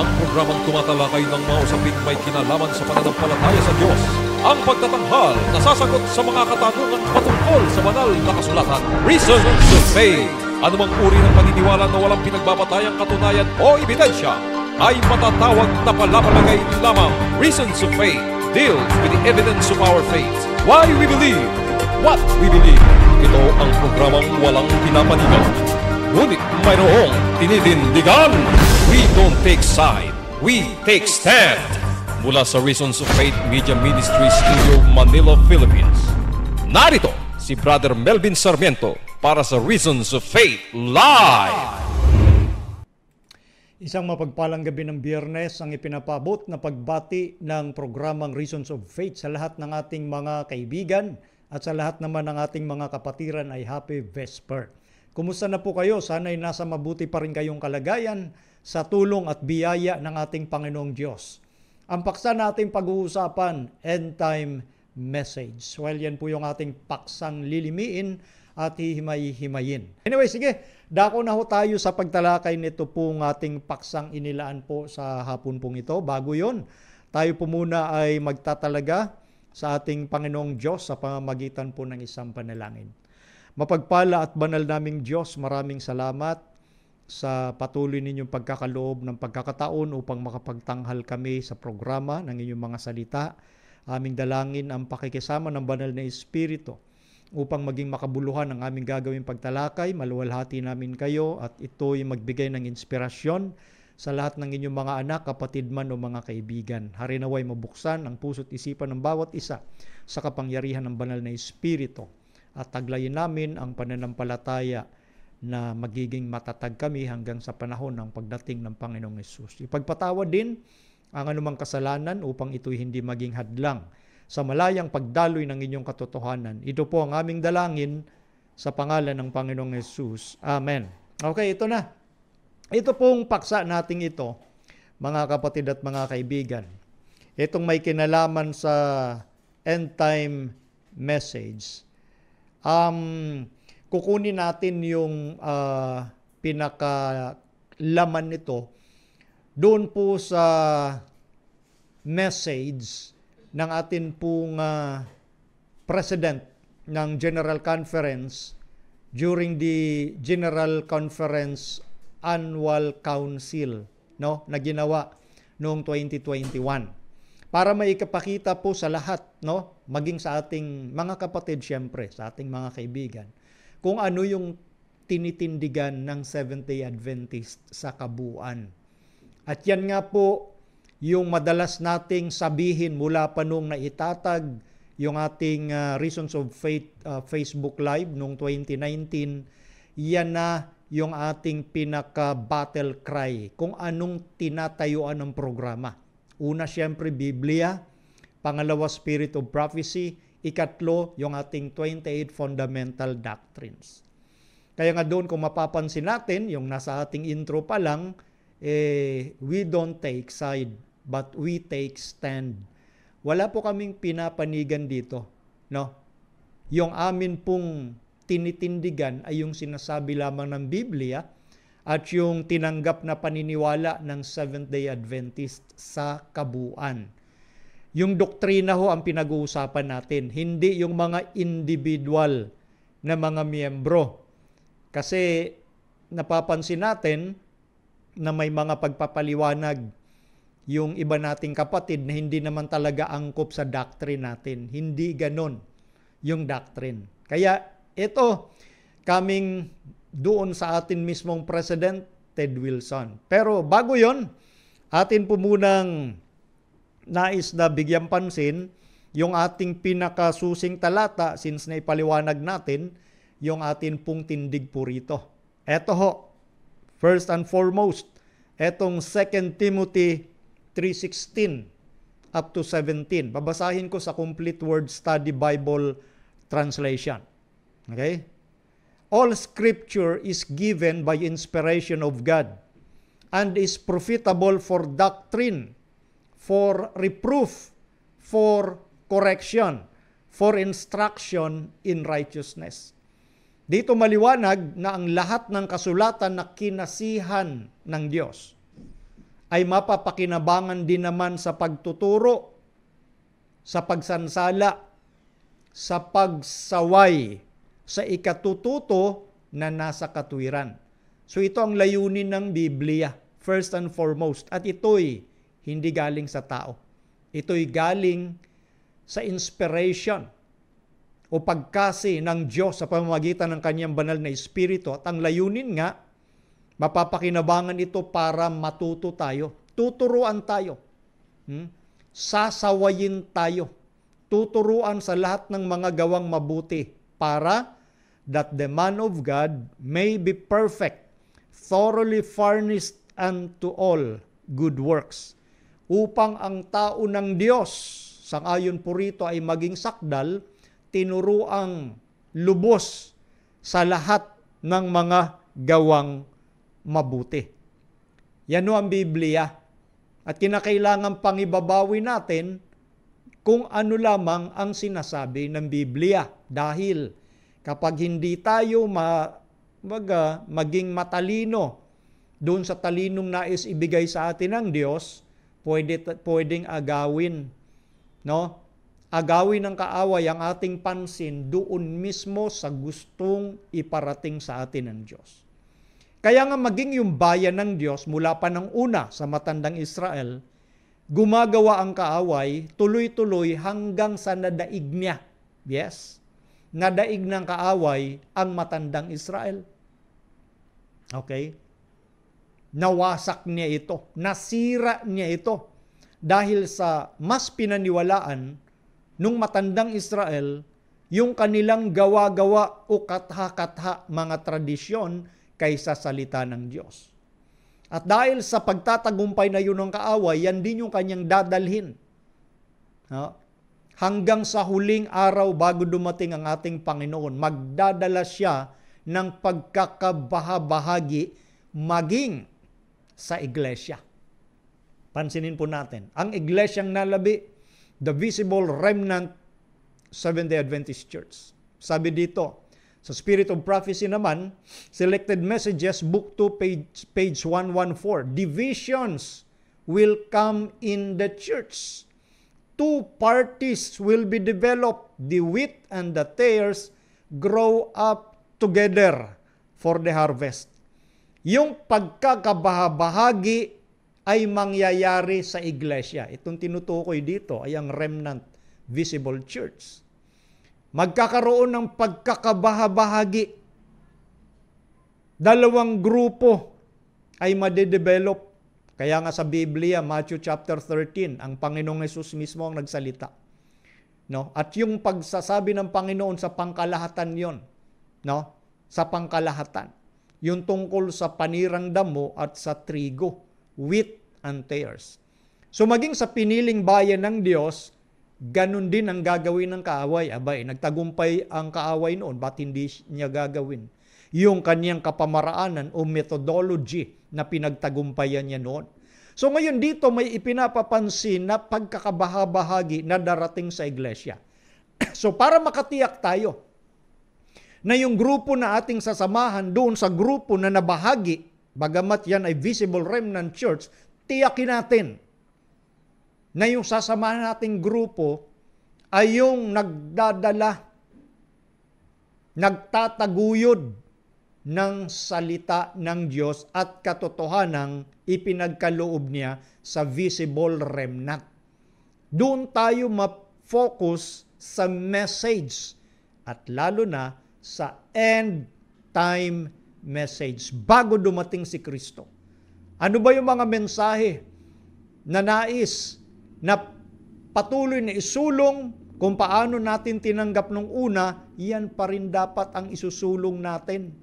Ang programang tumatalakay ng mga usaping may kinalaman sa pananampalataya sa Diyos. Ang pagtatanghal na sasagot sa mga katanungan patungkol sa banal na kasulatan. Reason to Faith. Anumang uri ng paniniwala na walang pinagbabatayang katunayan o ebidensya ay matatawag na palapalagay lamang. Reasons of Faith deals with the evidence of our faith. Why we believe, what we believe. Ito ang programang walang pinapanigan, ngunit mayroong tinitindigan. We don't take side, we take stand. Mula sa Reasons of Faith Media Ministry Studio, Manila, Philippines. Narito si Brother Melvin Sarmiento para sa Reasons of Faith Live! Isang mapagpalang gabi ng biyernes ang ipinapabot na pagbati ng programang Reasons of Faith sa lahat ng ating mga kaibigan at sa lahat naman ng ating mga kapatiran ay Happy Vesper. Kumusta na po kayo? Sana'y nasa mabuti pa rin kayong kalagayan sa tulong at biyaya ng ating Panginoong Diyos. Ang paksa nating pag-uusapan, end time message. Well, yan po yung ating paksang lilimiin at hihimay-himayin. Anyway, sige, dako na ho tayo sa pagtalakay nito pong ating paksang inilaan po sa hapon pong ito. Bago yon, tayo po muna ay magtatalaga sa ating Panginoong Diyos sa pamamagitan po ng isang panalangin. Mapagpala at banal naming Diyos, maraming salamat sa patuloy ninyong pagkakaloob ng pagkakataon upang makapagtanghal kami sa programa ng inyong mga salita. Aming dalangin ang pakikisama ng banal na Espiritu upang maging makabuluhan ang aming gagawing pagtalakay. Maluwalhati namin kayo at ito'y magbigay ng inspirasyon sa lahat ng inyong mga anak, kapatid man o mga kaibigan. Harinaway mabuksan ang puso't isipan ng bawat isa sa kapangyarihan ng banal na Espiritu at taglayin namin ang pananampalataya na magiging matatag kami hanggang sa panahon ng pagdating ng Panginoong Yesus. Ipagpatawad din ang anumang kasalanan upang ito'y hindi maging hadlang sa malayang pagdaloy ng inyong katotohanan. Ito po ang aming dalangin sa pangalan ng Panginoong Yesus. Amen. Okay, ito na. Ito pong paksa nating ito, mga kapatid at mga kaibigan. Itong may kinalaman sa end time message. Um, kukunin natin yung uh, ah, pinaka laman nito doon po sa message ng atin pong uh, president ng General Conference during the General Conference Annual Council no na ginawa noong 2021 para maikapakita po sa lahat no maging sa ating mga kapatid syempre sa ating mga kaibigan kung ano yung tinitindigan ng Seventh-day Adventist sa kabuuan. At yan nga po yung madalas nating sabihin mula pa nung naitatag yung ating uh, Reasons of Faith uh, Facebook Live noong 2019, yan na yung ating pinaka-battle cry, kung anong tinatayuan ng programa. Una, siyempre, Biblia. Pangalawa, Spirit of Prophecy. Ikatlo, yung ating 28 fundamental doctrines. Kaya nga doon kung mapapansin natin, yung nasa ating intro pa lang, eh, we don't take side, but we take stand. Wala po kaming pinapanigan dito. No? Yung amin pong tinitindigan ay yung sinasabi lamang ng Biblia at yung tinanggap na paniniwala ng Seventh-day Adventist sa kabuuan. Yung doktrina ho ang pinag-uusapan natin, hindi yung mga individual na mga miyembro. Kasi napapansin natin na may mga pagpapaliwanag yung iba nating kapatid na hindi naman talaga angkop sa doctrine natin. Hindi ganon yung doctrine. Kaya ito, coming doon sa atin mismong President Ted Wilson. Pero bago yon, atin po munang nais na bigyan pansin yung ating pinakasusing talata since na ipaliwanag natin yung ating pong tindig po rito. Eto ho, first and foremost, etong 2 Timothy 3.16 up to 17. Babasahin ko sa Complete Word Study Bible Translation. Okay? All scripture is given by inspiration of God and is profitable for doctrine, for reproof, for correction, for instruction in righteousness. Dito maliwanag na ang lahat ng kasulatan na kinasihan ng Diyos ay mapapakinabangan din naman sa pagtuturo, sa pagsansala, sa pagsaway, sa ikatututo na nasa katwiran. So ito ang layunin ng Biblia, first and foremost. At ito'y hindi galing sa tao. Ito'y galing sa inspiration o pagkasi ng Diyos sa pamamagitan ng kanyang banal na Espiritu. At ang layunin nga, mapapakinabangan ito para matuto tayo. Tuturuan tayo. Hmm? Sasawayin tayo. Tuturuan sa lahat ng mga gawang mabuti para that the man of God may be perfect, thoroughly furnished unto all good works upang ang tao ng Diyos, sangayon po rito ay maging sakdal, tinuruang lubos sa lahat ng mga gawang mabuti. Yan ang Biblia. At kinakailangan pang ibabawi natin kung ano lamang ang sinasabi ng Biblia. Dahil kapag hindi tayo ma, mag, maging matalino doon sa talinong nais ibigay sa atin ng Diyos, pwede, pwedeng agawin. No? Agawin ng kaaway ang ating pansin doon mismo sa gustong iparating sa atin ng Diyos. Kaya nga maging yung bayan ng Diyos mula pa ng una sa matandang Israel, gumagawa ang kaaway tuloy-tuloy hanggang sa nadaig niya. Yes, nadaig ng kaaway ang matandang Israel. Okay? nawasak niya ito, nasira niya ito dahil sa mas pinaniwalaan nung matandang Israel yung kanilang gawa-gawa o katha-katha mga tradisyon kaysa salita ng Diyos. At dahil sa pagtatagumpay na yun ng kaaway, yan din yung kanyang dadalhin. Ha? Hanggang sa huling araw bago dumating ang ating Panginoon, magdadala siya ng pagkakabahabahagi maging sa iglesia. Pansinin po natin, ang iglesyang nalabi, the visible remnant Seventh-day Adventist Church. Sabi dito, sa Spirit of Prophecy naman, Selected Messages, Book 2, page, page 114, Divisions will come in the church. Two parties will be developed, the wheat and the tares grow up together for the harvest yung pagkakabahabahagi ay mangyayari sa iglesia. Itong tinutukoy dito ay ang remnant visible church. Magkakaroon ng pagkakabahabahagi. Dalawang grupo ay madedevelop. Kaya nga sa Biblia, Matthew chapter 13, ang Panginoong Yesus mismo ang nagsalita. No? At yung pagsasabi ng Panginoon sa pangkalahatan yon, no? Sa pangkalahatan. Yung tungkol sa panirang damo at sa trigo, wheat and tares. So maging sa piniling bayan ng Diyos, ganun din ang gagawin ng kaaway. Abay, eh, nagtagumpay ang kaaway noon, ba't hindi niya gagawin? Yung kaniyang kapamaraanan o methodology na pinagtagumpayan niya noon. So ngayon dito may ipinapapansin na pagkakabahabahagi na darating sa iglesia. so para makatiyak tayo na yung grupo na ating sasamahan doon sa grupo na nabahagi, bagamat yan ay visible remnant church, tiyakin natin na yung sasamahan nating grupo ay yung nagdadala, nagtataguyod ng salita ng Diyos at katotohanang ipinagkaloob niya sa visible remnant. Doon tayo ma-focus sa message at lalo na sa end time message bago dumating si Kristo. Ano ba yung mga mensahe na nais na patuloy na isulong kung paano natin tinanggap nung una, yan pa rin dapat ang isusulong natin.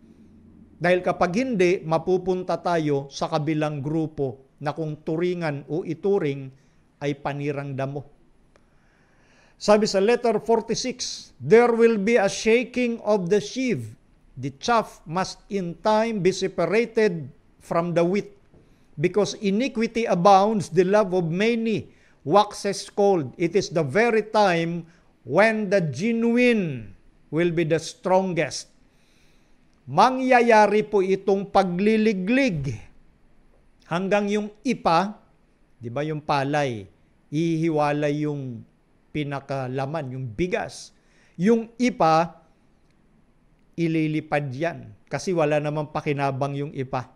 Dahil kapag hindi, mapupunta tayo sa kabilang grupo na kung turingan o ituring ay panirang damo. Sabi sa letter 46, There will be a shaking of the sheaf. The chaff must in time be separated from the wheat. Because iniquity abounds, the love of many waxes cold. It is the very time when the genuine will be the strongest. Mangyayari po itong pagliliglig hanggang yung ipa, di ba yung palay, ihiwalay yung pinakalaman, yung bigas. Yung ipa, ililipad yan kasi wala namang pakinabang yung ipa.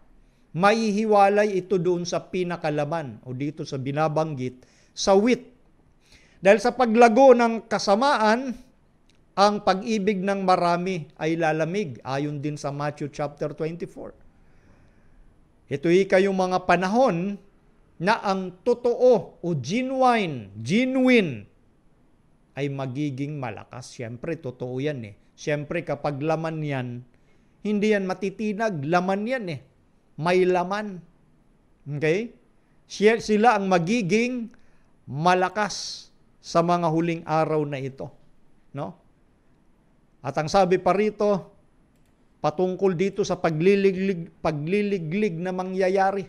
Maihiwalay ito doon sa pinakalaman o dito sa binabanggit sa wit. Dahil sa paglago ng kasamaan, ang pag-ibig ng marami ay lalamig ayon din sa Matthew chapter 24. Ito'y kayong mga panahon na ang totoo o genuine, genuine ay magiging malakas. Siyempre, totoo yan eh. Siyempre, kapag laman yan, hindi yan matitinag. Laman yan eh. May laman. Okay? Sila ang magiging malakas sa mga huling araw na ito. No? At ang sabi pa rito, patungkol dito sa pagliliglig, pagliliglig na mangyayari.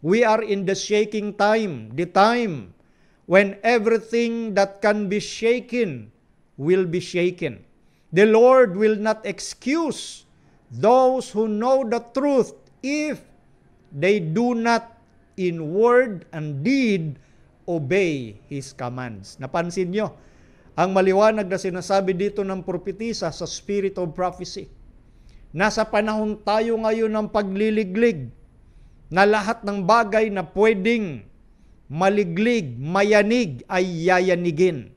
We are in the shaking time, the time when everything that can be shaken will be shaken. The Lord will not excuse those who know the truth if they do not in word and deed obey His commands. Napansin nyo, ang maliwanag na sinasabi dito ng propetisa sa spirit of prophecy. Nasa panahon tayo ngayon ng pagliliglig na lahat ng bagay na pwedeng maliglig, mayanig ay yayanigin.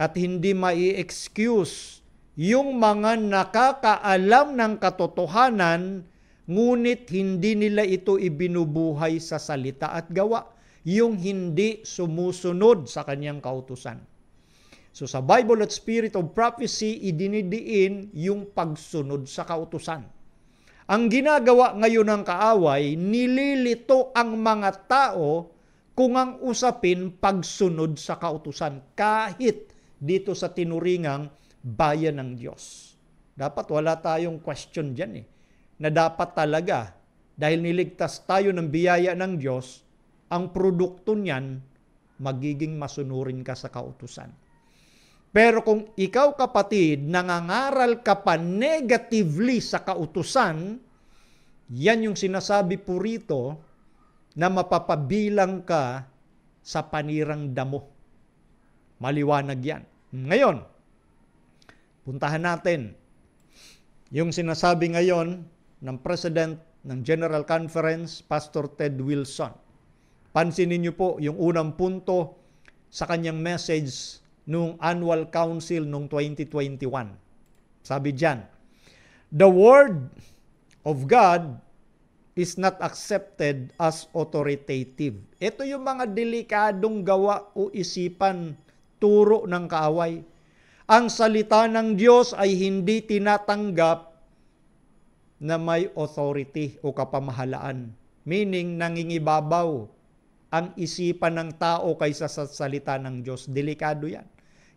At hindi mai-excuse yung mga nakakaalam ng katotohanan ngunit hindi nila ito ibinubuhay sa salita at gawa yung hindi sumusunod sa kanyang kautusan. So sa Bible at Spirit of Prophecy, idinidiin yung pagsunod sa kautusan. Ang ginagawa ngayon ng kaaway, nililito ang mga tao kung ang usapin pagsunod sa kautusan kahit dito sa tinuringang bayan ng Diyos. Dapat wala tayong question dyan eh, na dapat talaga dahil niligtas tayo ng biyaya ng Diyos, ang produkto niyan, magiging masunurin ka sa kautusan. Pero kung ikaw kapatid, nangangaral ka pa negatively sa kautusan, yan yung sinasabi po rito na mapapabilang ka sa panirang damo. Maliwanag yan. Ngayon, puntahan natin yung sinasabi ngayon ng President ng General Conference, Pastor Ted Wilson. Pansinin niyo po yung unang punto sa kanyang message nung annual council nung 2021. Sabi diyan, the word of God is not accepted as authoritative. Ito yung mga delikadong gawa o isipan, turo ng kaaway. Ang salita ng Diyos ay hindi tinatanggap na may authority o kapamahalaan. Meaning, nangingibabaw ang isipan ng tao kaysa sa salita ng Diyos. Delikado yan.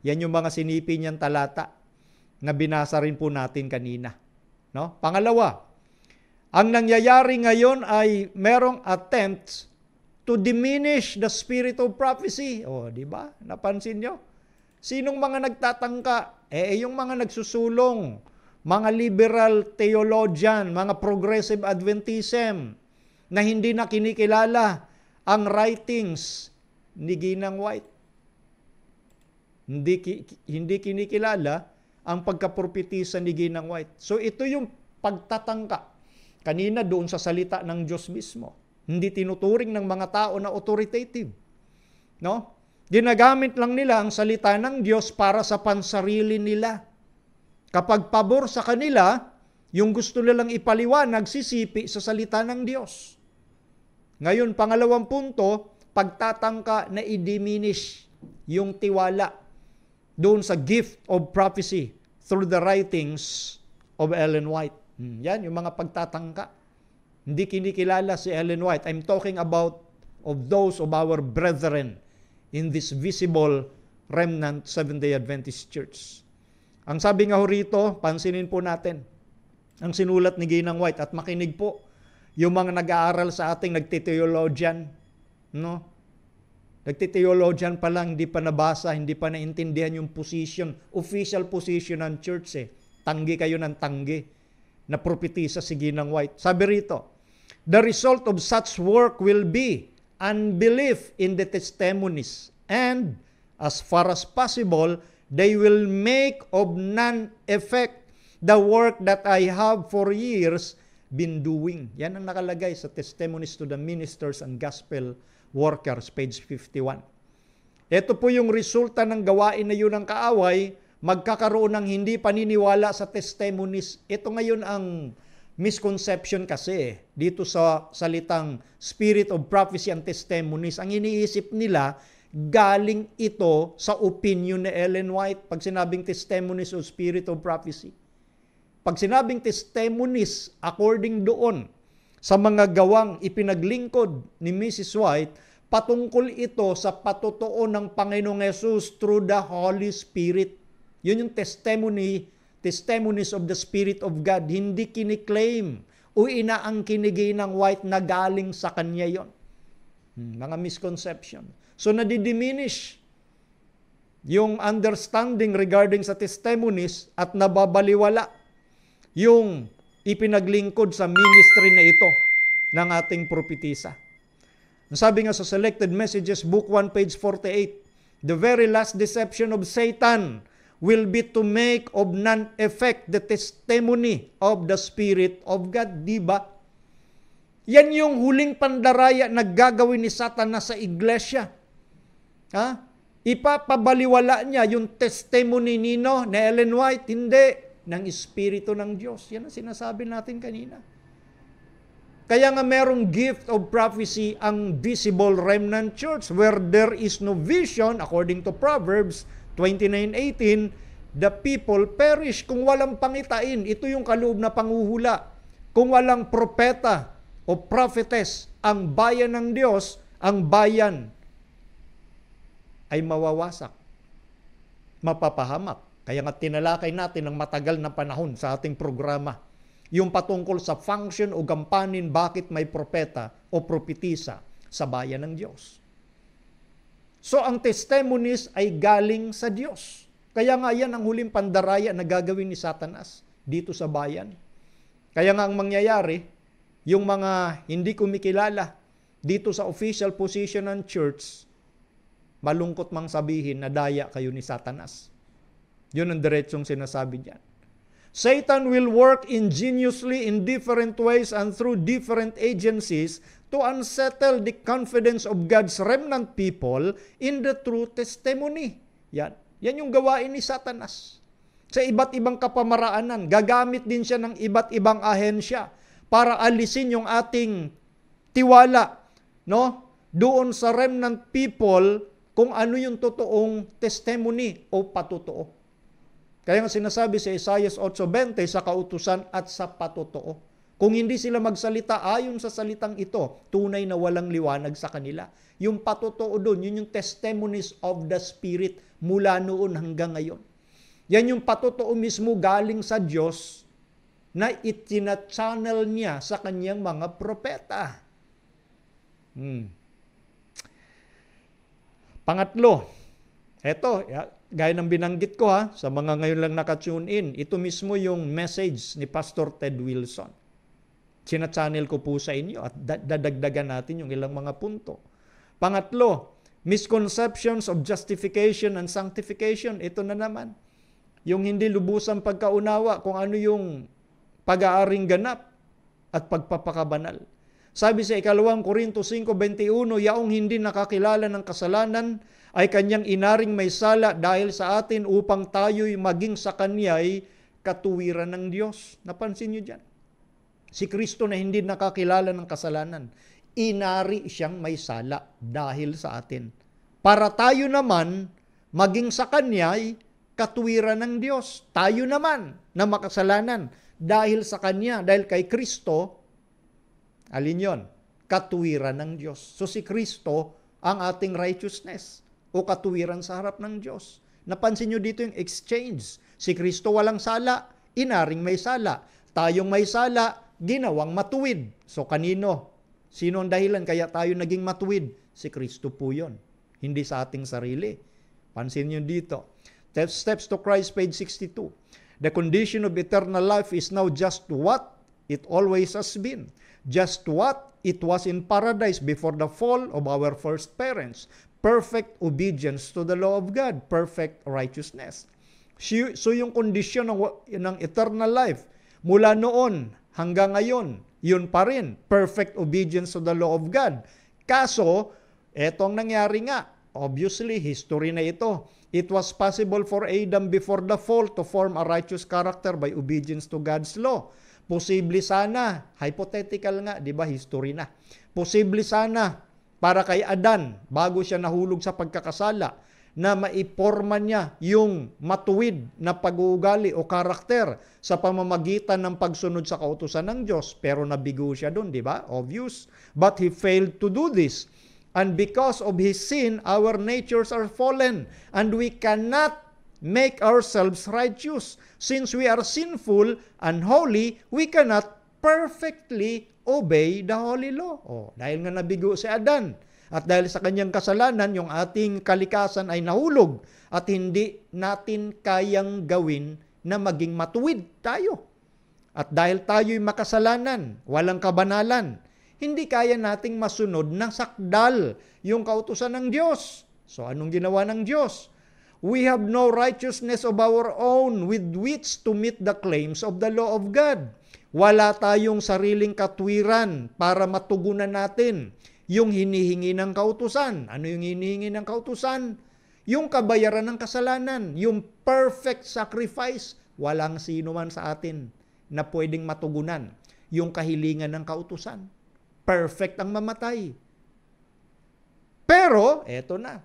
Yan yung mga sinipi niyang talata na binasa rin po natin kanina. No? Pangalawa, ang nangyayari ngayon ay merong attempts to diminish the spirit of prophecy. O, oh, di ba? Napansin nyo? Sinong mga nagtatangka? Eh, eh, yung mga nagsusulong, mga liberal theologian, mga progressive Adventism, na hindi na kinikilala ang writings ni Ginang White. Hindi, hindi kinikilala ang pagkapropetisa ni Ginang White. So ito yung pagtatangka kanina doon sa salita ng Diyos mismo. Hindi tinuturing ng mga tao na authoritative. No? Ginagamit lang nila ang salita ng Diyos para sa pansarili nila. Kapag pabor sa kanila, yung gusto nilang ipaliwanag, sisipi sa salita ng Diyos. Ngayon, pangalawang punto, pagtatangka na i-diminish yung tiwala doon sa gift of prophecy through the writings of Ellen White. Hmm, yan, yung mga pagtatangka. Hindi kinikilala si Ellen White. I'm talking about of those of our brethren in this visible remnant Seventh-day Adventist Church. Ang sabi nga ho rito, pansinin po natin, ang sinulat ni Ginang White at makinig po yung mga nag-aaral sa ating nagtiteologian, no? Nagtiteologian pa lang, hindi pa nabasa, hindi pa naintindihan yung position, official position ng church eh. Tanggi kayo ng tanggi na propetisa si Ginang White. Sabi rito, The result of such work will be unbelief in the testimonies and as far as possible, they will make of none effect the work that I have for years been doing. Yan ang nakalagay sa Testimonies to the Ministers and Gospel Workers, page 51. Ito po yung resulta ng gawain na yun ng kaaway, magkakaroon ng hindi paniniwala sa testimonies. Ito ngayon ang misconception kasi dito sa salitang spirit of prophecy and testimonies. Ang iniisip nila, galing ito sa opinion ni Ellen White pag sinabing testimonies o spirit of prophecy. Pag sinabing testimonies, according doon, sa mga gawang ipinaglingkod ni Mrs. White patungkol ito sa patotoo ng Panginoong Yesus through the Holy Spirit. Yun yung testimony, testimonies of the Spirit of God. Hindi kiniklaim o inaangkinigay ng White na galing sa kanya yon. Hmm, mga misconception. So nadidiminish yung understanding regarding sa testimonies at nababaliwala yung ipinaglingkod sa ministry na ito ng ating propetisa. Sabi nga sa Selected Messages, Book 1, page 48, The very last deception of Satan will be to make of none effect the testimony of the Spirit of God. Di ba? Yan yung huling pandaraya na gagawin ni Satanas sa iglesia. Ha? Ipapabaliwala niya yung testimony nino na Ellen White. Hindi ng Espiritu ng Diyos. Yan ang sinasabi natin kanina. Kaya nga merong gift of prophecy ang visible remnant church where there is no vision according to Proverbs 29:18 the people perish kung walang pangitain ito yung kaloob na panguhula kung walang propeta o prophetess ang bayan ng Diyos ang bayan ay mawawasak mapapahamak kaya nga tinalakay natin ng matagal na panahon sa ating programa yung patungkol sa function o gampanin bakit may propeta o propetisa sa bayan ng Diyos. So ang testimonies ay galing sa Diyos. Kaya nga yan ang huling pandaraya na gagawin ni Satanas dito sa bayan. Kaya nga ang mangyayari, yung mga hindi kumikilala dito sa official position ng church, malungkot mang sabihin na daya kayo ni Satanas yun ang diretsong sinasabi diyan. Satan will work ingeniously in different ways and through different agencies to unsettle the confidence of God's remnant people in the true testimony. Yan. Yan yung gawain ni Satanas. Sa iba't ibang kapamaraanan, gagamit din siya ng iba't ibang ahensya para alisin yung ating tiwala no? doon sa remnant people kung ano yung totoong testimony o patotoo. Kaya nga sinasabi sa Isaiah 8.20 sa kautusan at sa patotoo. Kung hindi sila magsalita ayon sa salitang ito, tunay na walang liwanag sa kanila. Yung patotoo doon, yun yung testimonies of the Spirit mula noon hanggang ngayon. Yan yung patotoo mismo galing sa Diyos na itina-channel niya sa kanyang mga propeta. Hmm. Pangatlo, eto, gaya ng binanggit ko ha, sa mga ngayon lang naka-tune in, ito mismo yung message ni Pastor Ted Wilson. Sina-channel ko po sa inyo at dadagdagan natin yung ilang mga punto. Pangatlo, misconceptions of justification and sanctification. Ito na naman. Yung hindi lubusang pagkaunawa kung ano yung pag-aaring ganap at pagpapakabanal. Sabi sa ikalawang Korinto 5.21, yaong hindi nakakilala ng kasalanan ay kanyang inaring may sala dahil sa atin upang tayo'y maging sa kanya'y katuwiran ng Diyos. Napansin niyo dyan? Si Kristo na hindi nakakilala ng kasalanan, inari siyang may sala dahil sa atin. Para tayo naman, maging sa Kanya'y katuwiran ng Diyos. Tayo naman na makasalanan dahil sa Kanya, dahil kay Kristo, alin yon? Katuwiran ng Diyos. So si Kristo ang ating righteousness o katuwiran sa harap ng Diyos. Napansin nyo dito yung exchange. Si Kristo walang sala, inaring may sala. Tayong may sala, ginawang matuwid. So kanino? Sino ang dahilan kaya tayo naging matuwid? Si Kristo po yun. Hindi sa ating sarili. Pansin nyo dito. Steps to Christ, page 62. The condition of eternal life is now just what it always has been. Just what it was in paradise before the fall of our first parents perfect obedience to the law of God, perfect righteousness. So yung kondisyon ng, ng eternal life, mula noon hanggang ngayon, yun pa rin, perfect obedience to the law of God. Kaso, eto ang nangyari nga. Obviously, history na ito. It was possible for Adam before the fall to form a righteous character by obedience to God's law. Posible sana, hypothetical nga, di ba, history na. Posible sana para kay Adan bago siya nahulog sa pagkakasala na maiporma niya yung matuwid na pag-uugali o karakter sa pamamagitan ng pagsunod sa kautusan ng Diyos. Pero nabigo siya doon, di ba? Obvious. But he failed to do this. And because of his sin, our natures are fallen and we cannot make ourselves righteous. Since we are sinful and holy, we cannot perfectly obey the holy law. Oh, dahil nga nabigo si Adan at dahil sa kanyang kasalanan, yung ating kalikasan ay nahulog at hindi natin kayang gawin na maging matuwid tayo. At dahil tayo'y makasalanan, walang kabanalan, hindi kaya nating masunod ng sakdal yung kautusan ng Diyos. So anong ginawa ng Diyos? We have no righteousness of our own with which to meet the claims of the law of God. Wala tayong sariling katwiran para matugunan natin yung hinihingi ng kautusan. Ano yung hinihingi ng kautusan? Yung kabayaran ng kasalanan, yung perfect sacrifice, walang sino man sa atin na pwedeng matugunan yung kahilingan ng kautusan. Perfect ang mamatay. Pero, eto na,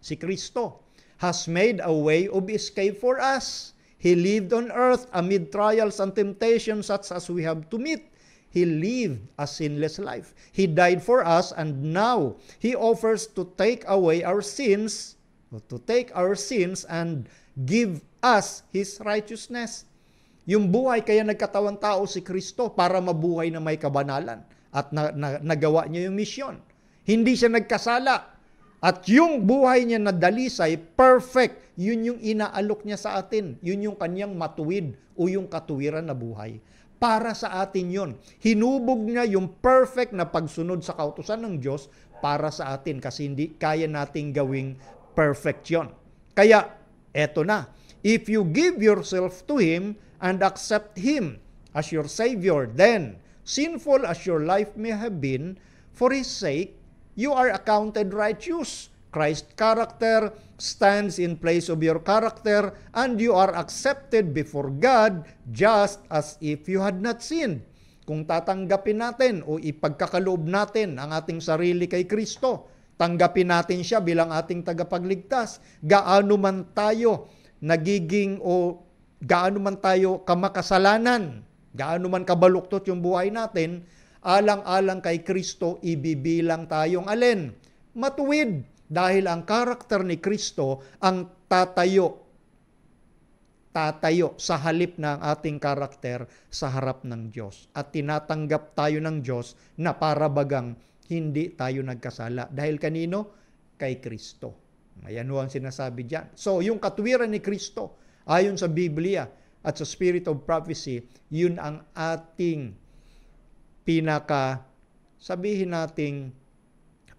si Kristo has made a way of escape for us He lived on earth amid trials and temptations such as we have to meet. He lived a sinless life. He died for us and now He offers to take away our sins, to take our sins and give us His righteousness. Yung buhay kaya nagkatawang tao si Kristo para mabuhay na may kabanalan at na, na, nagawa niya yung misyon. Hindi siya nagkasala at yung buhay niya na dalisay, perfect. Yun yung inaalok niya sa atin. Yun yung kanyang matuwid o yung katuwiran na buhay. Para sa atin yon. Hinubog niya yung perfect na pagsunod sa kautusan ng Diyos para sa atin kasi hindi kaya nating gawing perfect yon. Kaya, eto na. If you give yourself to Him and accept Him as your Savior, then, sinful as your life may have been, for His sake, you are accounted righteous. Christ's character stands in place of your character, and you are accepted before God just as if you had not sinned. Kung tatanggapin natin o ipagkakaloob natin ang ating sarili kay Kristo, tanggapin natin siya bilang ating tagapagligtas, gaano man tayo nagiging o gaano man tayo kamakasalanan, gaano man kabaluktot yung buhay natin, alang-alang kay Kristo ibibilang tayong alin? Matuwid dahil ang karakter ni Kristo ang tatayo tatayo sa halip ng ating karakter sa harap ng Diyos. At tinatanggap tayo ng Diyos na para bagang hindi tayo nagkasala. Dahil kanino? Kay Kristo. Ayan ang sinasabi diyan. So, yung katwiran ni Kristo, ayon sa Biblia at sa Spirit of Prophecy, yun ang ating pinaka sabihin nating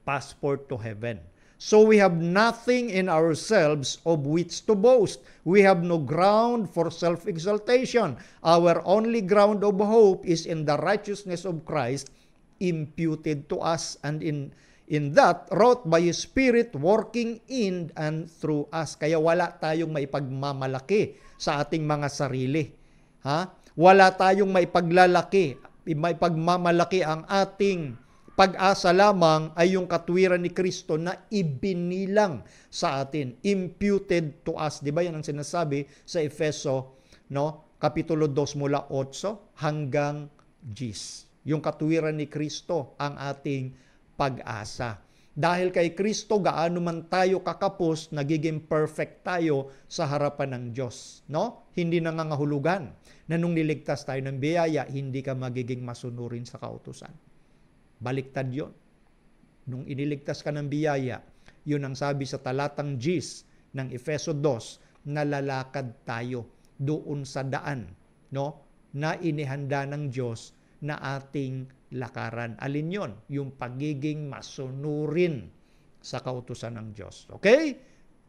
passport to heaven. So we have nothing in ourselves of which to boast. We have no ground for self-exaltation. Our only ground of hope is in the righteousness of Christ imputed to us and in in that wrought by His Spirit working in and through us. Kaya wala tayong maipagmamalaki sa ating mga sarili. Ha? Wala tayong maipaglalaki may pagmamalaki ang ating pag-asa lamang ay yung katwiran ni Kristo na ibinilang sa atin, imputed to us. Di ba yan ang sinasabi sa Efeso, no? Kapitulo 2 mula 8 hanggang 10. Yung katwiran ni Kristo ang ating pag-asa. Dahil kay Kristo, gaano man tayo kakapos, nagiging perfect tayo sa harapan ng Diyos. No? Hindi nangangahulugan na nung niligtas tayo ng biyaya, hindi ka magiging masunurin sa kautusan. Baliktad yon. Nung iniligtas ka ng biyaya, yun ang sabi sa talatang Gis ng Efeso 2, nalalakad tayo doon sa daan no, na inihanda ng Diyos na ating lakaran. Alin yon? Yung pagiging masunurin sa kautusan ng Diyos. Okay?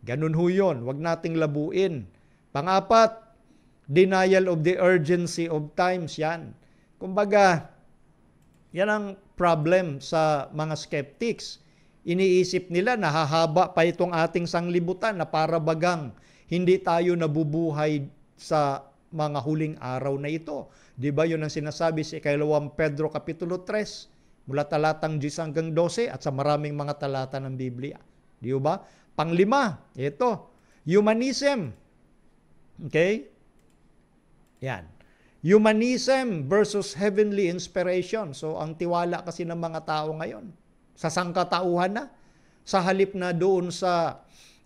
Ganun ho yun. Huwag nating labuin. Pangapat, denial of the urgency of times yan. Kumbaga, yan ang problem sa mga skeptics. Iniisip nila na hahaba pa itong ating sanglibutan na para bagang hindi tayo nabubuhay sa mga huling araw na ito. Di ba yun ang sinasabi sa si ikalawang Pedro Kapitulo 3 mula talatang 10 hanggang 12 at sa maraming mga talata ng Biblia. Di ba? Panglima, ito, humanism. Okay? Yan. Humanism versus heavenly inspiration. So, ang tiwala kasi ng mga tao ngayon, sa sangkatauhan na, sa halip na doon sa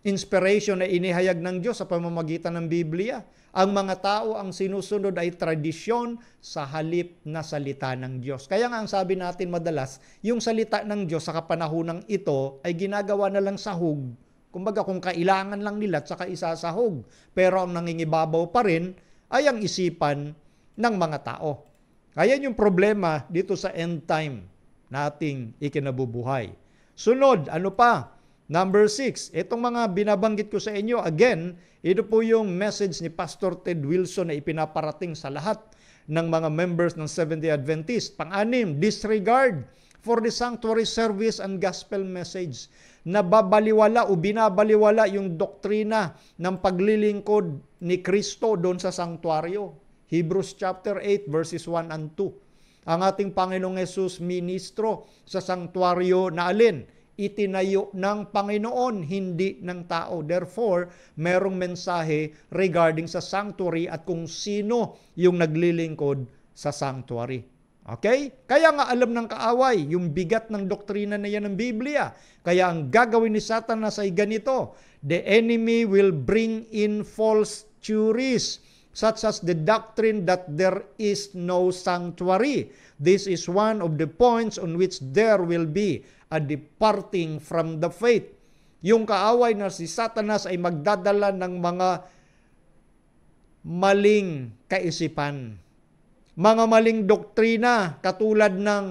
inspiration na inihayag ng Diyos sa pamamagitan ng Biblia, ang mga tao ang sinusunod ay tradisyon sa halip na salita ng Diyos. Kaya nga ang sabi natin madalas, yung salita ng Diyos sa kapanahonang ito ay ginagawa na lang hug. Kumbaga kung kailangan lang nila at saka isasahog. Pero ang nangingibabaw pa rin ay ang isipan ng mga tao. Kaya yung problema dito sa end time nating ikinabubuhay. Sunod, ano pa? Number six, itong mga binabanggit ko sa inyo, again, ito po yung message ni Pastor Ted Wilson na ipinaparating sa lahat ng mga members ng Seventh-day Adventist. Pang-anim, disregard for the sanctuary service and gospel message. Nababaliwala o binabaliwala yung doktrina ng paglilingkod ni Kristo doon sa sanktuaryo. Hebrews chapter 8 verses 1 and 2. Ang ating Panginoong Yesus ministro sa sanktuaryo na alin? Itinayo ng Panginoon, hindi ng tao. Therefore, merong mensahe regarding sa sanctuary at kung sino yung naglilingkod sa sanctuary. Okay? Kaya nga alam ng kaaway, yung bigat ng doktrina na yan ng Biblia. Kaya ang gagawin ni Satanas ay ganito, The enemy will bring in false theories such as the doctrine that there is no sanctuary. This is one of the points on which there will be a departing from the faith. Yung kaaway na si Satanas ay magdadala ng mga maling kaisipan. Mga maling doktrina katulad ng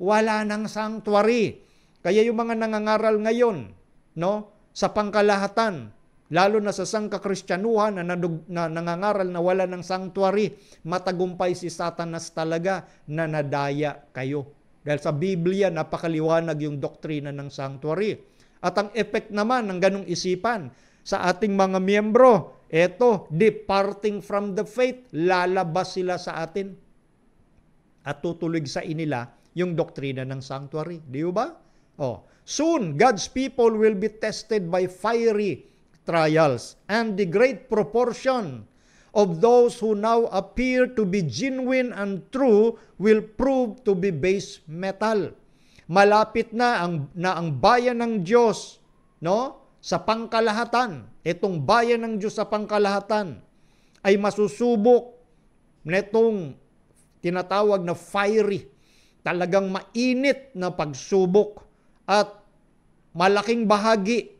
wala ng sanctuary. Kaya yung mga nangangaral ngayon, no, sa pangkalahatan, lalo na sa sangkakristyanohan na, nadug, na nangangaral na wala ng sanctuary, matagumpay si Satanas talaga na nadaya kayo. Dahil sa Biblia, napakaliwanag yung doktrina ng sanctuary. At ang effect naman ng ganong isipan sa ating mga miyembro, eto, departing from the faith, lalabas sila sa atin at tutuloy sa inila yung doktrina ng sanctuary. Di ba? Oh, soon God's people will be tested by fiery trials and the great proportion of those who now appear to be genuine and true will prove to be base metal. Malapit na ang na ang bayan ng Diyos, no? Sa pangkalahatan, itong bayan ng Diyos sa pangkalahatan ay masusubok netong tinatawag na fiery, talagang mainit na pagsubok at malaking bahagi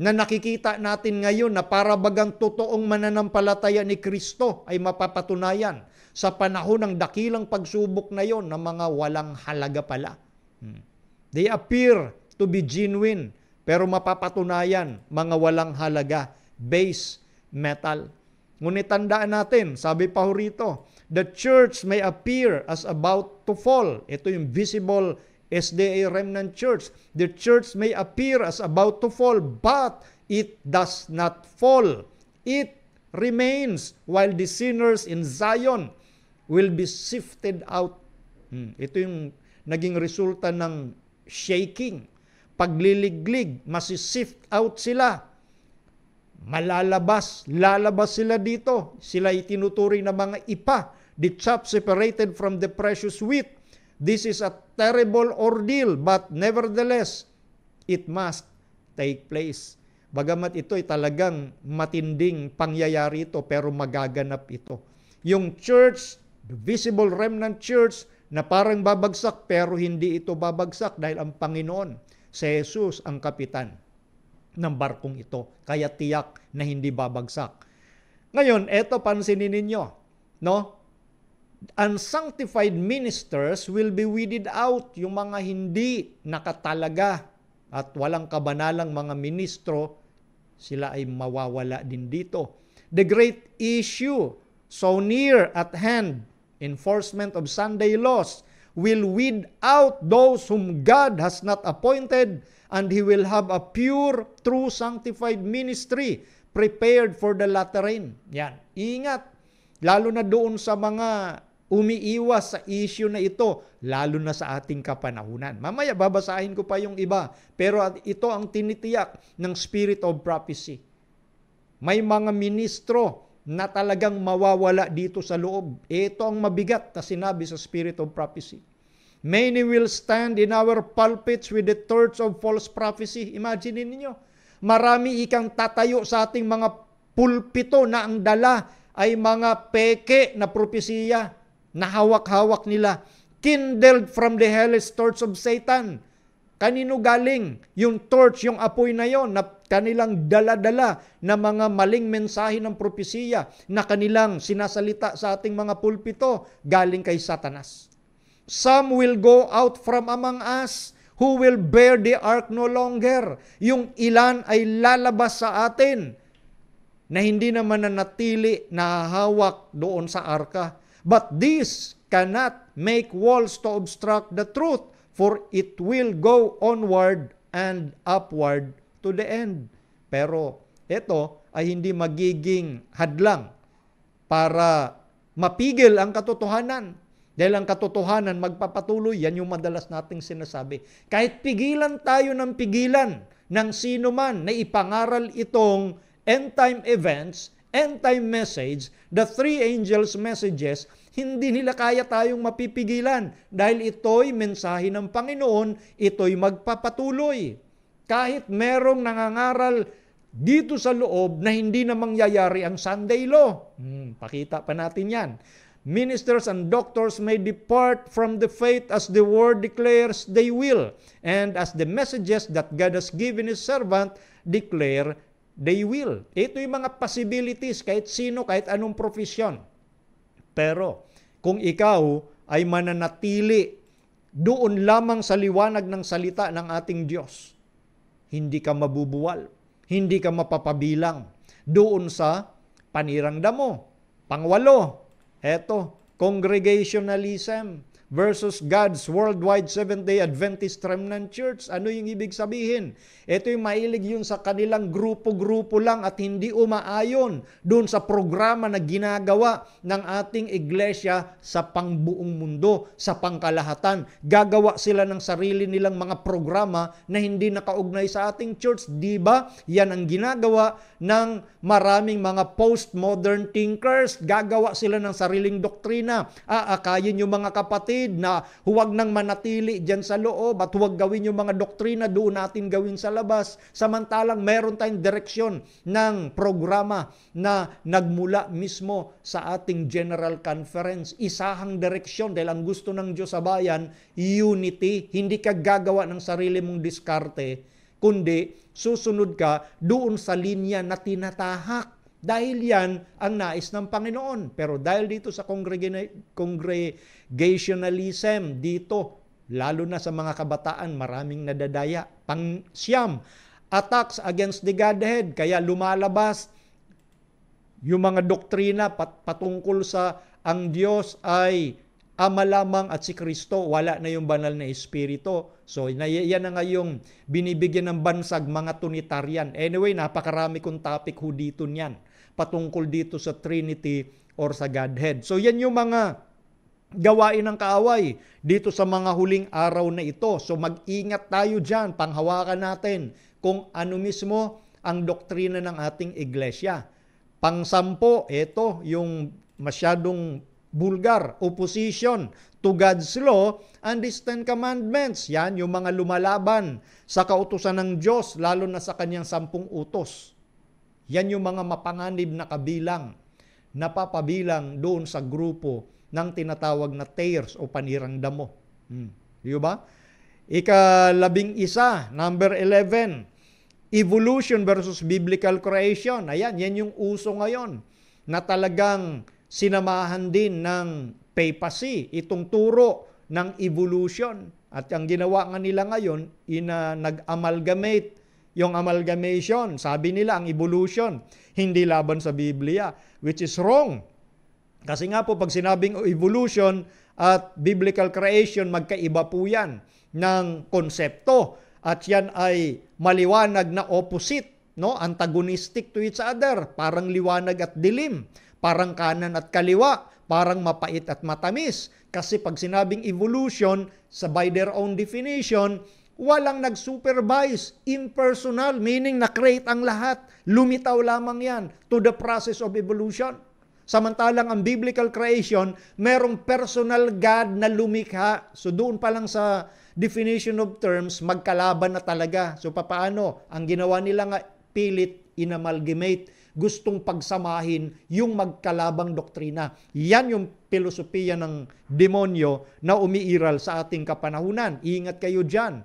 na nakikita natin ngayon na para bagang totoong mananampalataya ni Kristo ay mapapatunayan sa panahon ng dakilang pagsubok na yon na mga walang halaga pala. Hmm. They appear to be genuine pero mapapatunayan mga walang halaga, base metal. Ngunit tandaan natin, sabi pa ho rito, the church may appear as about to fall. Ito yung visible SDA Remnant Church, the church may appear as about to fall, but it does not fall. It remains while the sinners in Zion will be sifted out. Hmm. Ito yung naging resulta ng shaking. Pagliliglig, masisift out sila. Malalabas, lalabas sila dito. Sila itinuturing na mga ipa, the chaff separated from the precious wheat This is a terrible ordeal, but nevertheless, it must take place. Bagamat ito ay talagang matinding pangyayari ito, pero magaganap ito. Yung church, the visible remnant church, na parang babagsak pero hindi ito babagsak dahil ang Panginoon, si Jesus ang kapitan ng barkong ito. Kaya tiyak na hindi babagsak. Ngayon, eto pansinin ninyo, no? unsanctified ministers will be weeded out, yung mga hindi nakatalaga at walang kabanalang mga ministro, sila ay mawawala din dito. The great issue so near at hand, enforcement of Sunday laws, will weed out those whom God has not appointed and He will have a pure, true, sanctified ministry prepared for the latter rain. Yan. Ingat. Lalo na doon sa mga umiiwas sa issue na ito, lalo na sa ating kapanahunan. Mamaya babasahin ko pa yung iba, pero ito ang tinitiyak ng spirit of prophecy. May mga ministro na talagang mawawala dito sa loob. Ito ang mabigat na sinabi sa spirit of prophecy. Many will stand in our pulpits with the torch of false prophecy. Imagine ninyo, Marami ikang tatayo sa ating mga pulpito na ang dala ay mga peke na propesiya, nahawak hawak nila, kindled from the hellish torch of Satan. Kanino galing yung torch, yung apoy na yon na kanilang daladala na mga maling mensahe ng propesiya na kanilang sinasalita sa ating mga pulpito galing kay Satanas. Some will go out from among us who will bear the ark no longer. Yung ilan ay lalabas sa atin na hindi naman nanatili na hawak doon sa arka But this cannot make walls to obstruct the truth, for it will go onward and upward to the end. Pero ito ay hindi magiging hadlang para mapigil ang katotohanan. Dahil ang katotohanan magpapatuloy, yan yung madalas nating sinasabi. Kahit pigilan tayo ng pigilan ng sino man na ipangaral itong end-time events, end-time message, the three angels' messages, hindi nila kaya tayong mapipigilan dahil ito'y mensahe ng Panginoon, ito'y magpapatuloy. Kahit merong nangangaral dito sa loob na hindi na mangyayari ang Sunday law. Hmm, pakita pa natin yan. Ministers and doctors may depart from the faith as the word declares they will, and as the messages that God has given His servant declare they will. Ito yung mga possibilities kahit sino, kahit anong profesyon. Pero kung ikaw ay mananatili doon lamang sa liwanag ng salita ng ating Diyos, hindi ka mabubuwal, hindi ka mapapabilang doon sa panirang damo. Pangwalo, eto, congregationalism versus God's Worldwide Seventh-day Adventist Remnant Church. Ano yung ibig sabihin? Ito yung mailig yun sa kanilang grupo-grupo lang at hindi umaayon doon sa programa na ginagawa ng ating iglesia sa pangbuong mundo, sa pangkalahatan. Gagawa sila ng sarili nilang mga programa na hindi nakaugnay sa ating church. Di ba? Yan ang ginagawa ng maraming mga postmodern thinkers. Gagawa sila ng sariling doktrina. Aakayin yung mga kapatid kapatid na huwag nang manatili dyan sa loob at huwag gawin yung mga doktrina doon natin gawin sa labas. Samantalang meron tayong direksyon ng programa na nagmula mismo sa ating General Conference. Isahang direksyon dahil ang gusto ng Diyos sa bayan, unity. Hindi ka gagawa ng sarili mong diskarte, kundi susunod ka doon sa linya na tinatahak dahil yan ang nais ng Panginoon. Pero dahil dito sa congregationalism, dito, lalo na sa mga kabataan, maraming nadadaya. Pang siyam, attacks against the Godhead. Kaya lumalabas yung mga doktrina pat- patungkol sa ang Diyos ay ama lamang at si Kristo, wala na yung banal na espiritu. So, yan na nga yung binibigyan ng bansag mga tunitarian. Anyway, napakarami kong topic ho dito niyan patungkol dito sa Trinity or sa Godhead. So yan yung mga gawain ng kaaway dito sa mga huling araw na ito. So mag-ingat tayo dyan, panghawakan natin kung ano mismo ang doktrina ng ating iglesia. Pangsampo, ito yung masyadong bulgar, opposition to God's law and His Ten Commandments. Yan yung mga lumalaban sa kautusan ng Diyos, lalo na sa kanyang sampung utos. Yan yung mga mapanganib na kabilang, napapabilang doon sa grupo ng tinatawag na tears o panirang damo. Hmm. Di ba? Ikalabing isa, number 11, evolution versus biblical creation. Ayan, yan yung uso ngayon na talagang sinamahan din ng papacy, itong turo ng evolution. At ang ginawa nga nila ngayon, ina, nag-amalgamate yung amalgamation. Sabi nila ang evolution, hindi laban sa Biblia, which is wrong. Kasi nga po pag sinabing evolution at biblical creation, magkaiba po yan ng konsepto. At yan ay maliwanag na opposite, no? antagonistic to each other, parang liwanag at dilim, parang kanan at kaliwa, parang mapait at matamis. Kasi pag sinabing evolution, sa by their own definition, walang nag-supervise, impersonal, meaning na-create ang lahat. Lumitaw lamang yan to the process of evolution. Samantalang ang biblical creation, merong personal God na lumikha. So doon pa lang sa definition of terms, magkalaban na talaga. So paano? Ang ginawa nila nga, pilit, inamalgamate, gustong pagsamahin yung magkalabang doktrina. Yan yung pilosopiya ng demonyo na umiiral sa ating kapanahunan. Ingat kayo dyan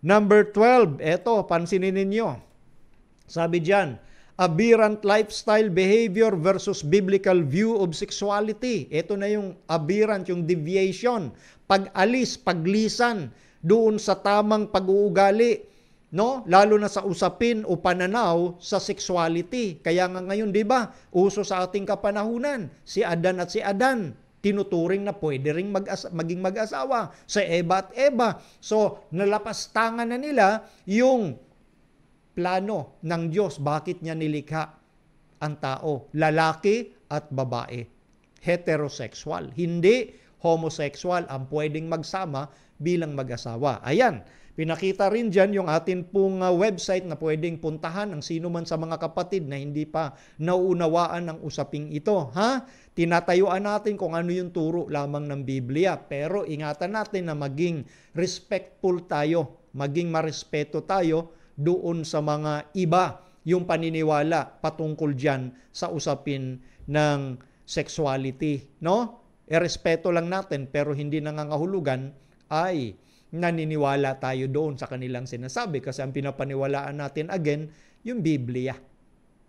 Number 12, eto, pansinin ninyo. Sabi diyan, aberrant lifestyle behavior versus biblical view of sexuality. Ito na yung aberrant, yung deviation, pag-alis, paglisan doon sa tamang pag-uugali, no? Lalo na sa usapin o pananaw sa sexuality. Kaya nga ngayon, 'di ba? Uso sa ating kapanahunan si Adan at si Adan, tinuturing na pwede ring mag maging mag-asawa sa Eva at Eva. So, nalapastangan na nila yung plano ng Diyos bakit niya nilikha ang tao, lalaki at babae. Heterosexual, hindi homosexual ang pwedeng magsama bilang mag-asawa. Ayan, Pinakita rin dyan yung atin pong ah, website na pwedeng puntahan ang sino man sa mga kapatid na hindi pa nauunawaan ang usaping ito. Ha? Tinatayuan natin kung ano yung turo lamang ng Biblia. Pero ingatan natin na maging respectful tayo, maging marespeto tayo doon sa mga iba yung paniniwala patungkol dyan sa usapin ng sexuality. No? E respeto lang natin pero hindi nangangahulugan ay naniniwala tayo doon sa kanilang sinasabi kasi ang pinapaniwalaan natin again, yung Biblia.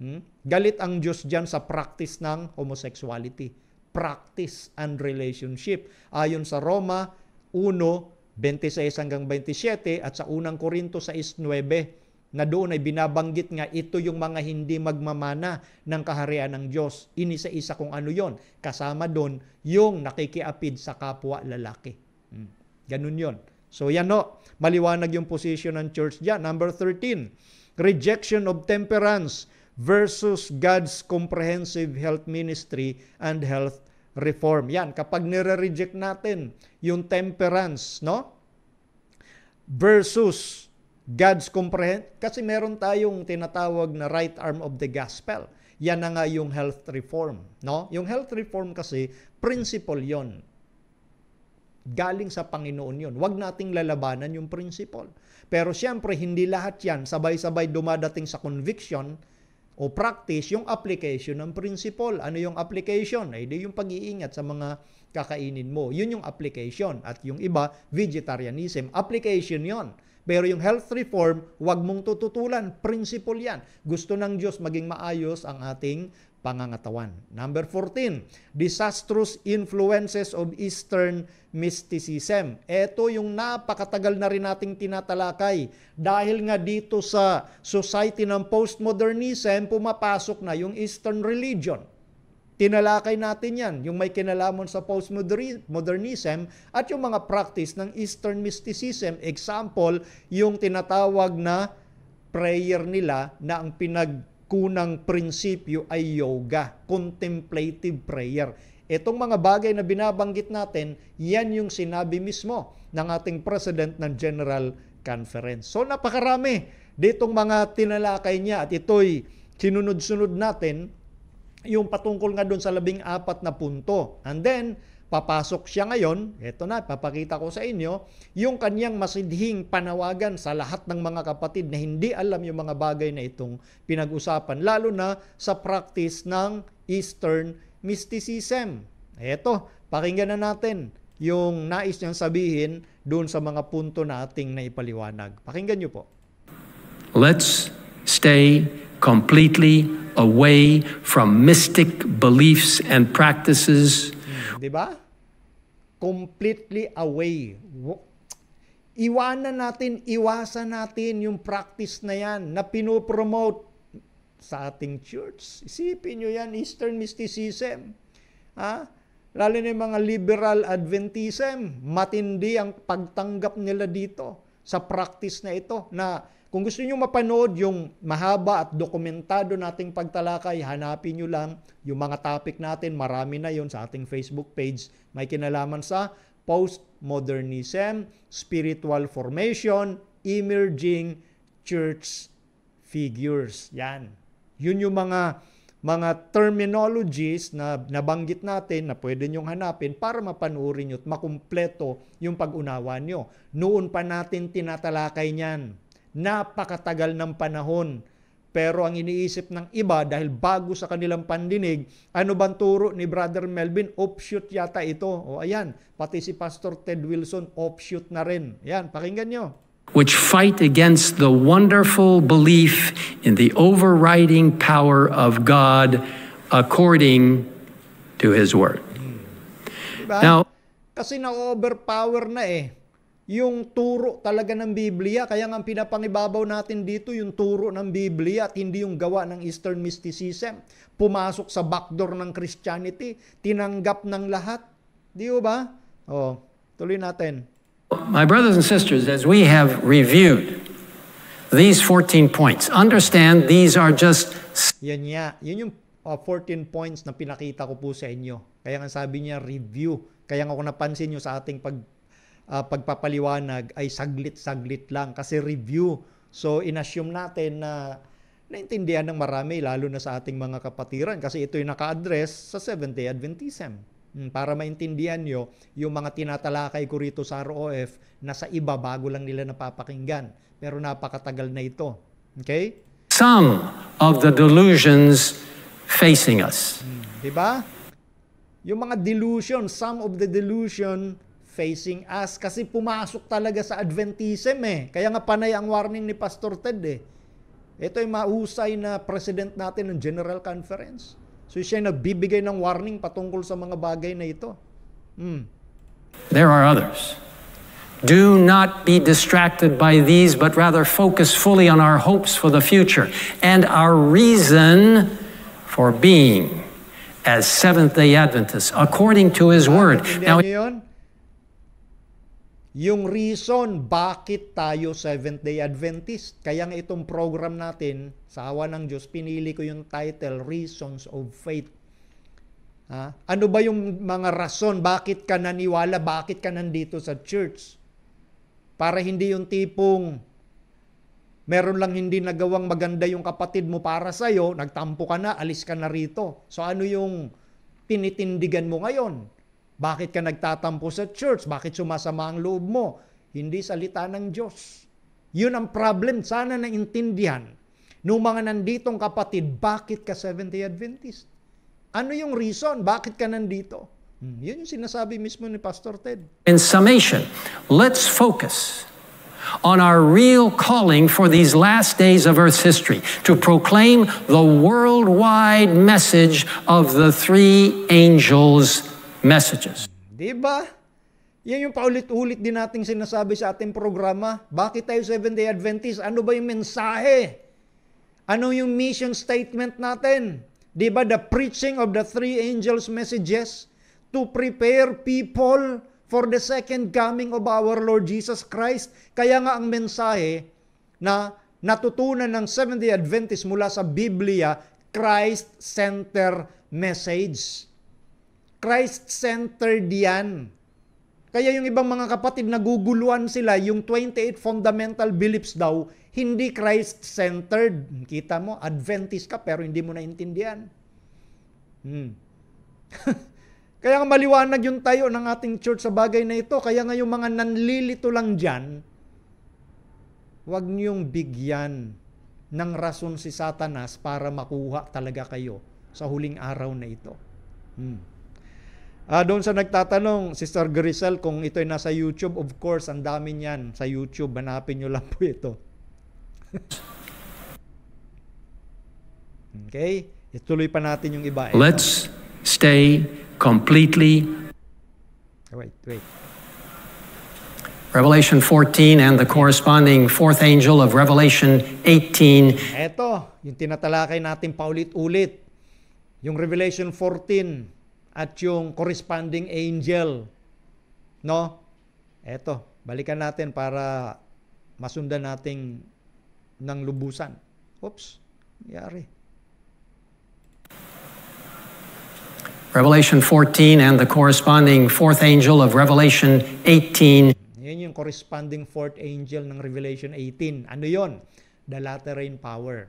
Hmm? Galit ang Diyos dyan sa practice ng homosexuality. Practice and relationship. Ayon sa Roma 126 hanggang 27 at sa unang Korinto 6.9 na doon ay binabanggit nga ito yung mga hindi magmamana ng kaharian ng Diyos. Inisa-isa kung ano yon Kasama doon yung nakikiapid sa kapwa lalaki. Hmm. Ganun yon So yan no, maliwanag yung position ng church dyan. Number 13, rejection of temperance versus God's comprehensive health ministry and health reform. Yan, kapag nire-reject natin yung temperance, no? Versus God's comprehend kasi meron tayong tinatawag na right arm of the gospel. Yan na nga yung health reform, no? Yung health reform kasi principle 'yon. Galing sa Panginoon yun. Huwag nating lalabanan yung principle. Pero siyempre, hindi lahat yan sabay-sabay dumadating sa conviction o practice yung application ng principle. Ano yung application? Ay, eh, di yung pag-iingat sa mga kakainin mo. Yun yung application. At yung iba, vegetarianism. Application yon. Pero yung health reform, wag mong tututulan. Principle yan. Gusto ng Diyos maging maayos ang ating pangangatawan. Number 14, disastrous influences of Eastern mysticism. Ito yung napakatagal na rin nating tinatalakay dahil nga dito sa society ng postmodernism, pumapasok na yung Eastern religion. Tinalakay natin yan, yung may kinalaman sa postmodernism at yung mga practice ng Eastern mysticism. Example, yung tinatawag na prayer nila na ang pinag kunang prinsipyo ay yoga, contemplative prayer. Itong mga bagay na binabanggit natin, yan yung sinabi mismo ng ating president ng General Conference. So napakarami ditong mga tinalakay niya at ito'y sinunod-sunod natin yung patungkol nga doon sa labing apat na punto. And then, papasok siya ngayon, eto na, papakita ko sa inyo, yung kanyang masidhing panawagan sa lahat ng mga kapatid na hindi alam yung mga bagay na itong pinag-usapan, lalo na sa practice ng Eastern Mysticism. Eto, pakinggan na natin yung nais niyang sabihin doon sa mga punto na ating naipaliwanag. Pakinggan niyo po. Let's stay completely away from mystic beliefs and practices. Hmm, 'Di ba? completely away. Iwanan natin, iwasan natin yung practice na yan na pinopromote sa ating church. Isipin nyo yan, Eastern Mysticism. Ha? Lalo na yung mga liberal Adventism, matindi ang pagtanggap nila dito sa practice na ito na kung gusto niyo mapanood yung mahaba at dokumentado nating pagtalakay, hanapin niyo lang yung mga topic natin. Marami na yon sa ating Facebook page. May kinalaman sa postmodernism, spiritual formation, emerging church figures. Yan. Yun yung mga mga terminologies na nabanggit natin na pwede niyong hanapin para mapanuri niyo at makumpleto yung pag-unawa niyo. Noon pa natin tinatalakay niyan Napakatagal ng panahon. Pero ang iniisip ng iba dahil bago sa kanilang pandinig, ano bang turo ni Brother Melvin? Offshoot yata ito. O ayan, pati si Pastor Ted Wilson, offshoot na rin. Ayan, pakinggan nyo. Which fight against the wonderful belief in the overriding power of God according to His Word. Diba? Now, kasi na-overpower na eh yung turo talaga ng Biblia. Kaya nga pinapangibabaw natin dito yung turo ng Biblia at hindi yung gawa ng Eastern Mysticism. Pumasok sa backdoor ng Christianity, tinanggap ng lahat. Di ba? Oh, tuloy natin. My brothers and sisters, as we have reviewed these 14 points, understand these are just... Yan niya. Yun yung 14 points na pinakita ko po sa inyo. Kaya nga sabi niya, review. Kaya nga kung napansin niyo sa ating pag uh, pagpapaliwanag ay saglit-saglit lang kasi review. So inassume natin na naintindihan ng marami lalo na sa ating mga kapatiran kasi ito yung naka-address sa Seventh-day Adventism. Hmm, para maintindihan nyo yung mga tinatalakay ko rito sa ROF na sa iba bago lang nila napapakinggan. Pero napakatagal na ito. Okay? Some of the delusions facing us. Hmm. Diba? Yung mga delusion, some of the delusion facing us kasi pumasok talaga sa Adventism eh. Kaya nga panay ang warning ni Pastor Ted eh. Ito ay mahusay na president natin ng General Conference. So siya nagbibigay ng warning patungkol sa mga bagay na ito. Mm. There are others. Do not be distracted by these, but rather focus fully on our hopes for the future and our reason for being as Seventh day Adventists according to His Word. now, yung reason bakit tayo Seventh-day Adventist. Kaya nga itong program natin, sa awa ng Diyos, pinili ko yung title, Reasons of Faith. Ha? Ano ba yung mga rason? Bakit ka naniwala? Bakit ka nandito sa church? Para hindi yung tipong meron lang hindi nagawang maganda yung kapatid mo para sa'yo, nagtampo ka na, alis ka na rito. So ano yung tinitindigan mo ngayon? Bakit ka nagtatampo sa church? Bakit sumasama ang loob mo? Hindi salita ng Diyos. Yun ang problem. Sana naintindihan. Noong mga nanditong kapatid, bakit ka Seventh-day Adventist? Ano yung reason? Bakit ka nandito? Hmm, yun yung sinasabi mismo ni Pastor Ted. In summation, let's focus on our real calling for these last days of Earth's history to proclaim the worldwide message of the three angels messages. Di ba? Yan yung paulit-ulit din nating sinasabi sa ating programa. Bakit tayo Seventh-day Adventist? Ano ba yung mensahe? Ano yung mission statement natin? Di ba the preaching of the three angels messages to prepare people for the second coming of our Lord Jesus Christ. Kaya nga ang mensahe na natutunan ng Seventh-day Adventist mula sa Biblia, Christ-centered message. Christ-centered yan. Kaya yung ibang mga kapatid naguguluan sila, yung 28 fundamental beliefs daw, hindi Christ-centered. Kita mo, Adventist ka pero hindi mo naintindihan. Hmm. Kaya nga maliwanag yung tayo ng ating church sa bagay na ito. Kaya nga yung mga nanlilito lang dyan, huwag niyong bigyan ng rason si Satanas para makuha talaga kayo sa huling araw na ito. Hmm. Uh, doon sa nagtatanong, Sister Grisel, kung ito ay nasa YouTube, of course, ang dami niyan sa YouTube. Hanapin nyo lang po ito. okay? Ituloy pa natin yung iba. Eh. Let's stay completely... Wait, wait. Revelation 14 and the corresponding fourth angel of Revelation 18. Ito, yung tinatalakay natin paulit-ulit. Yung Revelation 14, at yung corresponding angel. No? Eto, balikan natin para masundan nating ng lubusan. Oops, yari. Revelation 14 and the corresponding fourth angel of Revelation 18. Yan yung corresponding fourth angel ng Revelation 18. Ano yon? The latter rain power.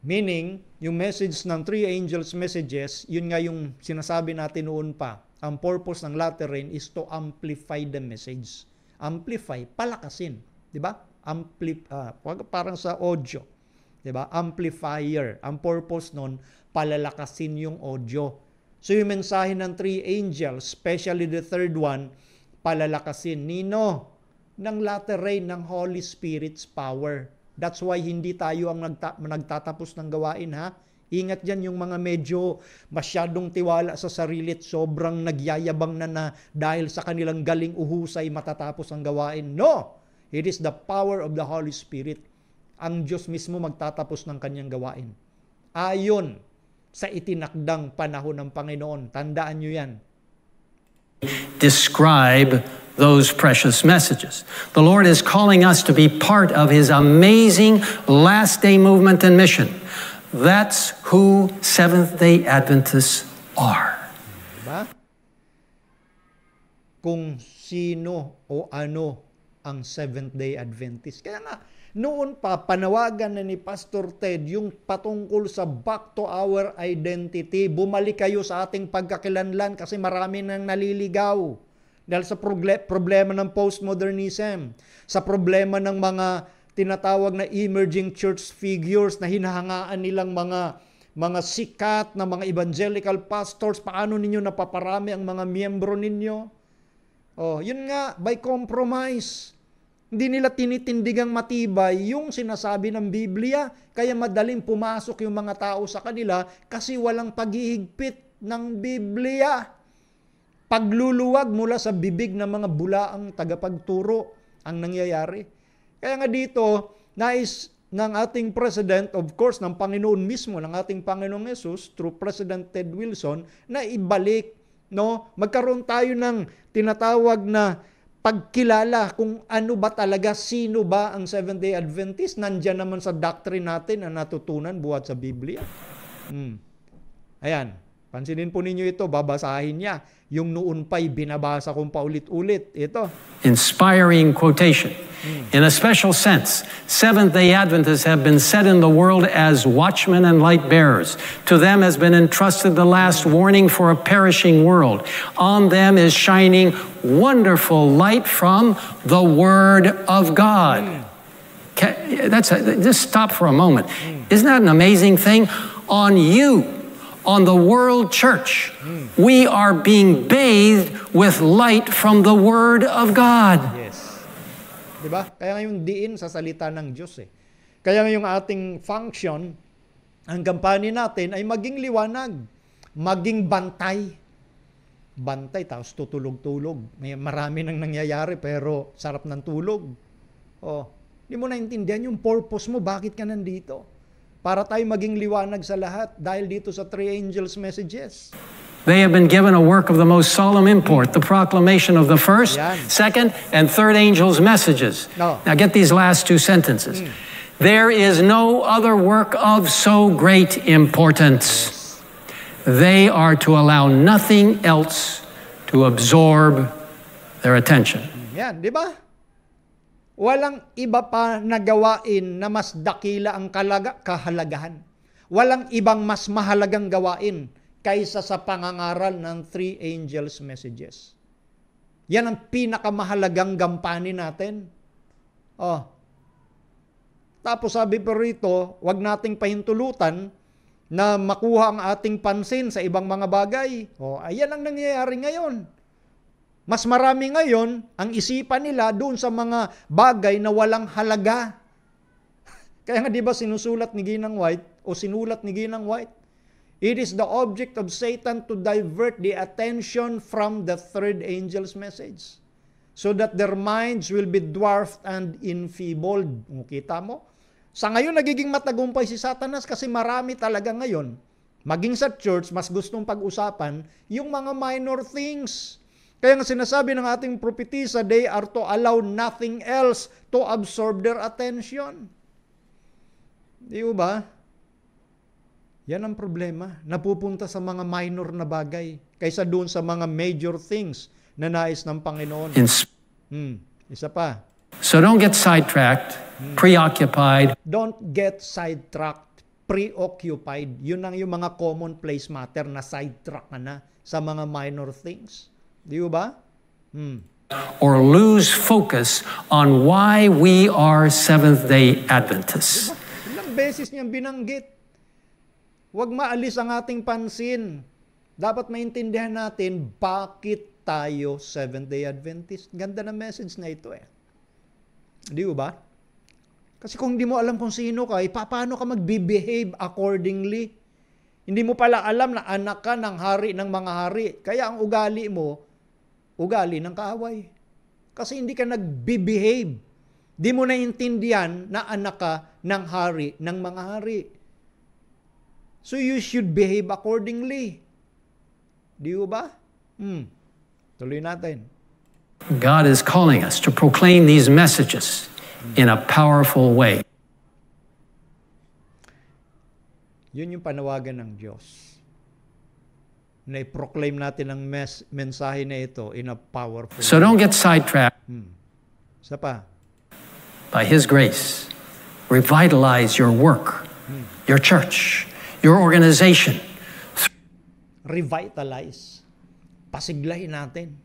Meaning, yung message ng three angels messages, yun nga yung sinasabi natin noon pa. Ang purpose ng latter rain is to amplify the message. Amplify, palakasin, 'di ba? Ampli uh, parang sa audio, 'di ba? Amplifier. Ang purpose noon palalakasin yung audio. So yung mensahe ng three angels, especially the third one, palalakasin nino ng latter rain ng Holy Spirit's power That's why hindi tayo ang nagta- nagtatapos ng gawain ha. Ingat dyan yung mga medyo masyadong tiwala sa sarili at sobrang nagyayabang na na dahil sa kanilang galing uhusay matatapos ang gawain. No! It is the power of the Holy Spirit. Ang Diyos mismo magtatapos ng kanyang gawain. Ayon sa itinakdang panahon ng Panginoon. Tandaan nyo yan. Describe those precious messages. The Lord is calling us to be part of His amazing last day movement and mission. That's who Seventh day Adventists are. Diba? Kung sino o ano ang Seventh day Adventist. Kaya nga, noon pa, panawagan na ni Pastor Ted yung patungkol sa back to our identity. Bumalik kayo sa ating pagkakilanlan kasi marami nang naliligaw. Dahil sa problema ng postmodernism, sa problema ng mga tinatawag na emerging church figures na hinahangaan nilang mga mga sikat na mga evangelical pastors, paano ninyo napaparami ang mga miyembro ninyo? Oh, yun nga, by compromise. Hindi nila tinitindigang matibay yung sinasabi ng Biblia, kaya madaling pumasok yung mga tao sa kanila kasi walang paghihigpit ng Biblia pagluluwag mula sa bibig ng mga bulaang tagapagturo ang nangyayari. Kaya nga dito, nais ng ating President, of course, ng Panginoon mismo, ng ating Panginoong Yesus, through President Ted Wilson, na ibalik, no? magkaroon tayo ng tinatawag na pagkilala kung ano ba talaga, sino ba ang Seventh-day Adventist. Nandyan naman sa doctrine natin na natutunan buhat sa Biblia. Hmm. Ayan. Pansinin po ninyo ito, babasahin niya. Yung noon pa'y binabasa kong paulit-ulit. Ito. Inspiring quotation. Hmm. In a special sense, Seventh-day Adventists have been set in the world as watchmen and light bearers. To them has been entrusted the last warning for a perishing world. On them is shining wonderful light from the Word of God. Hmm. Can, that's a, just stop for a moment. Isn't that an amazing thing? On you, on the world church. Mm. We are being bathed with light from the Word of God. Yes. Diba? Kaya ngayong diin sa salita ng Diyos eh. Kaya ngayong ating function, ang kampanya natin ay maging liwanag, maging bantay. Bantay, tapos tutulog-tulog. May marami nang nangyayari pero sarap ng tulog. Oh, hindi mo naintindihan yung purpose mo, bakit ka nandito? para tayo maging liwanag sa lahat dahil dito sa three angels messages. They have been given a work of the most solemn import, the proclamation of the first, Ayan. second, and third angels' messages. No. Now get these last two sentences. Mm. There is no other work of so great importance. They are to allow nothing else to absorb their attention. Hmm. Yeah, di ba? Walang iba pa na gawain na mas dakila ang kalaga, kahalagahan. Walang ibang mas mahalagang gawain kaysa sa pangangaral ng three angels messages. Yan ang pinakamahalagang gampanin natin. Oh. Tapos sabi pa rito, wag nating pahintulutan na makuha ang ating pansin sa ibang mga bagay. Oh, ayan ang nangyayari ngayon. Mas marami ngayon ang isipan nila doon sa mga bagay na walang halaga. Kaya nga 'di ba sinusulat ni Ginang White o sinulat ni Ginang White, it is the object of Satan to divert the attention from the third angel's message so that their minds will be dwarfed and enfeebled. Kita mo? Sa ngayon, nagiging matagumpay si Satanas kasi marami talaga ngayon, maging sa church, mas gustong pag-usapan yung mga minor things. Kaya nga sinasabi ng ating propetisa, they are to allow nothing else to absorb their attention. Di ba? Yan ang problema. Napupunta sa mga minor na bagay kaysa doon sa mga major things na nais ng Panginoon. Hmm. Isa pa. So don't get sidetracked, hmm. preoccupied. Don't get sidetracked, preoccupied. Yun ang yung mga commonplace matter na sidetrack ka na sa mga minor things. Di ba? Hmm. Or lose focus on why we are Seventh-day Adventists. Diba? Ilang beses niyang binanggit. Huwag maalis ang ating pansin. Dapat maintindihan natin bakit tayo Seventh-day Adventist. Ganda na message na ito eh. Di ba? Kasi kung hindi mo alam kung sino ka, eh, paano ka magbe-behave accordingly? Hindi mo pala alam na anak ka ng hari ng mga hari. Kaya ang ugali mo, ugali ng kaaway. Kasi hindi ka nagbe-behave. Di mo naintindihan na anak ka ng hari, ng mga hari. So you should behave accordingly. Di ba? Hmm. Tuloy natin. God is calling us to proclaim these messages in a powerful way. Yun yung panawagan ng Diyos na proclaim natin ang mes- mensahe na ito in a powerful So don't get sidetracked. Hmm. Isa pa. By His grace, revitalize your work, hmm. your church, your organization. Revitalize. Pasiglahin natin.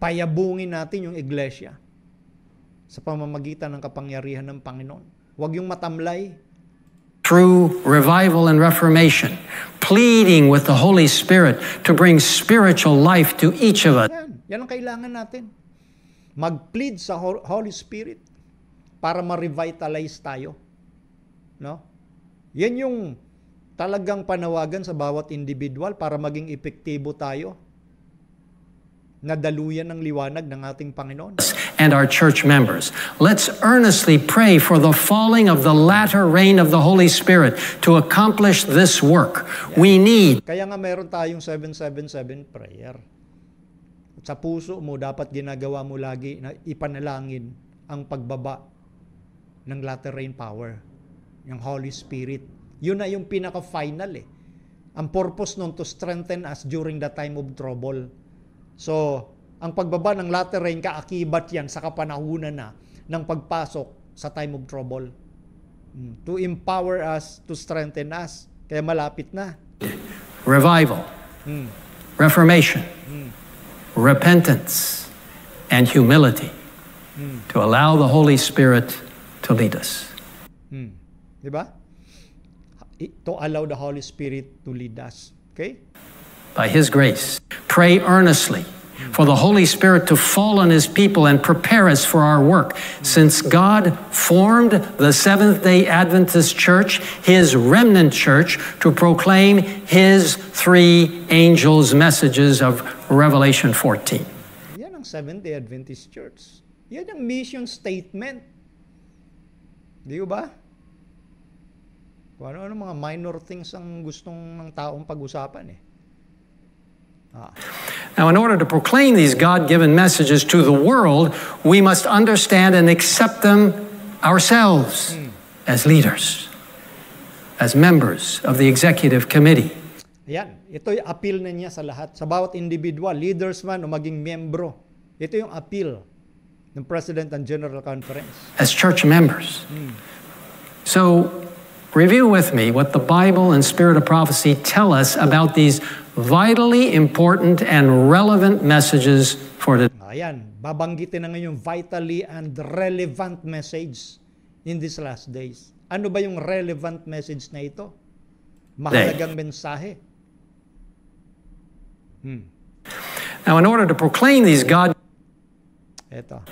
Payabungin natin yung iglesia sa pamamagitan ng kapangyarihan ng Panginoon. Huwag yung matamlay, through revival and reformation, pleading with the Holy Spirit to bring spiritual life to each of us. Yan, ang kailangan natin. Mag-plead sa Holy Spirit para ma-revitalize tayo. No? Yan yung talagang panawagan sa bawat individual para maging epektibo tayo nadaluyan ng liwanag ng ating Panginoon. And our church members, let's earnestly pray for the falling of the latter rain of the Holy Spirit to accomplish this work. Yeah. We need... Kaya nga meron tayong 777 prayer. Sa puso mo, dapat ginagawa mo lagi na ipanalangin ang pagbaba ng latter rain power, ng Holy Spirit. Yun na yung pinaka-final eh. Ang purpose nun to strengthen us during the time of trouble So, ang pagbaba ng latter rain kaakibat yan sa kapanahunan na ng pagpasok sa time of trouble. Hmm. To empower us, to strengthen us. Kaya malapit na. Revival. Mm. Reformation. Mm. Repentance. And humility. Mm. To allow the Holy Spirit to lead us. Mm. Diba? To allow the Holy Spirit to lead us. Okay? by His grace. Pray earnestly for the Holy Spirit to fall on His people and prepare us for our work. Since God formed the Seventh day Adventist Church, His remnant church, to proclaim His three angels' messages of Revelation 14. Yan ang Seventh day Adventist Church. Yan ang mission statement. Di ba? Kung ano-ano mga minor things ang gustong ng taong pag-usapan eh. Now, in order to proclaim these God given messages to the world, we must understand and accept them ourselves hmm. as leaders, as members of the executive committee. Yan, ito'y appeal na niya sa lahat, sa bawat individual, leaders man o maging miyembro. Ito yung appeal ng President and General Conference. As church members. Mm. So, review with me what the Bible and Spirit of Prophecy tell us about these vitally important and relevant messages for the Ayan, babanggitin na ngayon vitally and relevant message in these last days. Ano ba yung relevant message na ito? Mahalagang mensahe. Hmm. Now, in order to proclaim these God... Ito.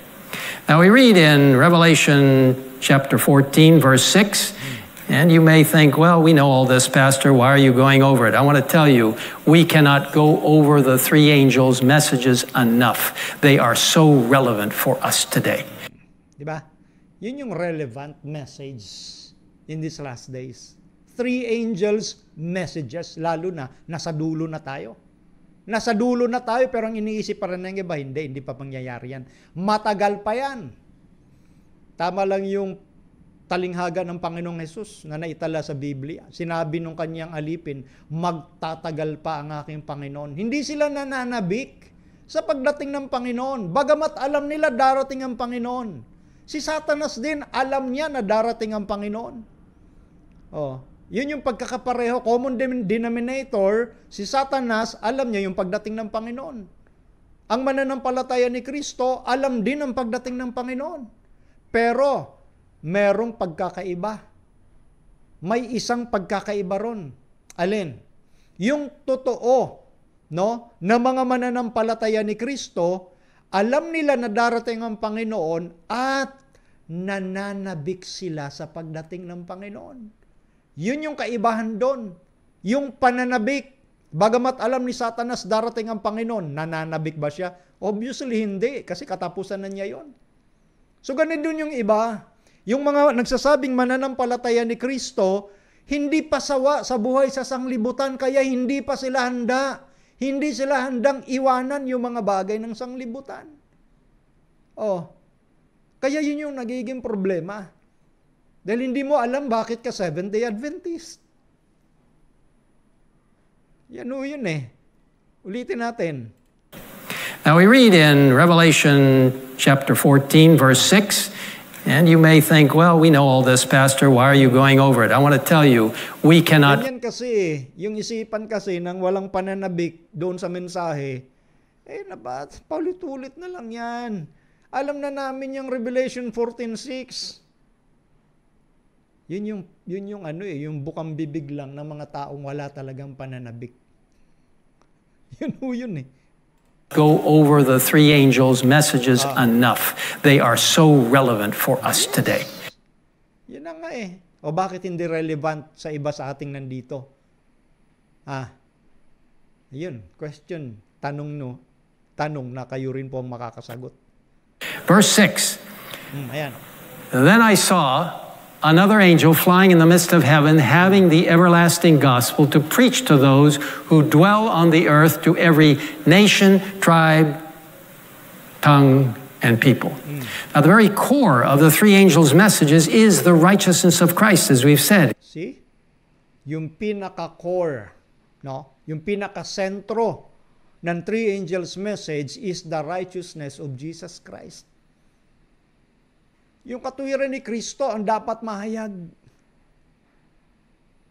Now, we read in Revelation chapter 14, verse 6, hmm. And you may think, well, we know all this, Pastor. Why are you going over it? I want to tell you, we cannot go over the three angels' messages enough. They are so relevant for us today. Diba? Yun yung relevant message in these last days. Three angels' messages, lalo na nasa dulo na tayo. Nasa dulo na tayo, pero ang iniisip pa rin ng iba, hindi, hindi pa mangyayari yan. Matagal pa yan. Tama lang yung talinghaga ng Panginoong Hesus na naitala sa Biblia. Sinabi nung kanyang alipin, magtatagal pa ang aking Panginoon. Hindi sila nananabik sa pagdating ng Panginoon. Bagamat alam nila darating ang Panginoon. Si Satanas din alam niya na darating ang Panginoon. Oh, yun yung pagkakapareho, common denominator, si Satanas alam niya yung pagdating ng Panginoon. Ang mananampalataya ni Kristo, alam din ang pagdating ng Panginoon. Pero merong pagkakaiba. May isang pagkakaiba ron. Alin? Yung totoo, no, na mga mananampalataya ni Kristo, alam nila na darating ang Panginoon at nananabik sila sa pagdating ng Panginoon. Yun yung kaibahan doon. Yung pananabik. Bagamat alam ni Satanas darating ang Panginoon, nananabik ba siya? Obviously hindi, kasi katapusan na niya yon. So ganun din yung iba. Yung mga nagsasabing mananampalataya ni Kristo, hindi pa sawa sa buhay sa sanglibutan kaya hindi pa sila handa. Hindi sila handang iwanan yung mga bagay ng sanglibutan. Oh. Kaya yun yung nagiging problema. Dahil hindi mo alam bakit ka Seventh-day Adventist. Yan o yun eh. Ulitin natin. Now we read in Revelation chapter 14 verse 6, And you may think, well, we know all this, Pastor. Why are you going over it? I want to tell you, we cannot... Ganyan kasi, yung isipan kasi ng walang pananabik doon sa mensahe, eh, nabat, paulit-ulit na lang yan. Alam na namin yung Revelation 14.6. Yun yung, yun yung ano eh, yung bukang bibig lang ng mga taong wala talagang pananabik. Yun ho yun eh go over the three angels' messages oh. enough. They are so relevant for us today. Yun na nga eh. O bakit hindi relevant sa iba sa ating nandito? Ah, yun, question, tanong no, tanong na kayo rin po ang makakasagot. Verse 6. Mm, ayan. Then I saw another angel flying in the midst of heaven, having the everlasting gospel to preach to those who dwell on the earth, to every nation, tribe, tongue, and people. Mm. Now, the very core of the three angels' messages is the righteousness of Christ, as we've said. See? Yung pinaka-core, no? Yung pinaka-sentro ng three angels' message is the righteousness of Jesus Christ. Yung katuwiran ni Kristo ang dapat mahayag.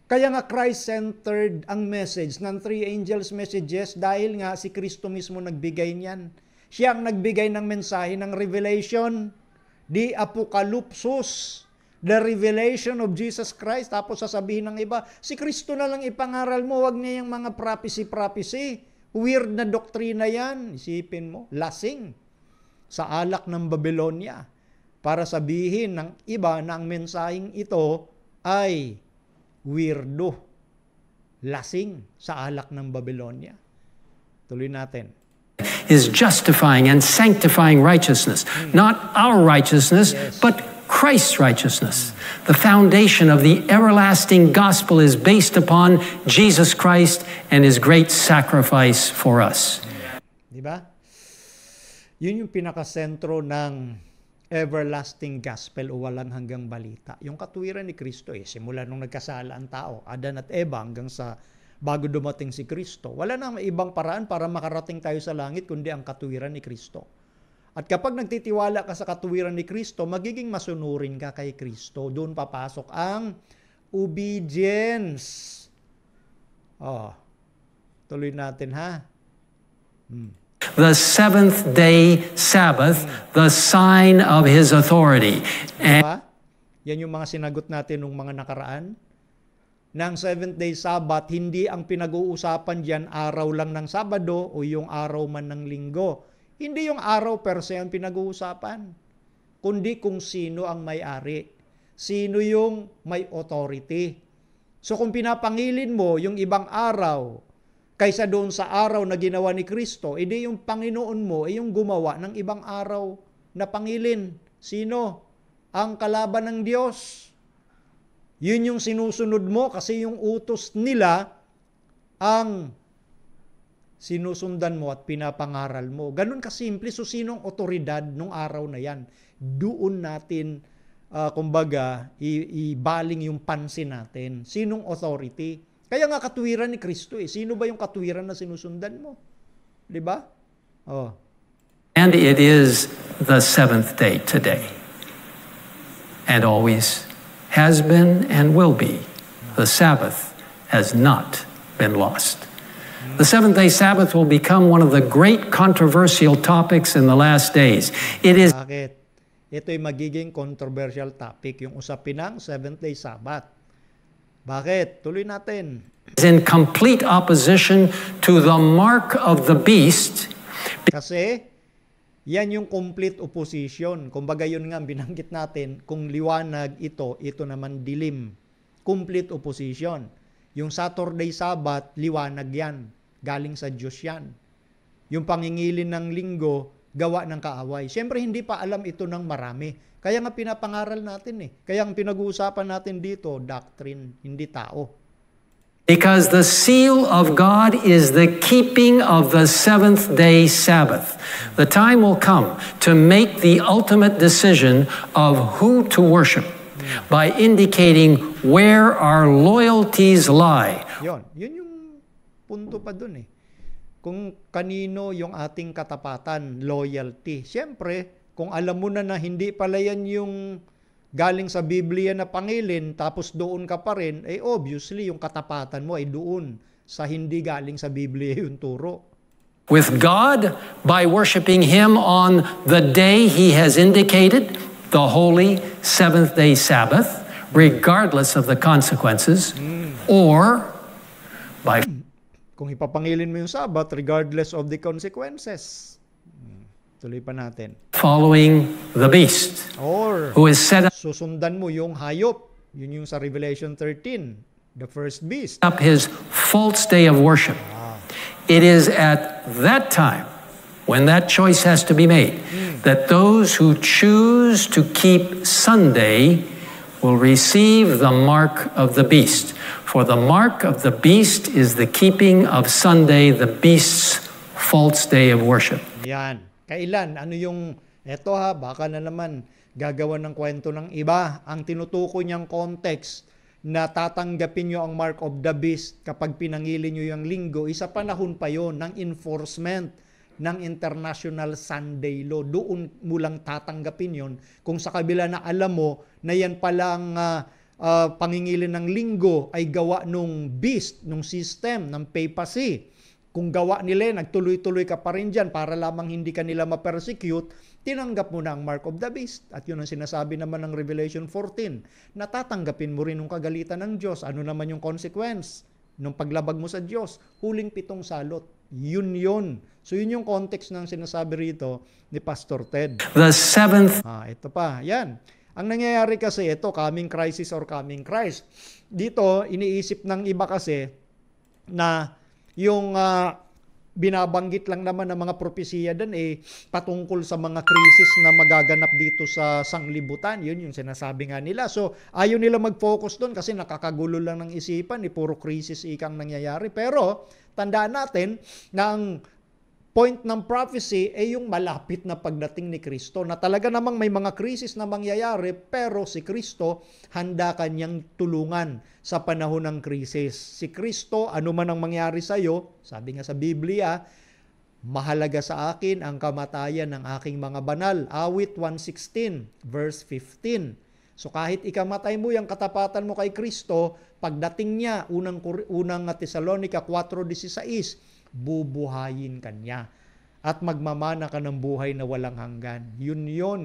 Kaya nga Christ-centered ang message ng three angels messages dahil nga si Kristo mismo nagbigay niyan. Siya ang nagbigay ng mensahe ng revelation, di apocalypse, the revelation of Jesus Christ. Tapos sasabihin ng iba, si Kristo na lang ipangaral mo, wag niya yung mga prophecy-prophecy. Weird na doktrina yan, isipin mo, lasing sa alak ng Babylonia para sabihin ng iba na ang mensaheng ito ay weirdo, lasing sa alak ng Babylonia. Tuloy natin. Is justifying and sanctifying righteousness, hmm. not our righteousness, but Christ's righteousness. The foundation of the everlasting gospel is based upon Jesus Christ and his great sacrifice for us. Di ba? Yun yung pinakasentro ng everlasting gospel o walang hanggang balita. Yung katwiran ni Kristo eh, simula nung nagkasala ang tao, Adan at Eva hanggang sa bago dumating si Kristo. Wala na ibang paraan para makarating tayo sa langit kundi ang katwiran ni Kristo. At kapag nagtitiwala ka sa katwiran ni Kristo, magiging masunurin ka kay Kristo. Doon papasok ang obedience. Oh, tuloy natin ha. Hmm the seventh day Sabbath, the sign of His authority. And diba? Yan yung mga sinagot natin nung mga nakaraan. Nang seventh day Sabbath, hindi ang pinag-uusapan diyan araw lang ng Sabado o yung araw man ng linggo. Hindi yung araw per se ang pinag-uusapan, kundi kung sino ang may-ari. Sino yung may authority. So kung pinapangilin mo yung ibang araw, kaysa doon sa araw na ginawa ni Kristo, edi yung Panginoon mo ay yung gumawa ng ibang araw na pangilin. Sino? Ang kalaban ng Diyos. Yun yung sinusunod mo kasi yung utos nila ang sinusundan mo at pinapangaral mo. Ganun kasimple. So, sinong otoridad nung araw na yan? Doon natin, uh, kumbaga, ibaling yung pansin natin. Sinong authority? Kaya nga katuwiran ni Kristo eh. Sino ba yung katuwiran na sinusundan mo? 'Di ba? Oh. And it is the seventh day today. And always has been and will be. The Sabbath has not been lost. The seventh day Sabbath will become one of the great controversial topics in the last days. It is Bakit? Ito'y magiging controversial topic, yung usapin ng seventh day Sabbath. Bakit? Tuloy natin. Is in complete opposition to the mark of the beast. Kasi yan yung complete opposition. Kumbaga yun nga binanggit natin, kung liwanag ito, ito naman dilim. Complete opposition. Yung Saturday Sabat, liwanag yan. Galing sa Diyos yan. Yung pangingilin ng linggo, gawa ng kaaway. Siyempre, hindi pa alam ito ng marami. Kaya nga pinapangaral natin eh. Kaya ang pinag-uusapan natin dito, doctrine, hindi tao. Because the seal of God is the keeping of the seventh day Sabbath. The time will come to make the ultimate decision of who to worship by indicating where our loyalties lie. Yun, yun yung punto pa dun eh kung kanino yung ating katapatan, loyalty. Siyempre, kung alam mo na na hindi pala yan yung galing sa Biblia na pangilin, tapos doon ka pa rin, eh obviously yung katapatan mo ay doon sa hindi galing sa Biblia yung turo. With God by worshiping Him on the day He has indicated, the holy seventh day Sabbath, regardless of the consequences, mm. or by Kung ipapangilin mo yung Sabbath regardless of the consequences. Tuloy pa natin. Following the beast. Or, who is set up, susundan mo yung hayop. Yun yung sa Revelation 13, the first beast. Up his false day of worship. Ah. It is at that time, when that choice has to be made, mm. that those who choose to keep Sunday will receive the mark of the beast. For the mark of the beast is the keeping of Sunday, the beast's false day of worship. Yan. Kailan? Ano yung, eto ha, baka na naman gagawa ng kwento ng iba. Ang tinutukoy niyang context na tatanggapin niyo ang mark of the beast kapag pinangili niyo yung linggo, isa panahon pa yon ng enforcement ng International Sunday Law. Doon mo lang tatanggapin yon kung sa kabila na alam mo na yan palang uh, ah, uh, ah, pangingilin ng linggo ay gawa nung beast, nung system ng papacy. Kung gawa nila, eh, nagtuloy-tuloy ka pa rin dyan para lamang hindi ka nila ma-persecute, tinanggap mo na ang mark of the beast. At yun ang sinasabi naman ng Revelation 14. Natatanggapin mo rin ng kagalitan ng Diyos. Ano naman yung consequence nung paglabag mo sa Diyos? Huling pitong salot. Yun yun. So yun yung context ng sinasabi rito ni Pastor Ted. The seventh. Ah, ito pa. Yan. Ang nangyayari kasi ito, coming crisis or coming Christ. Dito, iniisip ng iba kasi na yung uh, binabanggit lang naman ng mga propesiya din eh patungkol sa mga krisis na magaganap dito sa sanglibutan. Yun yung sinasabi nga nila. So ayaw nila mag-focus doon kasi nakakagulo lang ng isipan. Eh, puro krisis ikang nangyayari. Pero tandaan natin na ang point ng prophecy ay eh, yung malapit na pagdating ni Kristo na talaga namang may mga krisis na mangyayari pero si Kristo handa kanyang tulungan sa panahon ng krisis. Si Kristo, ano man ang mangyari sa iyo, sabi nga sa Biblia, mahalaga sa akin ang kamatayan ng aking mga banal. Awit 116 verse 15. So kahit ikamatay mo yung katapatan mo kay Kristo, pagdating niya, unang, unang Thessalonica 4.16, bubuhayin kanya. At magmamana ka ng buhay na walang hanggan. Yun yun.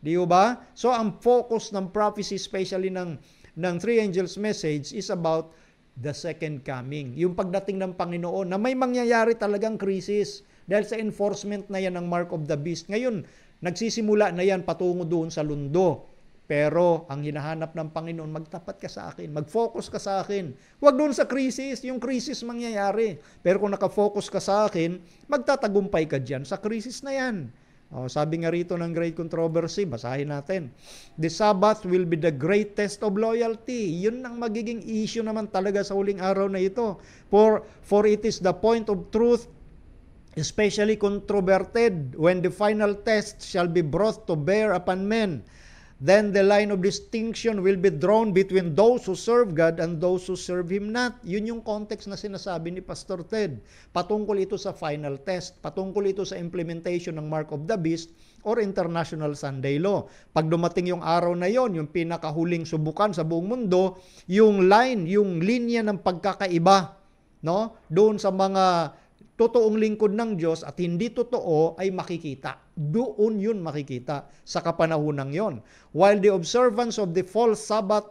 Di ba? So ang focus ng prophecy, especially ng, ng three angels message, is about the second coming. Yung pagdating ng Panginoon na may mangyayari talagang krisis dahil sa enforcement na yan ng Mark of the Beast. Ngayon, nagsisimula na yan patungo doon sa lundo. Pero ang hinahanap ng Panginoon, magtapat ka sa akin, mag-focus ka sa akin. Huwag doon sa krisis, yung krisis mangyayari. Pero kung nakafocus ka sa akin, magtatagumpay ka dyan sa krisis na yan. Oh, sabi nga rito ng Great Controversy, basahin natin. The Sabbath will be the great test of loyalty. Yun ang magiging issue naman talaga sa huling araw na ito. For, for it is the point of truth, especially controverted, when the final test shall be brought to bear upon men then the line of distinction will be drawn between those who serve God and those who serve Him not. Yun yung context na sinasabi ni Pastor Ted. Patungkol ito sa final test, patungkol ito sa implementation ng Mark of the Beast or International Sunday Law. Pag dumating yung araw na yon, yung pinakahuling subukan sa buong mundo, yung line, yung linya ng pagkakaiba no? doon sa mga totoong lingkod ng Diyos at hindi totoo ay makikita. Doon yun makikita sa kapanahunang yon. While the observance of the false Sabbath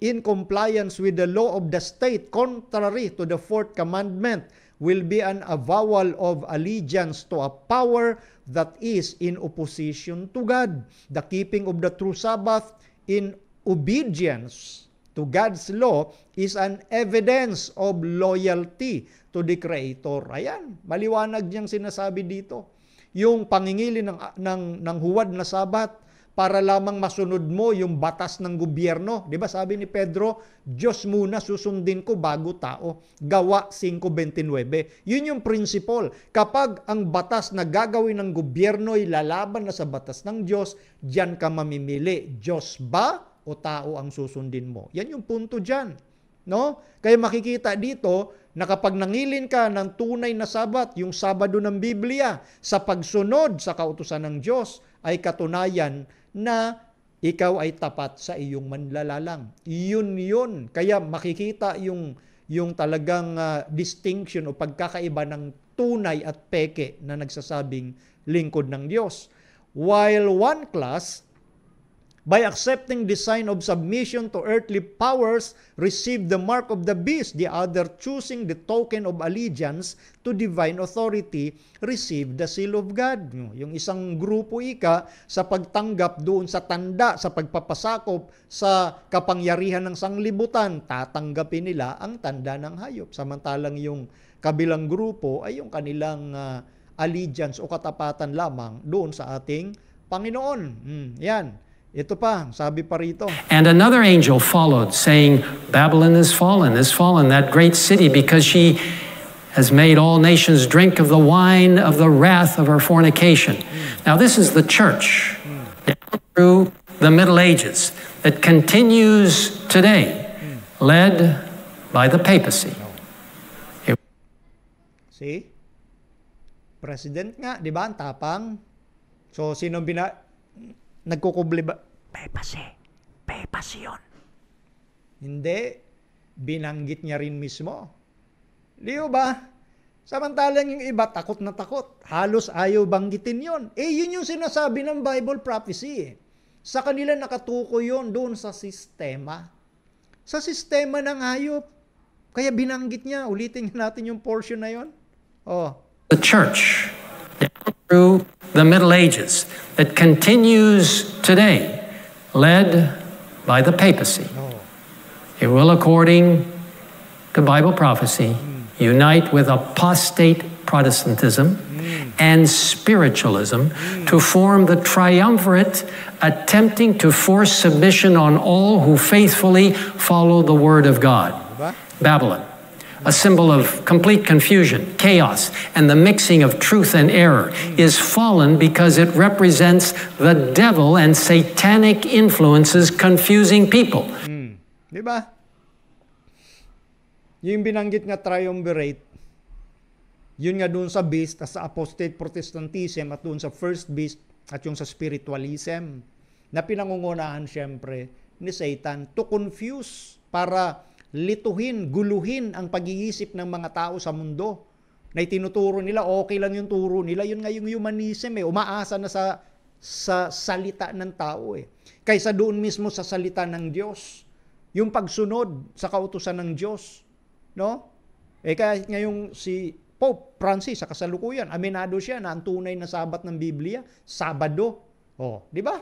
in compliance with the law of the state contrary to the fourth commandment will be an avowal of allegiance to a power that is in opposition to God. The keeping of the true Sabbath in obedience to God's law is an evidence of loyalty to the Creator. Ayan, maliwanag niyang sinasabi dito. Yung pangingilin ng, ng, ng huwad na sabat para lamang masunod mo yung batas ng gobyerno. Di ba sabi ni Pedro, Diyos muna susundin ko bago tao. Gawa 5.29. Yun yung principle. Kapag ang batas na gagawin ng gobyerno ay lalaban na sa batas ng Diyos, diyan ka mamimili. Diyos ba o tao ang susundin mo. Yan yung punto dyan. No? Kaya makikita dito na kapag nangilin ka ng tunay na sabat, yung Sabado ng Biblia, sa pagsunod sa kautusan ng Diyos, ay katunayan na ikaw ay tapat sa iyong manlalalang. Yun yun. Kaya makikita yung yung talagang uh, distinction o pagkakaiba ng tunay at peke na nagsasabing lingkod ng Diyos. While one class by accepting the sign of submission to earthly powers, receive the mark of the beast, the other choosing the token of allegiance to divine authority, receive the seal of God. Yung isang grupo ika sa pagtanggap doon sa tanda, sa pagpapasakop sa kapangyarihan ng sanglibutan, tatanggapin nila ang tanda ng hayop. Samantalang yung kabilang grupo ay yung kanilang uh, allegiance o katapatan lamang doon sa ating Panginoon. Hmm, yan. Ito pa, sabi pa rito. And another angel followed, saying, Babylon is fallen, is fallen, that great city, because she has made all nations drink of the wine of the wrath of her fornication. Mm. Now, this is the church mm. down through the Middle Ages that continues today, mm. led by the papacy. No. See? President nga, di ba? tapang. So, sino nagkukubli ba? Pepas eh. Pepas yun. Hindi. Binanggit niya rin mismo. Di ba? Samantalang yung iba, takot na takot. Halos ayaw banggitin yon. Eh, yun yung sinasabi ng Bible prophecy. Sa kanila nakatuko yon doon sa sistema. Sa sistema ng hayop. Kaya binanggit niya, ulitin natin yung portion na yon. Oh. The church down through the Middle Ages that continues today, led by the papacy. It will, according to Bible prophecy, unite with apostate Protestantism and spiritualism to form the triumvirate attempting to force submission on all who faithfully follow the Word of God. Babylon a symbol of complete confusion, chaos, and the mixing of truth and error, is fallen because it represents the devil and satanic influences confusing people. Mm. Di ba? Yung binanggit nga triumvirate, yun nga doon sa beast, sa apostate protestantism at doon sa first beast at yung sa spiritualism na pinangungunahan siyempre ni Satan to confuse para lituhin, guluhin ang pag-iisip ng mga tao sa mundo na itinuturo nila, okay lang yung turo nila, yun nga yung humanism eh, umaasa na sa, sa salita ng tao eh. Kaysa doon mismo sa salita ng Diyos, yung pagsunod sa kautusan ng Diyos, no? Eh kaya ngayong si Pope Francis sa kasalukuyan, aminado siya na ang tunay na sabat ng Biblia, Sabado. Oh, di ba?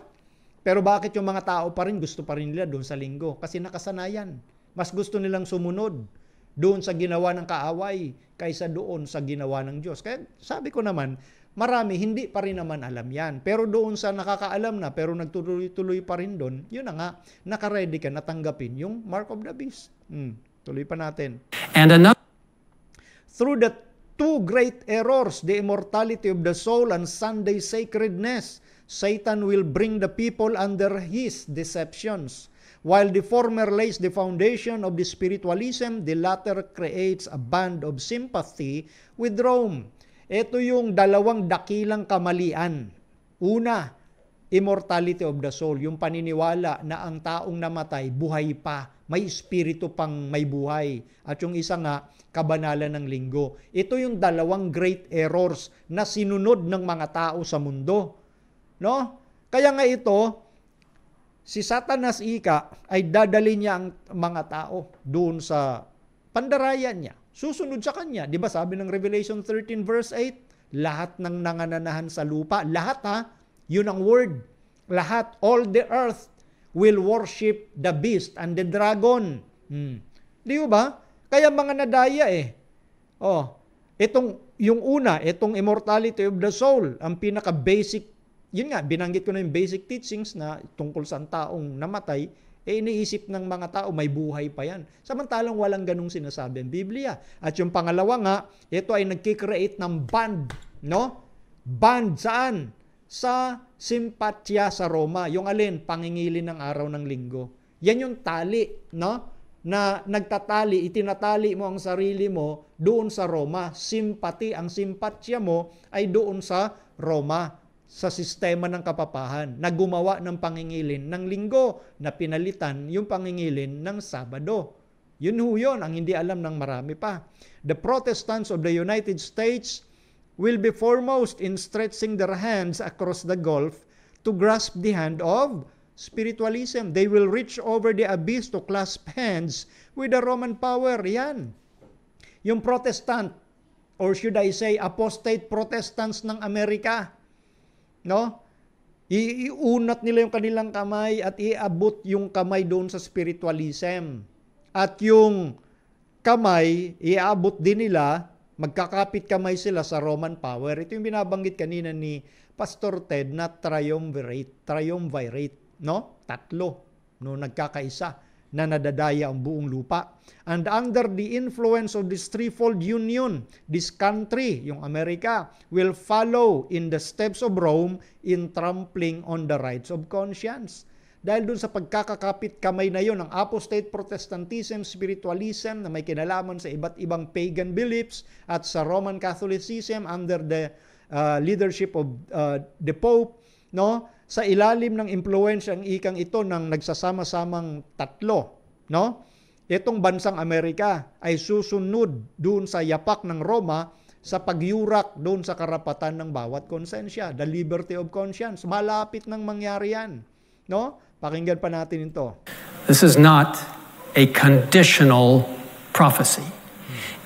Pero bakit yung mga tao pa rin gusto pa rin nila doon sa linggo? Kasi nakasanayan. Mas gusto nilang sumunod doon sa ginawa ng kaaway kaysa doon sa ginawa ng Diyos. Kaya sabi ko naman, marami hindi pa rin naman alam yan. Pero doon sa nakakaalam na pero nagtuloy-tuloy pa rin doon, yun na nga, nakaredy ka na tanggapin yung mark of the beast. Hmm, tuloy pa natin. And another... Through the two great errors, the immortality of the soul and Sunday sacredness, Satan will bring the people under his deceptions. While the former lays the foundation of the spiritualism, the latter creates a band of sympathy with Rome. Ito yung dalawang dakilang kamalian. Una, immortality of the soul, yung paniniwala na ang taong namatay, buhay pa, may espiritu pang may buhay. At yung isa nga, kabanalan ng linggo. Ito yung dalawang great errors na sinunod ng mga tao sa mundo. No? Kaya nga ito, si Satanas ika ay dadali niya ang mga tao doon sa pandarayan niya. Susunod sa kanya. Di ba sabi ng Revelation 13 verse 8, lahat ng nangananahan sa lupa, lahat ha, yun ang word. Lahat, all the earth will worship the beast and the dragon. Hmm. Di ba? Kaya mga nadaya eh. Oh, itong yung una, itong immortality of the soul, ang pinaka basic yun nga, binanggit ko na yung basic teachings na tungkol sa taong namatay, eh iniisip ng mga tao, may buhay pa yan. Samantalang walang ganong sinasabi ang Biblia. At yung pangalawa nga, ito ay nagkikreate ng band. No? Band saan? Sa simpatya sa Roma. Yung alin? Pangingilin ng araw ng linggo. Yan yung tali, no? Na nagtatali, itinatali mo ang sarili mo doon sa Roma. Simpati, ang simpatya mo ay doon sa Roma sa sistema ng kapapahan na gumawa ng pangingilin ng linggo na pinalitan yung pangingilin ng Sabado. Yun ho yun, ang hindi alam ng marami pa. The Protestants of the United States will be foremost in stretching their hands across the Gulf to grasp the hand of spiritualism. They will reach over the abyss to clasp hands with the Roman power. Yan. Yung Protestant, or should I say, apostate Protestants ng Amerika, No? Iunat nila yung kanilang kamay at iabot yung kamay doon sa spiritualism. At yung kamay, iabot din nila, magkakapit kamay sila sa Roman power. Ito yung binabanggit kanina ni Pastor Ted na triumvirate, triumvirate, no? Tatlo, no nagkakaisa na nadadaya ang buong lupa. And under the influence of this threefold union, this country, yung Amerika, will follow in the steps of Rome in trampling on the rights of conscience. Dahil dun sa pagkakakapit kamay na yon ng apostate Protestantism, spiritualism na may kinalaman sa iba't ibang pagan beliefs at sa Roman Catholicism under the uh, leadership of uh, the Pope, no? sa ilalim ng impluensya ang ikang ito ng nagsasama-samang tatlo, no? Itong bansang Amerika ay susunod doon sa yapak ng Roma sa pagyurak doon sa karapatan ng bawat konsensya, the liberty of conscience. Malapit nang mangyari yan. No? Pakinggan pa natin ito. This is not a conditional prophecy.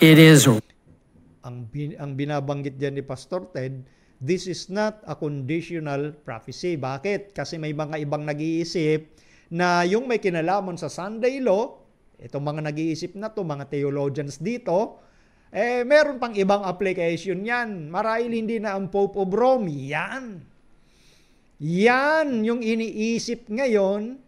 It is ang, bin, ang binabanggit diyan ni Pastor Ted This is not a conditional prophecy. Bakit? Kasi may mga ibang nag-iisip na yung may kinalaman sa Sunday law, itong mga nag-iisip na to, mga theologians dito, eh meron pang ibang application yan. Marahil hindi na ang Pope of Rome. Yan. Yan yung iniisip ngayon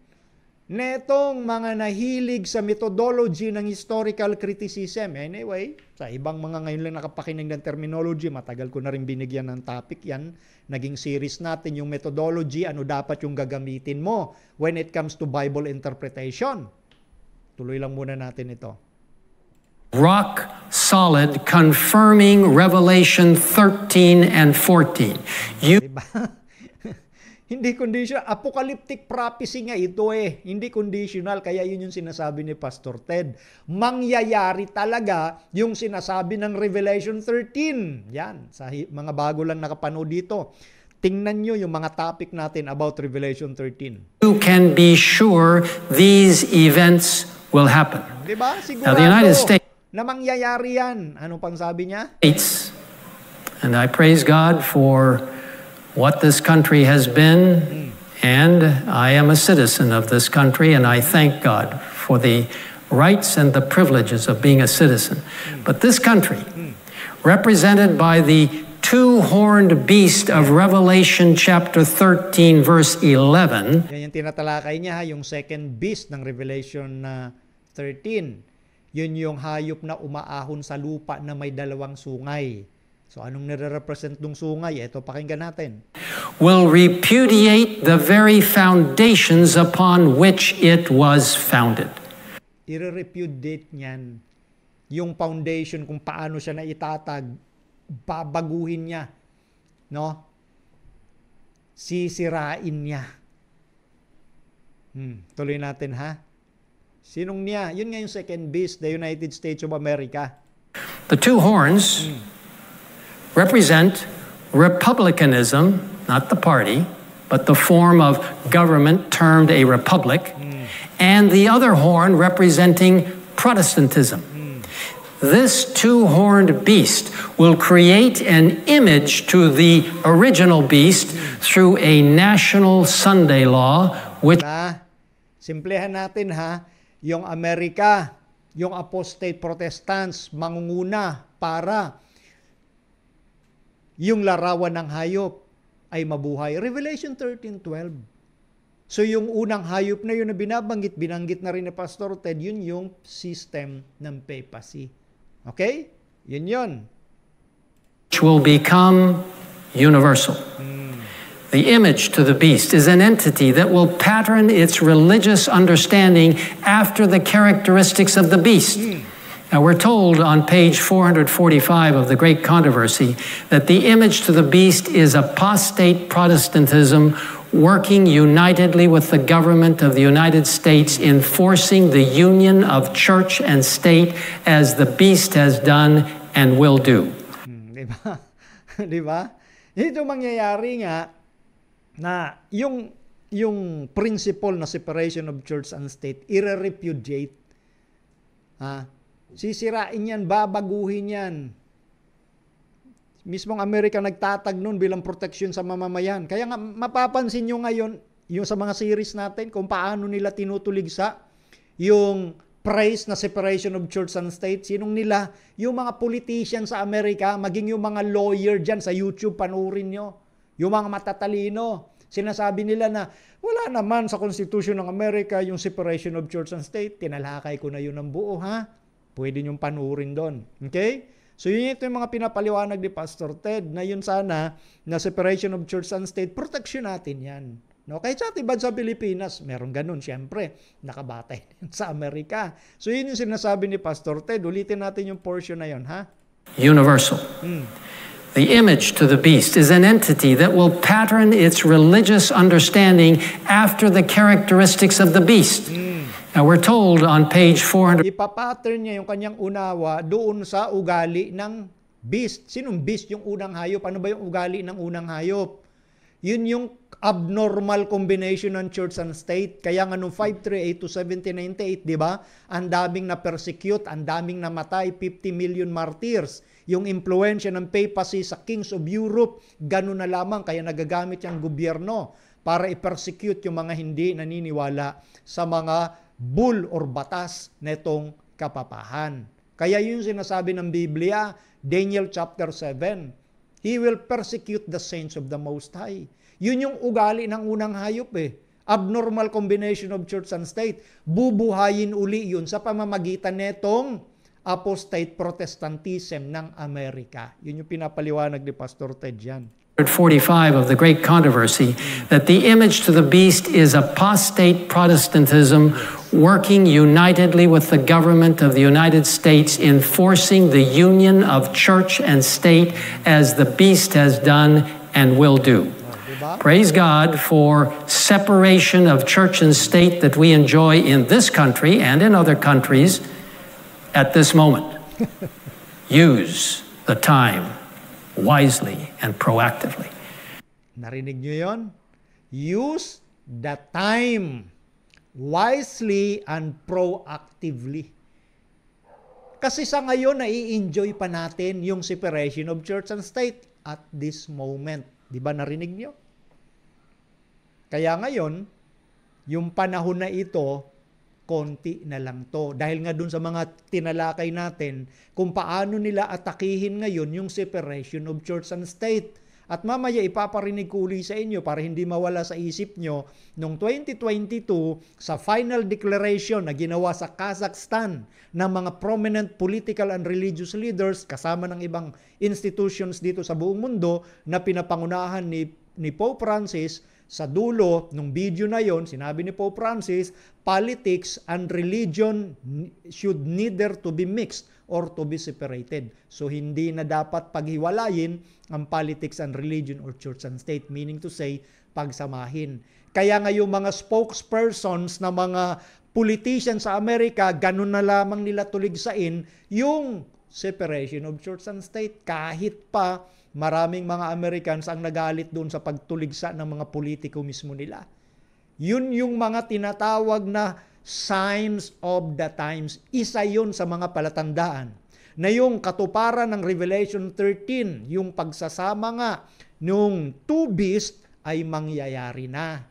netong mga nahilig sa methodology ng historical criticism. Anyway, sa ibang mga ngayon lang nakapakinig ng terminology, matagal ko na rin binigyan ng topic yan. Naging series natin yung methodology, ano dapat yung gagamitin mo when it comes to Bible interpretation. Tuloy lang muna natin ito. rock solid, confirming Revelation 13 and 14. You. Diba? Hindi conditional. Apocalyptic prophecy nga ito eh. Hindi conditional. Kaya yun yung sinasabi ni Pastor Ted. Mangyayari talaga yung sinasabi ng Revelation 13. Yan. Sa mga bago lang nakapanood dito. Tingnan nyo yung mga topic natin about Revelation 13. You can be sure these events will happen. Diba? Sigurado. Now the United States na mangyayari yan. Ano pang sabi niya? States. And I praise God for what this country has been, and I am a citizen of this country, and I thank God for the rights and the privileges of being a citizen. But this country, represented by the two horned beast of Revelation chapter 13 verse 11. niya yung second beast ng Revelation na uh, 13. Yun yung hayop na umaahon sa lupa na may dalawang sungay. So anong nire-represent ng sungay? Ito pakinggan natin. Will repudiate the very foundations upon which it was founded. I-repudiate niyan yung foundation kung paano siya naitatag, babaguhin niya, no? Sisirain niya. Hmm, tuloy natin ha. Sinong niya? Yun nga yung second beast, the United States of America. The two horns, hmm represent republicanism, not the party, but the form of government termed a republic, mm. and the other horn representing Protestantism. Mm. This two horned beast will create an image to the original beast through a national Sunday law, which. na, simplehan natin ha, yung Amerika, yung apostate Protestants, mangunguna para yung larawan ng hayop ay mabuhay. Revelation 13.12. So yung unang hayop na yun na binabanggit, binanggit na rin ni Pastor Ted, yun yung system ng papacy. Okay? Yun yun. Which will become universal. Hmm. The image to the beast is an entity that will pattern its religious understanding after the characteristics of the beast. Hmm. Now, we're told on page 445 of The Great Controversy that the image to the beast is apostate Protestantism working unitedly with the government of the United States in forcing the union of church and state as the beast has done and will do. Hmm, Ito mangyayari nga na yung yung principle na separation of church and state ire-repudiate Sisirain yan, babaguhin yan. Mismong Amerika nagtatag nun bilang protection sa mamamayan. Kaya nga, mapapansin nyo ngayon, yung sa mga series natin, kung paano nila tinutuligsa yung praise na separation of church and state. Sinong nila? Yung mga politician sa Amerika, maging yung mga lawyer dyan sa YouTube, panurin nyo. Yung mga matatalino. Sinasabi nila na, wala naman sa Constitution ng Amerika yung separation of church and state. Tinalakay ko na yun ng buo, ha? Pwede niyong panurin doon. Okay? So yun ito yung mga pinapaliwanag ni Pastor Ted na yun sana na separation of church and state, protection natin yan. No, kahit sa ating sa Pilipinas, meron ganun siyempre, nakabatay sa Amerika. So yun yung sinasabi ni Pastor Ted, ulitin natin yung portion na yun, ha? Universal. Mm. The image to the beast is an entity that will pattern its religious understanding after the characteristics of the beast. Mm. Now we're told on page 400... Ipapattern niya yung kanyang unawa doon sa ugali ng beast. Sinong beast yung unang hayop? Ano ba yung ugali ng unang hayop? Yun yung abnormal combination ng church and state. Kaya nga nung 538 to 1798, di ba? Ang daming na-persecute, ang daming namatay, 50 million martyrs. Yung impluensya ng papacy sa kings of Europe, ganun na lamang. Kaya nagagamit yung gobyerno para i-persecute yung mga hindi naniniwala sa mga bull or batas netong kapapahan. Kaya yun sinasabi ng Biblia, Daniel chapter 7, He will persecute the saints of the Most High. Yun yung ugali ng unang hayop eh. Abnormal combination of church and state. Bubuhayin uli yun sa pamamagitan netong apostate protestantism ng Amerika. Yun yung pinapaliwanag ni Pastor Ted yan. 45 of the Great Controversy that the image to the beast is apostate Protestantism working unitedly with the government of the United States in forcing the union of church and state as the beast has done and will do. Praise God for separation of church and state that we enjoy in this country and in other countries at this moment. Use the time wisely and proactively. Narinig nyo yon? Use the time wisely and proactively. Kasi sa ngayon, nai-enjoy pa natin yung separation of church and state at this moment. Di ba narinig nyo? Kaya ngayon, yung panahon na ito, konti na lang to. Dahil nga dun sa mga tinalakay natin, kung paano nila atakihin ngayon yung separation of church and state. At mamaya ipaparinig ko uli sa inyo para hindi mawala sa isip nyo, nung 2022, sa final declaration na ginawa sa Kazakhstan ng mga prominent political and religious leaders kasama ng ibang institutions dito sa buong mundo na pinapangunahan ni, ni Pope Francis, sa dulo ng video na yon, sinabi ni Pope Francis, politics and religion should neither to be mixed or to be separated. So hindi na dapat paghiwalayin ang politics and religion or church and state, meaning to say, pagsamahin. Kaya ngayon mga spokespersons na mga politicians sa Amerika, ganun na lamang nila tuligsain yung separation of church and state kahit pa Maraming mga Americans ang nagalit doon sa pagtuligsa ng mga politiko mismo nila. Yun yung mga tinatawag na signs of the times. Isa yun sa mga palatandaan na yung katuparan ng Revelation 13, yung pagsasama nga nung two beast ay mangyayari na.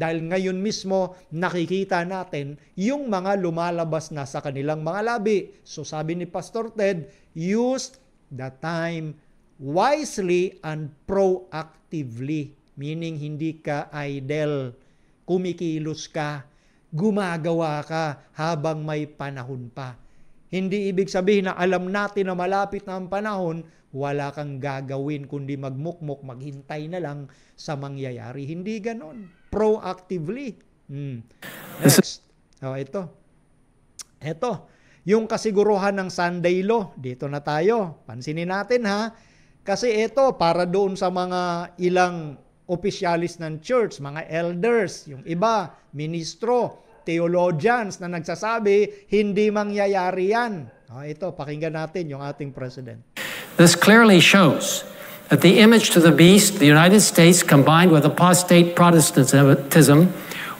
Dahil ngayon mismo nakikita natin yung mga lumalabas na sa kanilang mga labi. So sabi ni Pastor Ted, use the time wisely and proactively. Meaning, hindi ka idle. Kumikilos ka. Gumagawa ka habang may panahon pa. Hindi ibig sabihin na alam natin na malapit na ang panahon, wala kang gagawin kundi magmukmok, maghintay na lang sa mangyayari. Hindi ganon. Proactively. Hmm. Next. Oh, ito. Ito. Yung kasiguruhan ng Sunday law. Dito na tayo. Pansinin natin ha kasi ito, para doon sa mga ilang opisyalis ng church, mga elders, yung iba, ministro, theologians na nagsasabi, hindi mangyayari yan. Oh, ito, pakinggan natin yung ating president. This clearly shows that the image to the beast, the United States, combined with apostate Protestantism,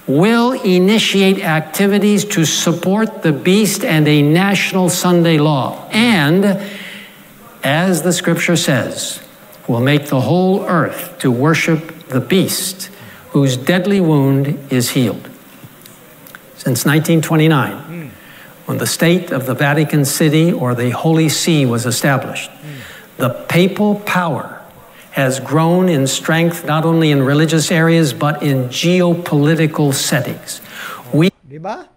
will initiate activities to support the beast and a national Sunday law. And as the scripture says, will make the whole earth to worship the beast whose deadly wound is healed. Since 1929, mm. when the state of the Vatican City or the Holy See was established, mm. the papal power has grown in strength not only in religious areas but in geopolitical settings. We... Diba?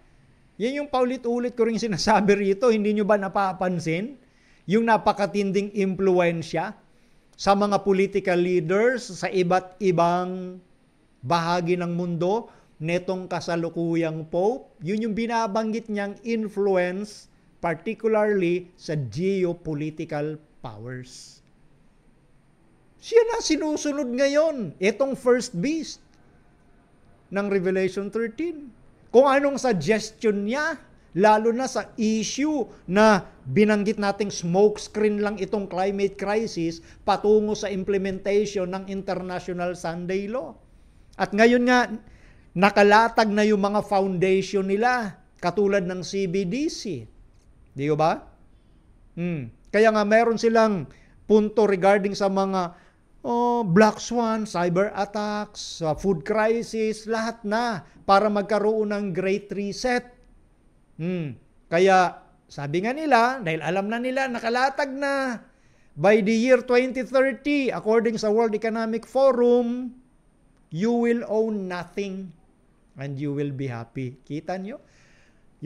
Yan yung paulit-ulit ko rin sinasabi rito, hindi nyo ba napapansin? yung napakatinding impluensya sa mga political leaders sa iba't ibang bahagi ng mundo netong kasalukuyang Pope. Yun yung binabanggit niyang influence particularly sa geopolitical powers. Siya na sinusunod ngayon, itong first beast ng Revelation 13. Kung anong suggestion niya, lalo na sa issue na Binanggit nating smokescreen lang itong climate crisis patungo sa implementation ng International Sunday Law. At ngayon nga, nakalatag na yung mga foundation nila, katulad ng CBDC. Di ba? Hmm. Kaya nga meron silang punto regarding sa mga oh, black swan, cyber attacks, food crisis, lahat na para magkaroon ng great reset. Hmm. Kaya sabi nga nila, dahil alam na nila, nakalatag na by the year 2030, according sa World Economic Forum, you will own nothing and you will be happy. Kita nyo?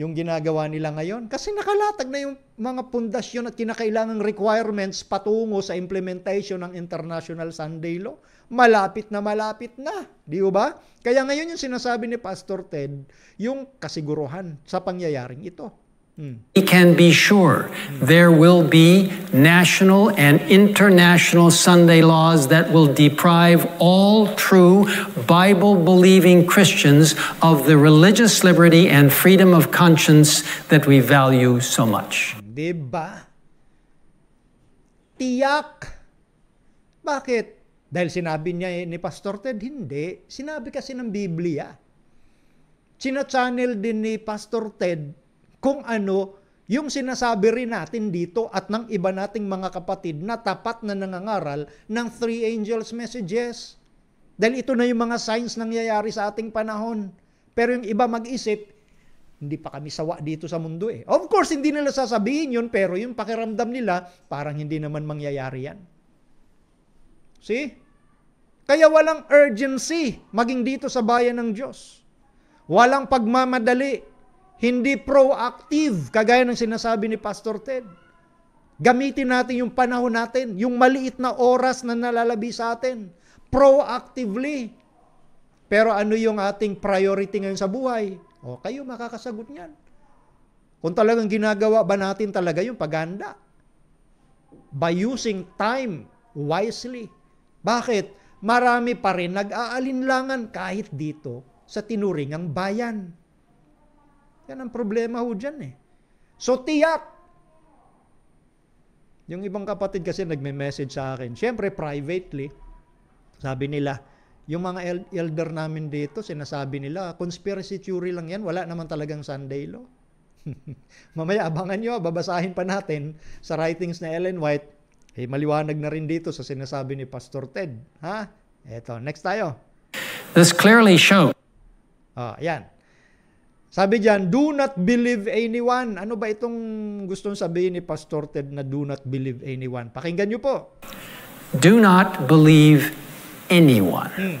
Yung ginagawa nila ngayon. Kasi nakalatag na yung mga pundasyon at kinakailangang requirements patungo sa implementation ng International Sunday Law. Malapit na malapit na. Di ba? Kaya ngayon yung sinasabi ni Pastor Ted, yung kasiguruhan sa pangyayaring ito. We can be sure there will be national and international Sunday laws that will deprive all true Bible believing Christians of the religious liberty and freedom of conscience that we value so much. Diba? Tiyak. Bakit? Dahil sinabi niya eh, ni Pastor Ted, hindi. Sinabi kasi ng Biblia. Sina-channel din ni Pastor Ted kung ano yung sinasabi rin natin dito at ng iba nating mga kapatid na tapat na nangangaral ng three angels messages. Dahil ito na yung mga signs nangyayari sa ating panahon. Pero yung iba mag-isip, hindi pa kami sawa dito sa mundo eh. Of course, hindi nila sasabihin yun, pero yung pakiramdam nila, parang hindi naman mangyayari yan. See? Kaya walang urgency maging dito sa bayan ng Diyos. Walang pagmamadali hindi proactive, kagaya ng sinasabi ni Pastor Ted. Gamitin natin yung panahon natin, yung maliit na oras na nalalabi sa atin. Proactively. Pero ano yung ating priority ngayon sa buhay? O kayo makakasagot niyan. Kung talagang ginagawa ba natin talaga yung paganda? By using time wisely. Bakit? Marami pa rin nag-aalinlangan kahit dito sa tinuringang bayan. Yan ang problema ho dyan eh. So tiyak, yung ibang kapatid kasi nagme-message sa akin. syempre privately, sabi nila, yung mga elder namin dito, sinasabi nila, conspiracy theory lang yan, wala naman talagang Sunday law. Mamaya, abangan nyo, babasahin pa natin sa writings na Ellen White. Eh, maliwanag na rin dito sa sinasabi ni Pastor Ted. Ha? Eto, next tayo. This clearly shows. Ah, yan. Sabi diyan, do not believe anyone. Ano ba itong gustong sabihin ni Pastor Ted na do not believe anyone? Pakinggan niyo po. Do not believe anyone. Hmm.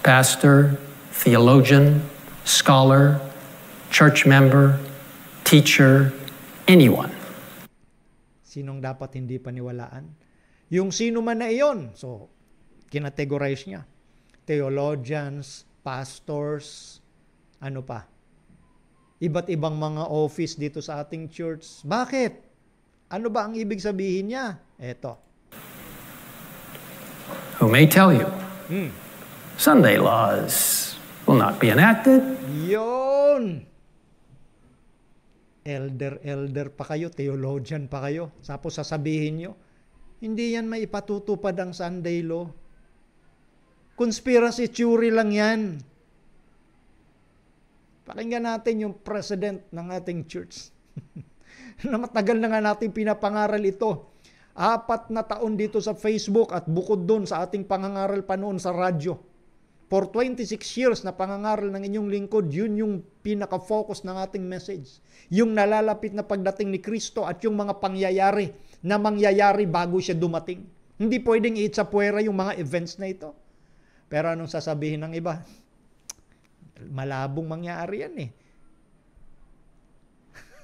Pastor, theologian, scholar, church member, teacher, anyone. Sinong dapat hindi paniwalaan? Yung sino man na iyon. So, kinategorize niya. Theologians, pastors, ano pa, iba't ibang mga office dito sa ating church. Bakit? Ano ba ang ibig sabihin niya? Eto. Who may tell you, hmm. Sunday laws will not be enacted. Yon! Elder, elder pa kayo, theologian pa kayo. Tapos sasabihin nyo, hindi yan may ipatutupad ang Sunday law. Conspiracy theory lang yan. Pakinggan natin yung president ng ating church. na matagal na nga natin pinapangaral ito. Apat na taon dito sa Facebook at bukod doon sa ating pangangaral pa noon sa radyo. For 26 years na pangangaral ng inyong lingkod, yun yung pinaka-focus ng ating message. Yung nalalapit na pagdating ni Kristo at yung mga pangyayari na mangyayari bago siya dumating. Hindi pwedeng iitsapuera yung mga events na ito. Pero anong sasabihin ng iba? Malabong mangyari yan eh.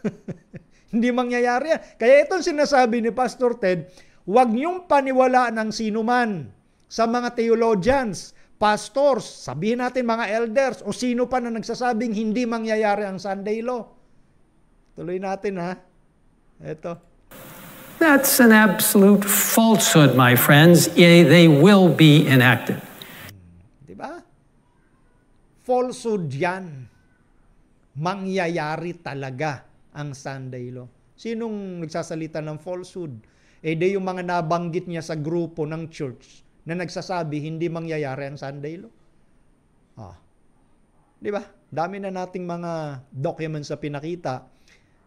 Hindi mangyayari yan. Kaya itong sinasabi ni Pastor Ted, huwag niyong paniwalaan ng sinuman sa mga theologians, pastors, sabihin natin mga elders, o sino pa na nagsasabing hindi mangyayari ang Sunday law. Tuloy natin ha. Ito. That's an absolute falsehood, my friends. They will be enacted falsehood yan. Mangyayari talaga ang Sunday law. Sinong nagsasalita ng falsehood? Eh, de yung mga nabanggit niya sa grupo ng church na nagsasabi hindi mangyayari ang Sunday law. Ah. 'Di ba? Dami na nating mga documents sa pinakita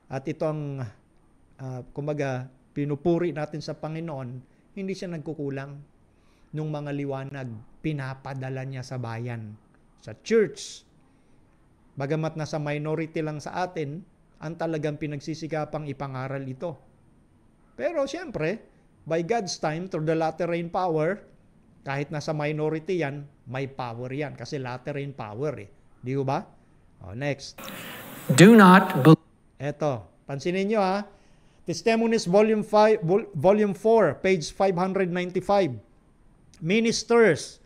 at ito ang uh, ah, kumbaga pinupuri natin sa Panginoon, hindi siya nagkukulang nung mga liwanag pinapadala niya sa bayan sa church. Bagamat nasa minority lang sa atin, ang talagang pinagsisikapang ipangaral ito. Pero siyempre, by God's time, through the latter rain power, kahit nasa minority yan, may power yan. Kasi latter rain power eh. Di ba? Oh, next. Do not believe. Eto, pansinin nyo ha. Ah. Testimonies Volume, 5, Volume 4, page 595. Ministers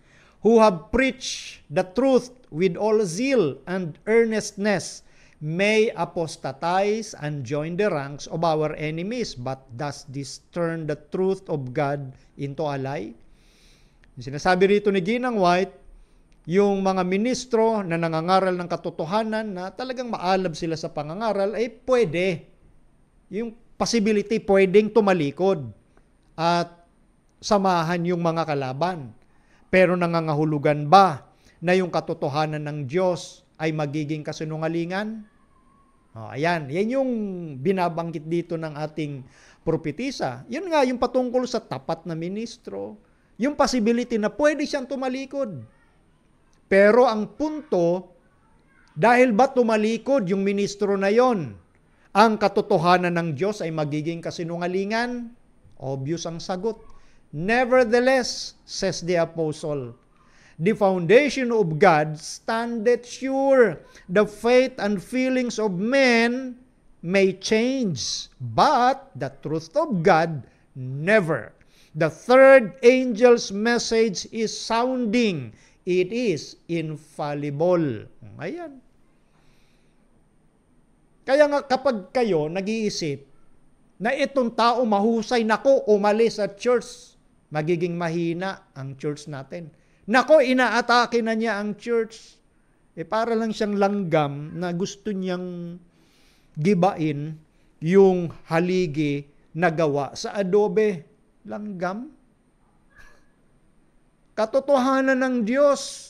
who have preached the truth with all zeal and earnestness may apostatize and join the ranks of our enemies. But does this turn the truth of God into a lie? Sinasabi rito ni Ginang White, yung mga ministro na nangangaral ng katotohanan na talagang maalab sila sa pangangaral, ay eh, pwede. Yung possibility pwedeng tumalikod at samahan yung mga kalaban. Pero nangangahulugan ba na yung katotohanan ng Diyos ay magiging kasinungalingan? Oh, ayan, yan yung binabanggit dito ng ating propetisa. Yun nga yung patungkol sa tapat na ministro, yung possibility na pwede siyang tumalikod. Pero ang punto, dahil ba tumalikod yung ministro na yon, ang katotohanan ng Diyos ay magiging kasinungalingan? Obvious ang sagot. Nevertheless, says the apostle, the foundation of God standeth sure. The faith and feelings of men may change, but the truth of God never. The third angel's message is sounding. It is infallible. Ayan. Kaya nga kapag kayo nag-iisip na itong tao mahusay nako umalis sa church, Magiging mahina ang church natin. Nako, inaatake na niya ang church. Eh para lang siyang langgam na gusto niyang gibain yung haligi na gawa sa adobe. Langgam. Katotohanan ng Diyos,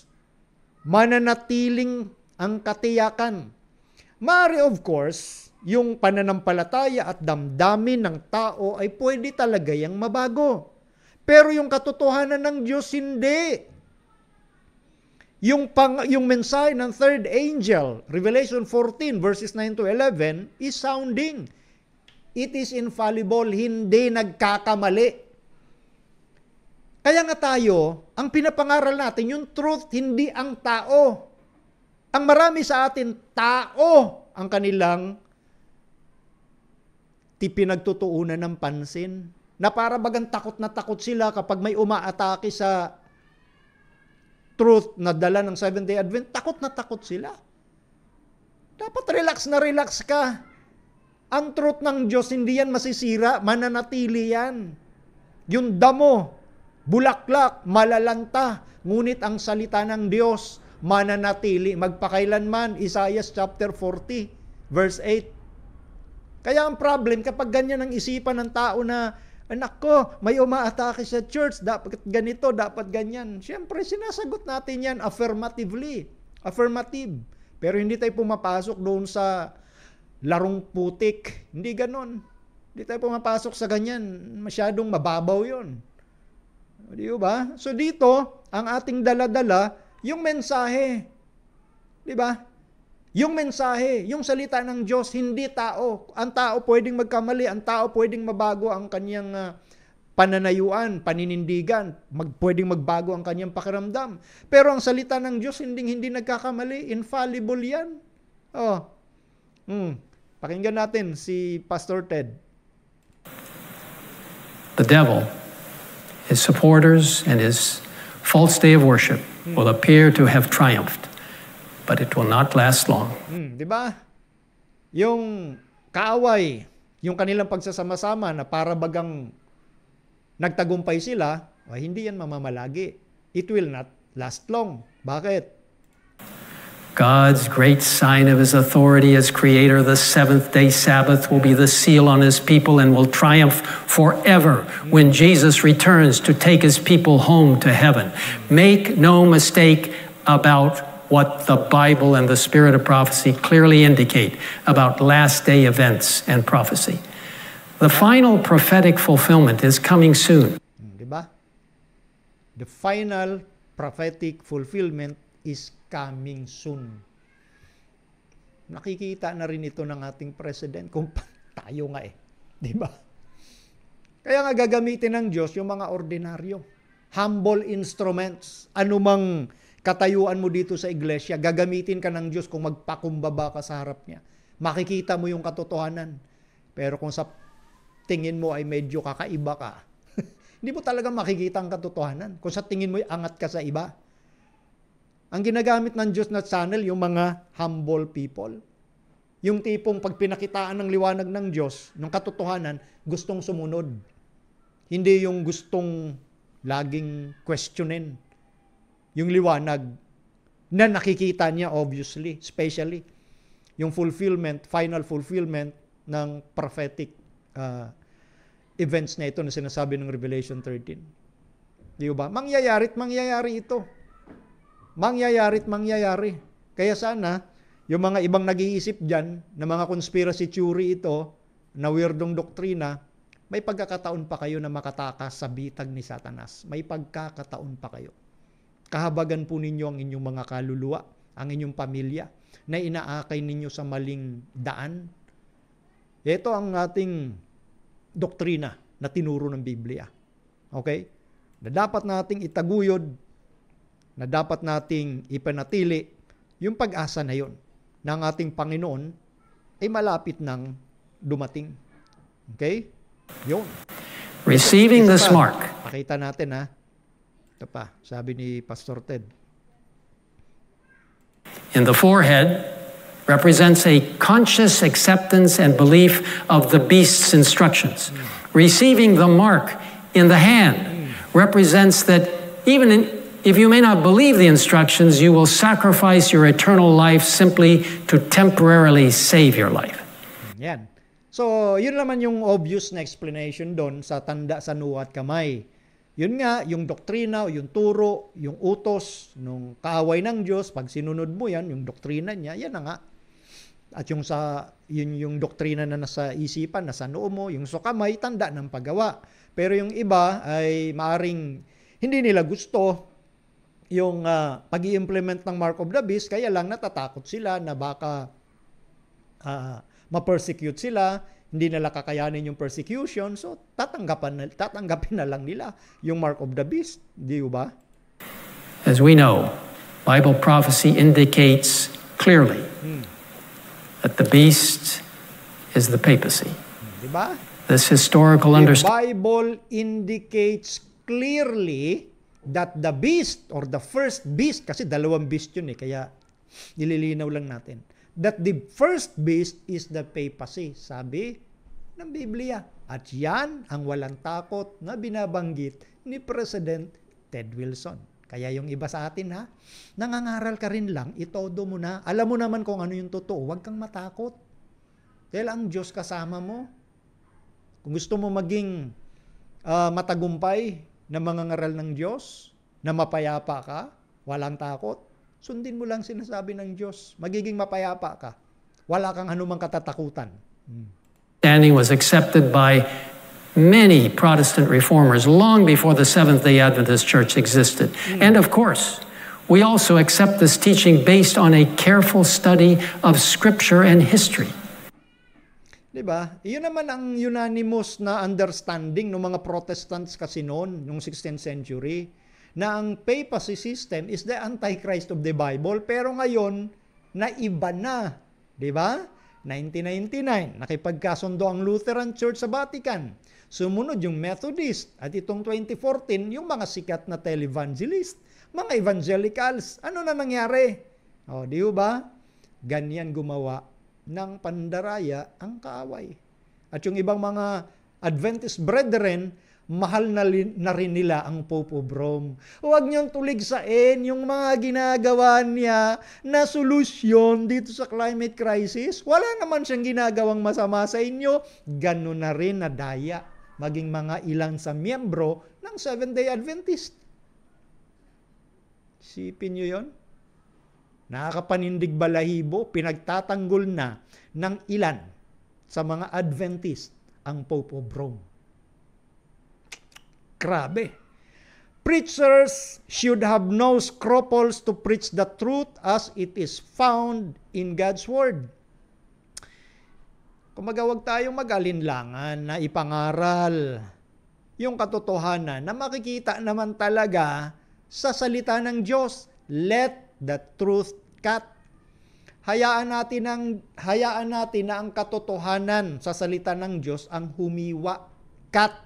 mananatiling ang katiyakan. Mari of course, yung pananampalataya at damdamin ng tao ay pwede talaga yang mabago. Pero yung katotohanan ng Diyos, hindi. Yung, pang, yung mensahe ng third angel, Revelation 14 verses 9 to 11, is sounding. It is infallible, hindi nagkakamali. Kaya nga tayo, ang pinapangaral natin, yung truth, hindi ang tao. Ang marami sa atin, tao ang kanilang pinagtutuunan ng pansin na para bagang takot na takot sila kapag may umaatake sa truth na dala ng Seventh-day Advent, takot na takot sila. Dapat relax na relax ka. Ang truth ng Diyos, hindi yan masisira, mananatili yan. Yung damo, bulaklak, malalanta, ngunit ang salita ng Diyos, mananatili magpakailanman. Isaiah chapter 40, verse 8. Kaya ang problem, kapag ganyan ang isipan ng tao na eh, nako, may umaatake sa church, dapat ganito, dapat ganyan. Siyempre, sinasagot natin yan affirmatively. Affirmative. Pero hindi tayo pumapasok doon sa larong putik. Hindi ganon. Hindi tayo pumapasok sa ganyan. Masyadong mababaw yon. Di ba? So dito, ang ating daladala, yung mensahe. Di ba? Yung mensahe, yung salita ng Diyos, hindi tao. Ang tao pwedeng magkamali, ang tao pwedeng mabago ang kanyang ah, pananayuan, paninindigan, mag, pwedeng magbago ang kanyang pakiramdam. Pero ang salita ng Diyos, hindi, hindi nagkakamali, infallible yan. Oh. Hmm. Pakinggan natin si Pastor Ted. The devil, his supporters, and his false day of worship hmm. will appear to have triumphed but it will not last long. Hmm, 'Di ba? Yung kaaway, yung kanilang pagsasama-sama na para bagang nagtagumpay sila, oh, hindi yan mamamalagi. It will not last long. Bakit? God's great sign of his authority as creator, the seventh day Sabbath will be the seal on his people and will triumph forever when Jesus returns to take his people home to heaven. Make no mistake about what the Bible and the spirit of prophecy clearly indicate about last day events and prophecy. The final prophetic fulfillment is coming soon. Diba? The final prophetic fulfillment is coming soon. Nakikita na rin ito ng ating president kung tayo nga eh. Diba? Kaya nga gagamitin ng Diyos yung mga ordinaryo. Humble instruments. Anumang katayuan mo dito sa iglesia, gagamitin ka ng Diyos kung magpakumbaba ka sa harap niya. Makikita mo yung katotohanan. Pero kung sa tingin mo ay medyo kakaiba ka, hindi mo talaga makikita ang katotohanan. Kung sa tingin mo ay angat ka sa iba. Ang ginagamit ng Diyos na channel, yung mga humble people. Yung tipong pag pinakitaan ng liwanag ng Diyos, ng katotohanan, gustong sumunod. Hindi yung gustong laging questionin yung liwanag na nakikita niya obviously, especially yung fulfillment, final fulfillment ng prophetic uh, events na ito na sinasabi ng Revelation 13. Di ba? Mangyayari't mangyayari ito. Mangyayari Mangyayari't mangyayari. Kaya sana, yung mga ibang nag-iisip dyan, na mga conspiracy theory ito, na weirdong doktrina, may pagkakataon pa kayo na makatakas sa bitag ni Satanas. May pagkakataon pa kayo. Kahabagan po ninyo ang inyong mga kaluluwa, ang inyong pamilya, na inaakay ninyo sa maling daan. Ito ang ating doktrina na tinuro ng Biblia. Okay? Na dapat nating itaguyod, na dapat nating ipanatili yung pag-asa na yon ng ating Panginoon ay malapit nang dumating. Okay? Yun. Receiving this mark. Pakita natin ha. Ito pa, sabi ni Pastor Ted. In the forehead represents a conscious acceptance and belief of the beast's instructions. Receiving the mark in the hand represents that even in, if you may not believe the instructions, you will sacrifice your eternal life simply to temporarily save your life. Yan. So, yun naman yung obvious na explanation doon sa tanda sa nuwa at kamay. Yun nga, yung doktrina, yung turo, yung utos nung kaaway ng Diyos, pag sinunod mo yan, yung doktrina niya, yan na nga. At yung sa yun yung doktrina na nasa isipan, nasa noo mo, yung sukamay, tanda ng paggawa. Pero yung iba ay maaring hindi nila gusto yung uh, ah, pag implement ng Mark of the Beast, kaya lang natatakot sila na baka uh, ma-persecute sila, hindi nila kakayanin yung persecution, so tatanggapan na, tatanggapin na lang nila yung mark of the beast, di ba? As we know, Bible prophecy indicates clearly hmm. that the beast is the papacy. Di ba? This historical understanding. The Bible indicates clearly that the beast or the first beast, kasi dalawang beast yun eh, kaya nililinaw lang natin that the first beast is the papacy, sabi ng Biblia. At yan ang walang takot na binabanggit ni President Ted Wilson. Kaya yung iba sa atin ha, nangangaral ka rin lang, itodo mo na. Alam mo naman kung ano yung totoo, huwag kang matakot. Dahil ang Diyos kasama mo. Kung gusto mo maging uh, matagumpay na mangangaral ng Diyos, na mapayapa ka, walang takot, Sundin mo lang sinasabi ng Diyos. Magiging mapayapa ka. Wala kang anumang katatakutan. Hmm. Standing was accepted by many Protestant reformers long before the Seventh-day Adventist Church existed. Hmm. And of course, we also accept this teaching based on a careful study of Scripture and history. 'Di ba? Iyon naman ang unanimous na understanding ng mga Protestants kasi noon, noong 16th century na ang papacy system is the antichrist of the Bible pero ngayon na iba na, 'di ba? 1999, nakipagkasundo ang Lutheran Church sa Vatican. Sumunod yung Methodist at itong 2014 yung mga sikat na televangelist, mga evangelicals. Ano na nangyari? O, di ba? Ganyan gumawa ng pandaraya ang kaaway. At yung ibang mga Adventist brethren, mahal na, li- na rin nila ang Pope of Rome. Huwag niyong tuligsain yung mga ginagawa niya na solusyon dito sa climate crisis. Wala naman siyang ginagawang masama sa inyo. Ganun na rin na daya maging mga ilang sa miyembro ng Seventh-day Adventist. Sipin niyo yon? Nakakapanindig balahibo, pinagtatanggol na ng ilan sa mga Adventist ang Pope of Rome. Grabe. Preachers should have no scruples to preach the truth as it is found in God's Word. Kumaga huwag tayong mag-alinlangan na ipangaral yung katotohanan na makikita naman talaga sa salita ng Diyos. Let the truth cut. Hayaan natin ang hayaan natin na ang katotohanan sa salita ng Diyos ang humiwa cut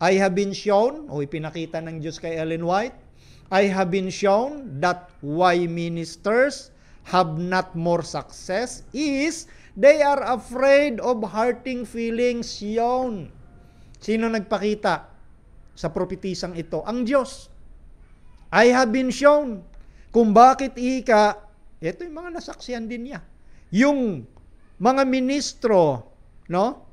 I have been shown, o ipinakita ng Diyos kay Ellen White, I have been shown that why ministers have not more success is they are afraid of hurting feelings yon. Sino nagpakita sa propetisang ito? Ang Diyos. I have been shown kung bakit ika, ito yung mga nasaksihan din niya. Yung mga ministro, no?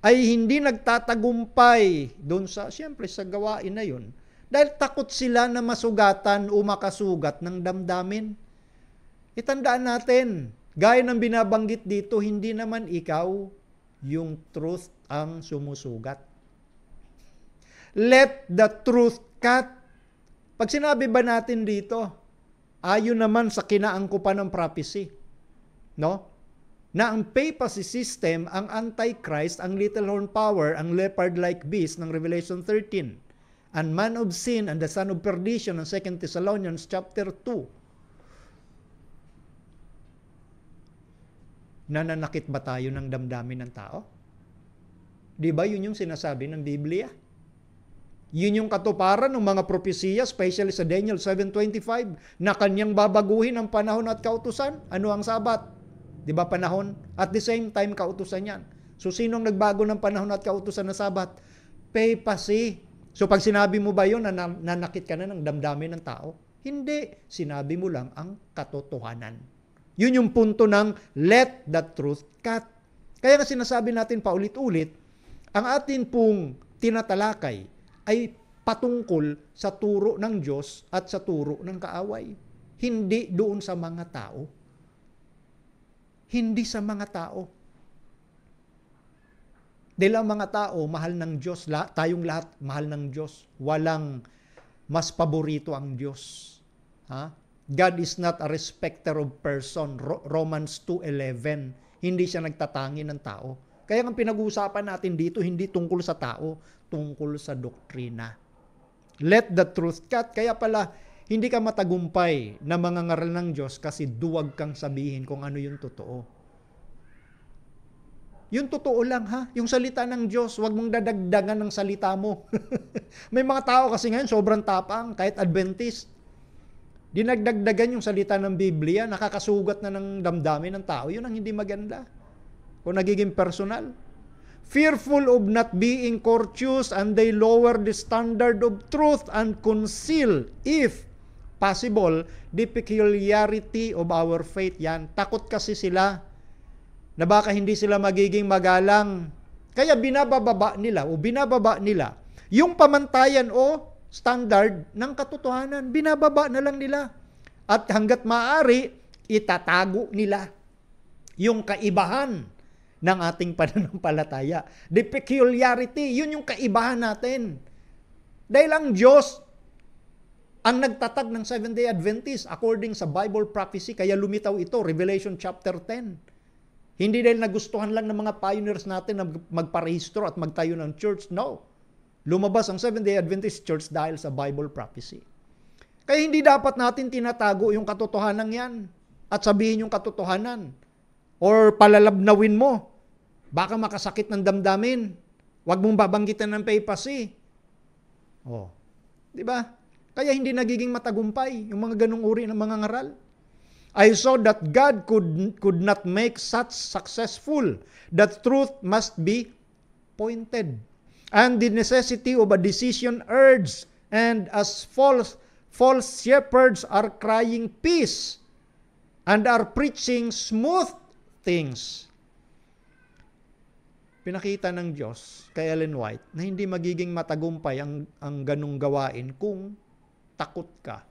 ay hindi nagtatagumpay doon sa, siyempre sa gawain na yun. Dahil takot sila na masugatan o makasugat ng damdamin. Itandaan natin, gaya ng binabanggit dito, hindi naman ikaw yung truth ang sumusugat. Let the truth cut. Pag sinabi ba natin dito, ayon naman sa kinaangkupan ng prophecy, no? na ang papacy system, ang antichrist, ang little horn power, ang leopard-like beast ng Revelation 13, and man of sin and the son of perdition ng 2 Thessalonians chapter 2. Nananakit ba tayo ng damdamin ng tao? Di ba yun yung sinasabi ng Biblia? Yun yung katuparan ng mga propesiya, especially sa Daniel 7.25, na kanyang babaguhin ang panahon at kautusan. Ano ang sabat? Di ba panahon? At the same time, kautusan yan. So, sino ang nagbago ng panahon at kautusan ng Sabat? Papacy. So, pag sinabi mo ba yun, na nanakit ka na ng damdamin ng tao? Hindi. Sinabi mo lang ang katotohanan. Yun yung punto ng let the truth cut. Kaya nga sinasabi natin paulit-ulit, ang atin pong tinatalakay ay patungkol sa turo ng Diyos at sa turo ng kaaway. Hindi doon sa mga tao hindi sa mga tao. Dahil ang mga tao, mahal ng Diyos. La, tayong lahat, mahal ng Diyos. Walang mas paborito ang Diyos. Ha? God is not a respecter of person. Ro- Romans 2.11. Hindi siya nagtatangi ng tao. Kaya ang pinag-uusapan natin dito, hindi tungkol sa tao, tungkol sa doktrina. Let the truth cut. Kaya pala, hindi ka matagumpay na mga ngaral ng Diyos kasi duwag kang sabihin kung ano yung totoo. Yung totoo lang ha, yung salita ng Diyos, huwag mong dadagdagan ng salita mo. May mga tao kasi ngayon sobrang tapang, kahit Adventist. Dinagdagdagan yung salita ng Biblia, nakakasugat na ng damdamin ng tao. Yun ang hindi maganda. Kung nagiging personal. Fearful of not being courteous and they lower the standard of truth and conceal if possible, the peculiarity of our faith yan. Takot kasi sila na baka hindi sila magiging magalang. Kaya binabababa nila o binababa nila yung pamantayan o standard ng katotohanan. Binababa na lang nila. At hanggat maaari, itatago nila yung kaibahan ng ating pananampalataya. The peculiarity, yun yung kaibahan natin. Dahil ang Diyos, ang nagtatag ng Seventh-day Adventist according sa Bible prophecy, kaya lumitaw ito, Revelation chapter 10. Hindi dahil nagustuhan lang ng mga pioneers natin na magparehistro at magtayo ng church. No. Lumabas ang Seventh-day Adventist Church dahil sa Bible prophecy. Kaya hindi dapat natin tinatago yung katotohanan yan at sabihin yung katotohanan or palalabnawin mo. Baka makasakit ng damdamin. Huwag mong babanggitan ng papacy. Oh. Di ba? Kaya hindi nagiging matagumpay yung mga ganong uri ng mga ngaral. I saw that God could, could not make such successful, that truth must be pointed, and the necessity of a decision urged, and as false, false shepherds are crying peace, and are preaching smooth things. Pinakita ng Diyos kay Ellen White na hindi magiging matagumpay ang, ang ganong gawain kung takot ka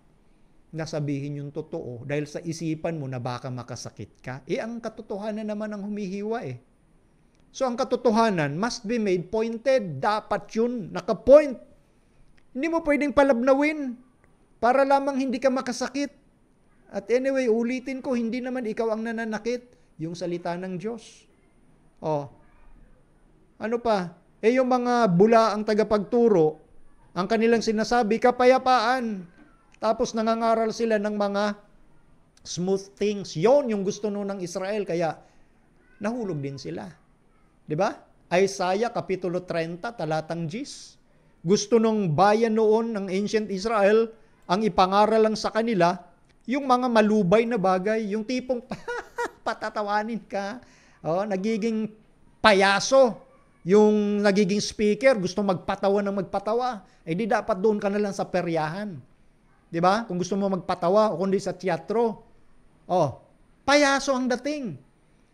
na sabihin yung totoo dahil sa isipan mo na baka makasakit ka, eh ang katotohanan naman ang humihiwa eh. So ang katotohanan must be made pointed. Dapat yun, nakapoint. Hindi mo pwedeng palabnawin para lamang hindi ka makasakit. At anyway, ulitin ko, hindi naman ikaw ang nananakit. Yung salita ng Diyos. Oh. Ano pa? Eh yung mga bula ang tagapagturo, ang kanilang sinasabi, kapayapaan. Tapos nangangaral sila ng mga smooth things. Yon yung gusto nun ng Israel. Kaya nahulog din sila. Di ba? Isaiah Kapitulo 30, talatang 10. Gusto nung bayan noon ng ancient Israel, ang ipangaral lang sa kanila, yung mga malubay na bagay, yung tipong patatawanin ka, oh, nagiging payaso, yung nagiging speaker, gusto magpatawa ng magpatawa, eh di dapat doon ka na lang sa peryahan. 'Di ba? Kung gusto mo magpatawa o kundi sa teatro. Oh, payaso ang dating.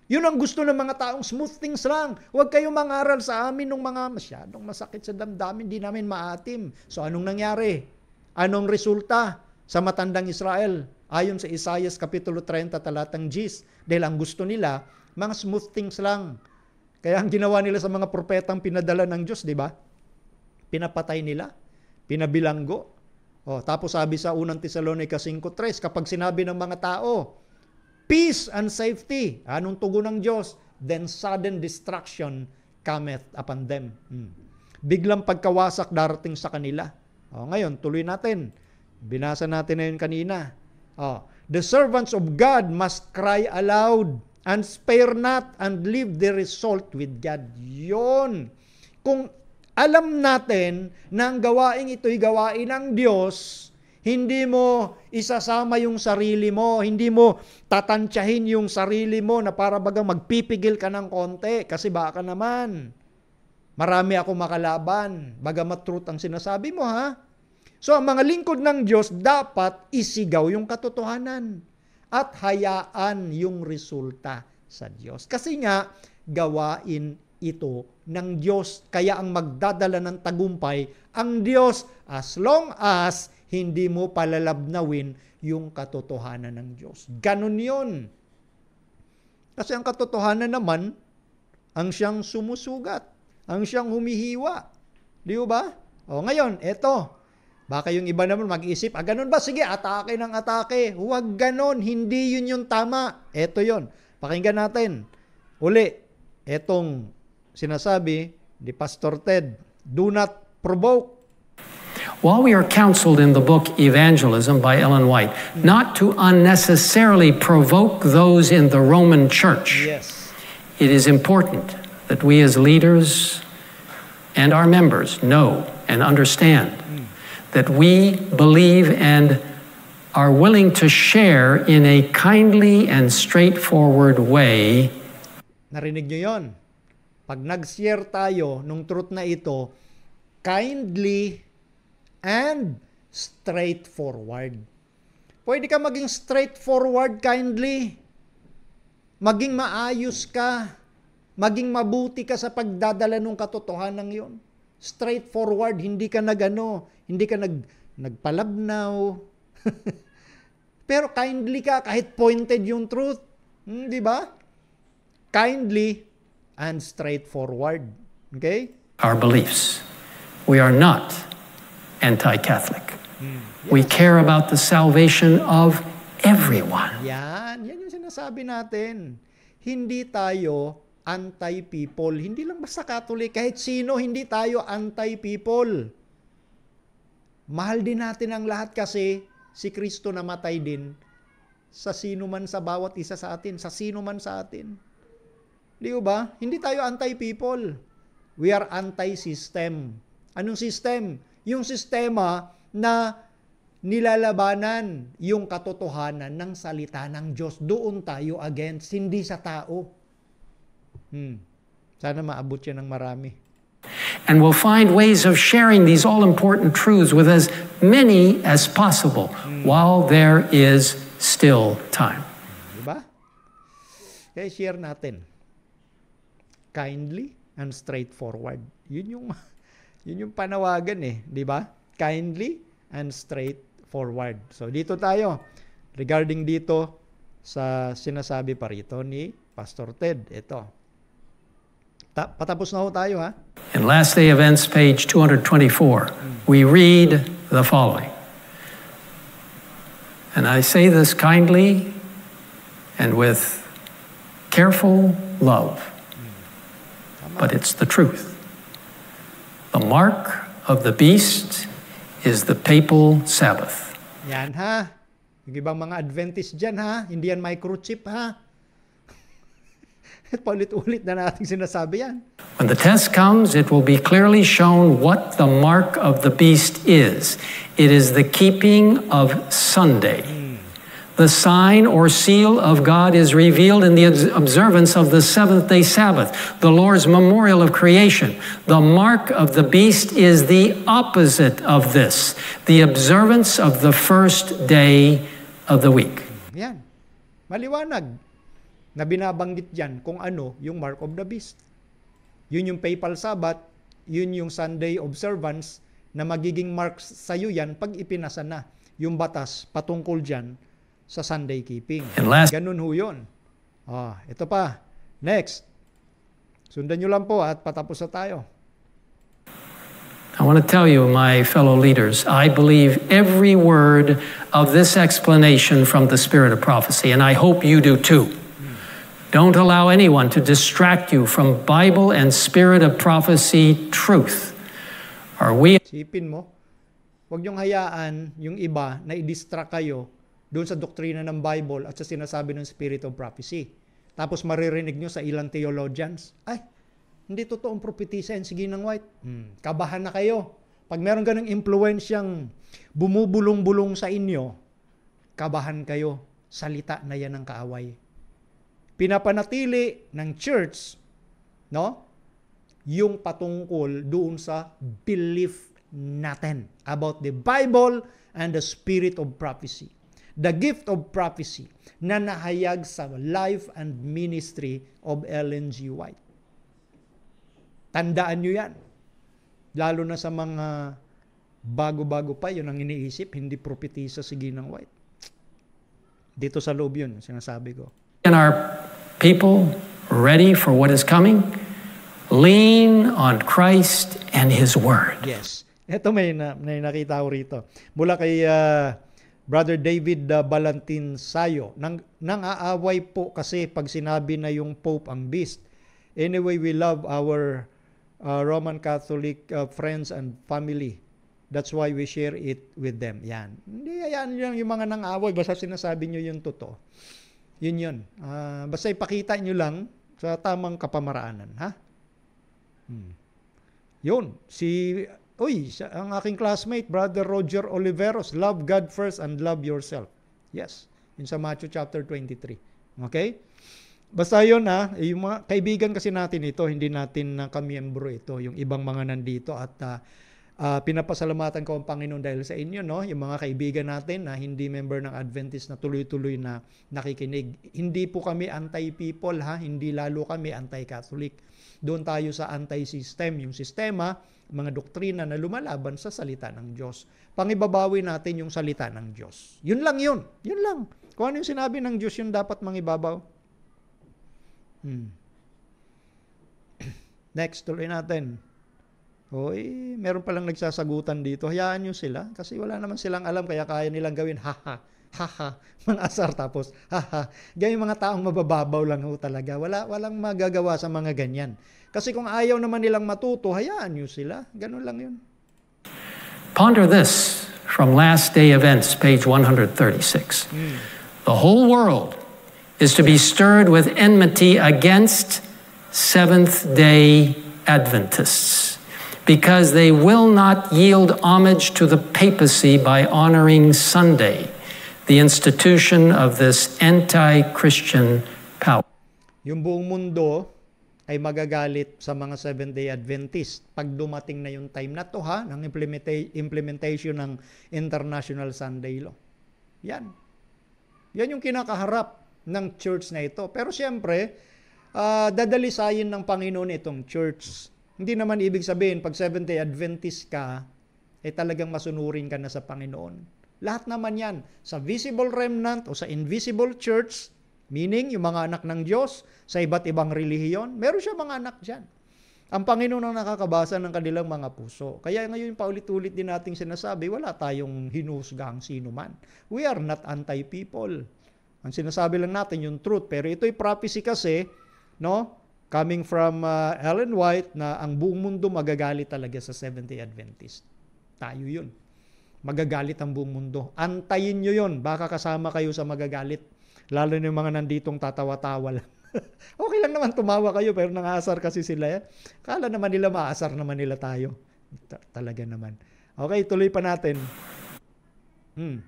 Yun ang gusto ng mga taong smooth things lang. Huwag kayong mangaral sa amin ng mga masyadong masakit sa damdamin, di namin maatim. So anong nangyari? Anong resulta sa matandang Israel? Ayon sa Isaiah Kapitulo 30 talatang Gis, dahil ang gusto nila, mga smooth things lang. Kaya ang ginawa nila sa mga propetang pinadala ng Diyos, di ba? Pinapatay nila, pinabilanggo. O, oh, tapos sabi sa unang Thessalonica 5.3, kapag sinabi ng mga tao, peace and safety, anong tugon ng Diyos? Then sudden destruction cometh upon them. Hmm. Biglang pagkawasak darating sa kanila. O, oh, ngayon, tuloy natin. Binasa natin na yun kanina. O, oh, the servants of God must cry aloud and spare not and leave the result with God. Yon. Kung alam natin na ang gawaing ito'y gawain ng Diyos, hindi mo isasama yung sarili mo, hindi mo tatantyahin yung sarili mo na para bagang magpipigil ka ng konti kasi baka naman. Marami ako makalaban, bagamat truth ang sinasabi mo ha. So ang mga lingkod ng Diyos dapat isigaw yung katotohanan at hayaan yung resulta sa Diyos. Kasi nga, gawain ito ng Diyos. Kaya ang magdadala ng tagumpay, ang Diyos, as long as hindi mo palalabnawin yung katotohanan ng Diyos. Ganon yun. Kasi ang katotohanan naman, ang siyang sumusugat, ang siyang humihiwa. Di ba? O ngayon, eto, Baka yung iba naman mag-isip, ah ganun ba? Sige, atake ng atake. Huwag ganun, hindi yun yung tama. Eto yon. Pakinggan natin. Uli, etong sinasabi ni Pastor Ted, do not provoke. While we are counseled in the book Evangelism by Ellen White not to unnecessarily provoke those in the Roman Church, yes. it is important that we as leaders and our members know and understand that we believe and are willing to share in a kindly and straightforward way. Narinig niyo yon. Pag nag-share tayo nung truth na ito, kindly and straightforward. Pwede ka maging straightforward kindly. Maging maayos ka. Maging mabuti ka sa pagdadala ng katotohanan yon. Straightforward, hindi ka nagano hindi ka nag, nagpalabnow. Pero kindly ka kahit pointed yung truth. Hmm, di ba? Kindly and straightforward. Okay? Our beliefs. We are not anti-Catholic. Hmm. Yes. We care about the salvation of everyone. Yan. Yan yung sinasabi natin. Hindi tayo anti-people. Hindi lang basta Catholic. Kahit sino, hindi tayo anti-people. Mahal din natin ang lahat kasi si Kristo namatay din sa sino man sa bawat isa sa atin, sa sino man sa atin. Di ba? Hindi tayo anti-people. We are anti-system. Anong system? Yung sistema na nilalabanan yung katotohanan ng salita ng Diyos. Doon tayo against, hindi sa tao. Hmm. Sana maabot yan ng marami. And we'll find ways of sharing these all important truths with as many as possible while there is still time. Diba? Kaya share natin. Kindly and straightforward. Yun yung yun yung panawagan eh, 'di ba? Kindly and straightforward. So dito tayo regarding dito sa sinasabi pa rito ni Pastor Ted. Ito, Patapos na ho tayo ha. In Last Day Events, page 224, we read the following. And I say this kindly and with careful love, but it's the truth. The mark of the beast is the papal Sabbath. Yan ha. Yung ibang mga Adventist dyan ha. Hindi yan microchip ha. At paulit-ulit na nating sinasabi yan. When the test comes, it will be clearly shown what the mark of the beast is. It is the keeping of Sunday. The sign or seal of God is revealed in the observance of the seventh day Sabbath, the Lord's memorial of creation. The mark of the beast is the opposite of this, the observance of the first day of the week. Yan. Maliwanag. na binabanggit dyan kung ano yung mark of the beast. Yun yung papal sabat, yun yung Sunday observance na magiging mark sa iyo yan pag ipinasa na yung batas patungkol dyan sa Sunday keeping. last... Ganun ho yun. Ah, ito pa. Next. Sundan nyo lang po at patapos na tayo. I want to tell you, my fellow leaders, I believe every word of this explanation from the spirit of prophecy, and I hope you do too. Don't allow anyone to distract you from Bible and spirit of prophecy truth. Are we... Sipin mo, huwag niyong hayaan yung iba na i-distract kayo doon sa doktrina ng Bible at sa sinasabi ng spirit of prophecy. Tapos maririnig nyo sa ilang theologians, ay, hindi totoong propetisa yan si Ginang White. Hmm, kabahan na kayo. Pag meron ganang impluensyang bumubulong-bulong sa inyo, kabahan kayo. Salita na yan ang kaaway pinapanatili ng church no yung patungkol doon sa belief natin about the Bible and the spirit of prophecy the gift of prophecy na nahayag sa life and ministry of Ellen G. White. Tandaan nyo yan. Lalo na sa mga bago-bago pa, yun ang iniisip, hindi propetisa si Ginang White. Dito sa loob yun, sinasabi ko and our people ready for what is coming? Lean on Christ and His Word. Yes. Ito may, na, may nakita ko rito. Mula kay uh, Brother David uh, Balantin Sayo. Nang, nang aaway po kasi pag sinabi na yung Pope ang beast. Anyway, we love our uh, Roman Catholic uh, friends and family. That's why we share it with them. Yan. Hindi, ayan yung, mga nang aaway. Basta sinasabi nyo yung totoo. Yun yun. Uh, basta ipakita nyo lang sa tamang kapamaraanan. Ha? Hmm. Yun. Si, uy, ang aking classmate, Brother Roger Oliveros, love God first and love yourself. Yes. Yun sa Matthew chapter 23. Okay? Basta yun ha, eh, yung mga kaibigan kasi natin ito, hindi natin na uh, kamiyembro ito, yung ibang mga nandito at uh, Uh, pinapasalamatan ko ang Panginoon dahil sa inyo, no? yung mga kaibigan natin na hindi member ng Adventist na tuloy-tuloy na nakikinig. Hindi po kami anti-people, ha? hindi lalo kami anti-Catholic. Doon tayo sa anti-system, yung sistema, mga doktrina na lumalaban sa salita ng Diyos. Pangibabawi natin yung salita ng Diyos. Yun lang yun. Yun lang. Kung ano yung sinabi ng Diyos, yun dapat mangibabaw. Hmm. Next, tuloy natin. O oh, eh, meron palang nagsasagutan dito. Hayaan nyo sila kasi wala naman silang alam kaya kaya nilang gawin. Haha, haha, mga asar tapos, haha. Ganyan mga taong mabababaw lang ho talaga. Wala, walang magagawa sa mga ganyan. Kasi kung ayaw naman nilang matuto, hayaan nyo sila. Ganun lang yun. Ponder this from Last Day Events, page 136. Mm. The whole world is to be stirred with enmity against Seventh day Adventists because they will not yield homage to the papacy by honoring Sunday, the institution of this anti-Christian power. Yung buong mundo ay magagalit sa mga Seventh-day Adventist pag dumating na yung time na to ha, ng implementation ng International Sunday Law. Yan. Yan yung kinakaharap ng church na ito. Pero siyempre, uh, dadalisayin ng Panginoon itong church hindi naman ibig sabihin, pag Seventh-day Adventist ka, eh talagang masunurin ka na sa Panginoon. Lahat naman yan, sa visible remnant o sa invisible church, meaning yung mga anak ng Diyos, sa iba't ibang relihiyon, meron siya mga anak dyan. Ang Panginoon ang nakakabasa ng kanilang mga puso. Kaya ngayon paulit-ulit din nating sinasabi, wala tayong hinusgang sino man. We are not anti-people. Ang sinasabi lang natin yung truth. Pero ito'y prophecy kasi, no? coming from uh, Ellen White na ang buong mundo magagalit talaga sa Seventh-day Adventist. Tayo yun. Magagalit ang buong mundo. Antayin nyo yun. Baka kasama kayo sa magagalit. Lalo na yung mga nanditong tatawa-tawa lang. okay lang naman tumawa kayo pero nangasar kasi sila. Eh. Kala naman nila maasar naman nila tayo. Ta- talaga naman. Okay, tuloy pa natin. Hmm.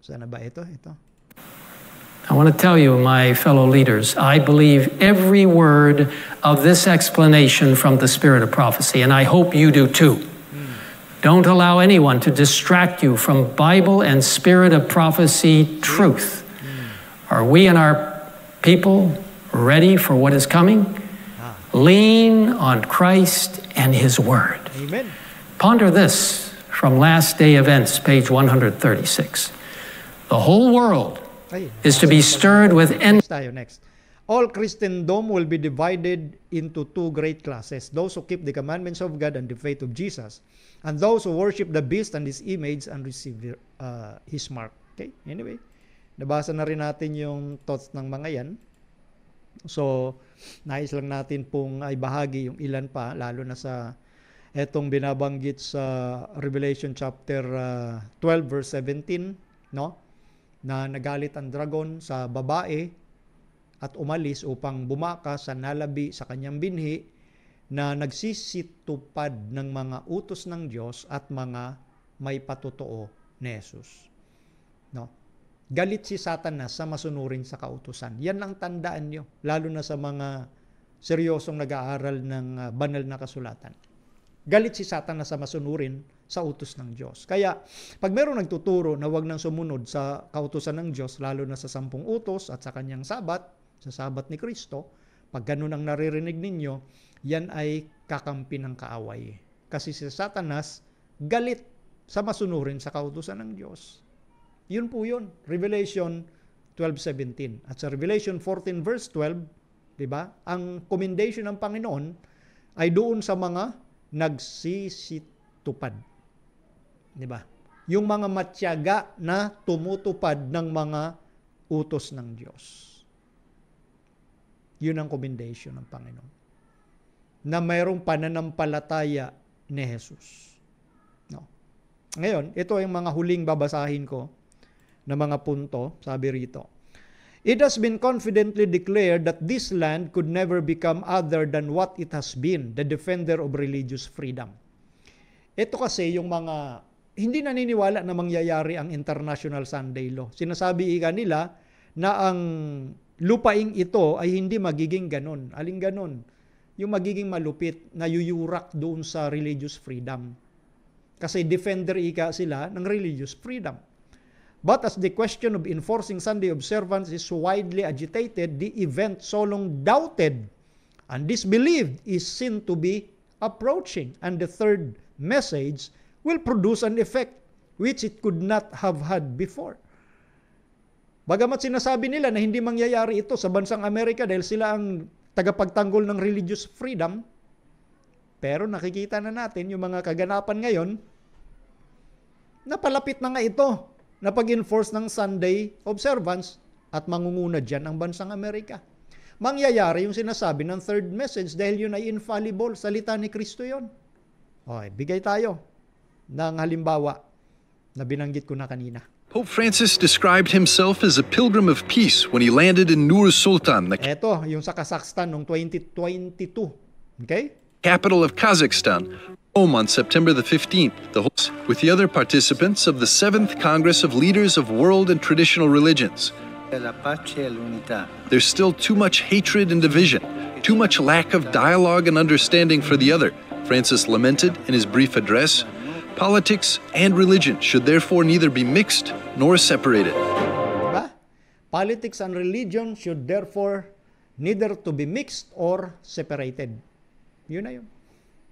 Sana ba ito? Ito. I want to tell you, my fellow leaders, I believe every word of this explanation from the spirit of prophecy, and I hope you do too. Don't allow anyone to distract you from Bible and spirit of prophecy truth. Are we and our people ready for what is coming? Lean on Christ and His Word. Amen. Ponder this from Last Day Events, page 136. The whole world is to be stirred with envy. next. All Christendom will be divided into two great classes, those who keep the commandments of God and the faith of Jesus, and those who worship the beast and his image and receive uh, his mark. Okay? Anyway, nabasa na rin natin yung thoughts ng mga yan. So, nais lang natin pong ay bahagi yung ilan pa, lalo na sa etong binabanggit sa Revelation chapter uh, 12 verse 17, no? na nagalit ang dragon sa babae at umalis upang bumaka sa nalabi sa kanyang binhi na nagsisitupad ng mga utos ng Diyos at mga may patutoo ni Jesus. No? Galit si Satanas sa masunurin sa kautusan. Yan lang tandaan nyo, lalo na sa mga seryosong nag-aaral ng ah, banal na kasulatan. Galit si Satanas sa masunurin sa utos ng Diyos. Kaya pag meron nagtuturo na wag nang sumunod sa kautusan ng Diyos, lalo na sa sampung utos at sa kanyang sabat, sa sabat ni Kristo, pag ganun ang naririnig ninyo, yan ay kakampi ng kaaway. Kasi si Satanas galit sa masunurin sa kautusan ng Diyos. Yun po yun. Revelation 12.17. At sa Revelation 14 verse 12, di ba? Ang commendation ng Panginoon ay doon sa mga nagsisitupad Di ba? Yung mga matyaga na tumutupad ng mga utos ng Diyos. Yun ang commendation ng Panginoon. Na mayroong pananampalataya ni Jesus. No. Ngayon, ito yung mga huling babasahin ko na mga punto, sabi rito. It has been confidently declared that this land could never become other than what it has been, the defender of religious freedom. Ito kasi yung mga hindi naniniwala na mangyayari ang International Sunday Law. Sinasabi ika nila na ang lupaing ito ay hindi magiging ganon. Aling ganon? Yung magiging malupit na yuyurak doon sa religious freedom. Kasi defender ika sila ng religious freedom. But as the question of enforcing Sunday observance is widely agitated, the event so long doubted and disbelieved is seen to be approaching. And the third message will produce an effect which it could not have had before. Bagamat sinasabi nila na hindi mangyayari ito sa bansang Amerika dahil sila ang tagapagtanggol ng religious freedom, pero nakikita na natin yung mga kaganapan ngayon, napalapit na nga ito na pag-enforce ng Sunday observance at mangunguna dyan ang bansang Amerika. Mangyayari yung sinasabi ng third message dahil yun ay infallible. Salita ni Kristo yun. Okay, bigay tayo ng halimbawa na binanggit ko na kanina. Pope Francis described himself as a pilgrim of peace when he landed in Nur Sultan. The... Ito, yung sa Kazakhstan noong 2022. Okay? Capital of Kazakhstan, Rome on September the 15th, the host with the other participants of the 7th Congress of Leaders of World and Traditional Religions. E There's still too much hatred and division, too much lack of dialogue and understanding for the other, Francis lamented in his brief address, Politics and religion should therefore neither be mixed nor separated. Diba? Politics and religion should therefore neither to be mixed or separated. Yun na yun.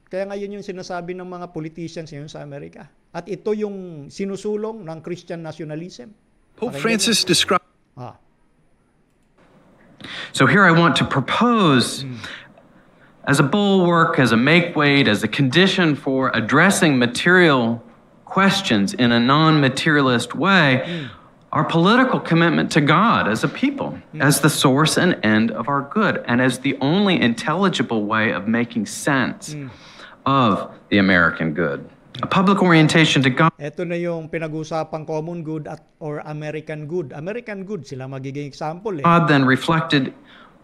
Kaya ngayon yun yung sinasabi ng mga politicians ngayon sa Amerika. At ito yung sinusulong ng Christian nationalism. Pope Francis described... Ah. So here I want to propose... Mm. as a bulwark, as a make weight, as a condition for addressing material questions in a non materialist way, mm. our political commitment to God as a people, mm. as the source and end of our good, and as the only intelligible way of making sense mm. of the American good. A public orientation to God. Ito na yung pinag-usapang common good at or American good. American good sila magiging example eh. God then reflected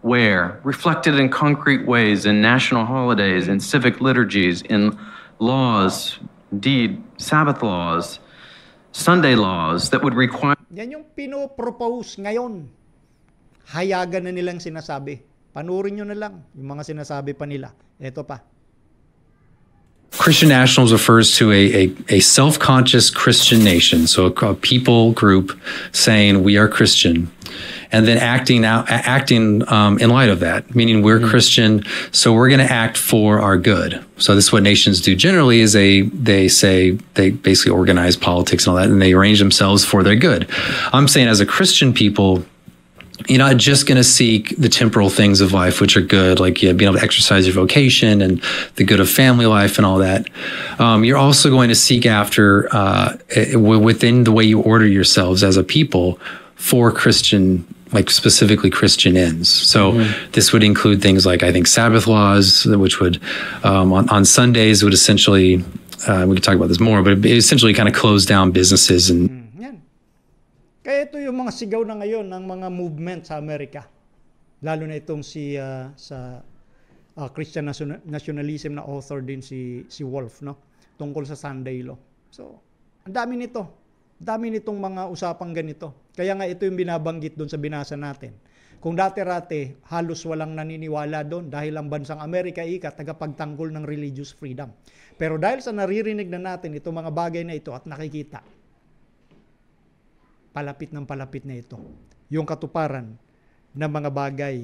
where, reflected in concrete ways in national holidays, in civic liturgies, in laws, indeed, Sabbath laws, Sunday laws that would require... Yan yung pinopropose ngayon. Hayagan na nilang sinasabi. Panurin nyo na lang yung mga sinasabi pa nila. Ito pa. Christian nationals refers to a, a, a self conscious Christian nation, so a, a people group saying, We are Christian and then acting out, acting um, in light of that. Meaning we're mm-hmm. Christian, so we're going to act for our good. So this is what nations do generally is they they say they basically organize politics and all that, and they arrange themselves for their good. I'm saying as a Christian people you're not just going to seek the temporal things of life, which are good, like being able to exercise your vocation and the good of family life and all that. Um, you're also going to seek after uh, within the way you order yourselves as a people for Christian like specifically Christian ends. So mm-hmm. this would include things like I think Sabbath laws, which would um, on, on Sundays would essentially uh, we could talk about this more, but it essentially kind of closed down businesses and. Mm, yan. Kaya ito yung mga sigaw na ngayon ng mga movement sa Amerika. Lalo na itong si uh, sa uh, Christian nationalism na author din si si Wolf no tungkol sa Sunday law. So, ang dami nito. Ang dami nitong mga usapang ganito. Kaya nga ito yung binabanggit doon sa binasa natin. Kung dati-rate, halos walang naniniwala doon dahil ang bansang Amerika ika tagapagtanggol ng religious freedom. Pero dahil sa naririnig na natin itong mga bagay na ito at nakikita, palapit ng palapit na ito. Yung katuparan ng mga bagay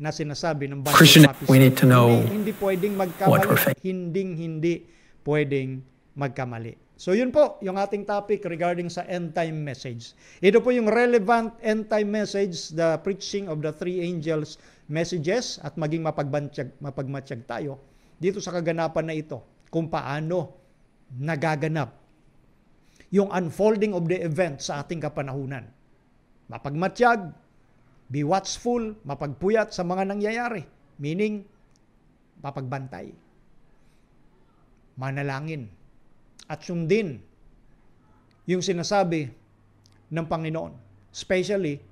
na sinasabi ng Bible Christian, prophecy. we need to know hindi, hindi pwedeng magkamali. Hindi, hindi pwedeng magkamali. So yun po yung ating topic regarding sa end time message. Ito po yung relevant end time message, the preaching of the three angels messages at maging mapagmatsyag, mapagmatsyag tayo dito sa kaganapan na ito kung paano nagaganap yung unfolding of the event sa ating kapanahunan. Mapagmatsyag, be watchful, mapagpuyat sa mga nangyayari. Meaning, mapagbantay. Manalangin at sundin yung sinasabi ng Panginoon. Especially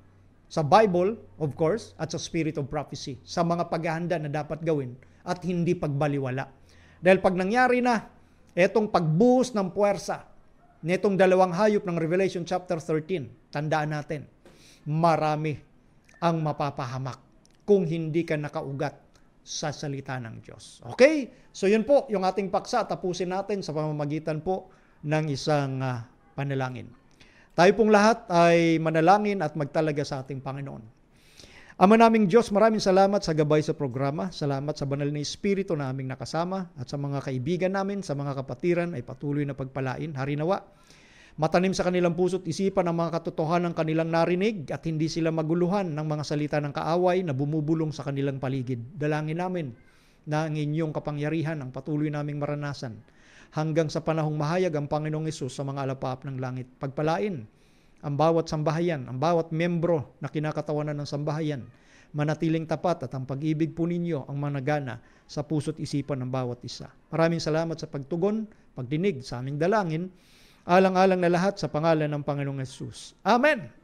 sa Bible, of course, at sa Spirit of Prophecy, sa mga paghahanda na dapat gawin at hindi pagbaliwala. Dahil pag nangyari na etong pagbuhos ng puwersa nitong dalawang hayop ng Revelation chapter 13, tandaan natin, marami ang mapapahamak kung hindi ka nakaugat sa salita ng Diyos. Okay? So yun po yung ating paksa. Tapusin natin sa pamamagitan po ng isang uh, panalangin. Tayo pong lahat ay manalangin at magtalaga sa ating Panginoon. Ama naming Diyos, maraming salamat sa gabay sa programa. Salamat sa banal na espiritu na aming nakasama at sa mga kaibigan namin, sa mga kapatiran ay patuloy na pagpalain. Harinawa, Matanim sa kanilang puso at isipan ang mga katotohanan ng kanilang narinig at hindi sila maguluhan ng mga salita ng kaaway na bumubulong sa kanilang paligid. Dalangin namin na ang inyong kapangyarihan ang patuloy naming maranasan hanggang sa panahong mahayag ang Panginoong Isus sa mga alapaap ng langit. Pagpalain ang bawat sambahayan, ang bawat membro na kinakatawanan ng sambahayan, manatiling tapat at ang pag-ibig po ninyo ang managana sa puso't isipan ng bawat isa. Maraming salamat sa pagtugon, pagdinig sa aming dalangin alang-alang na lahat sa pangalan ng Panginoong Yesus. Amen!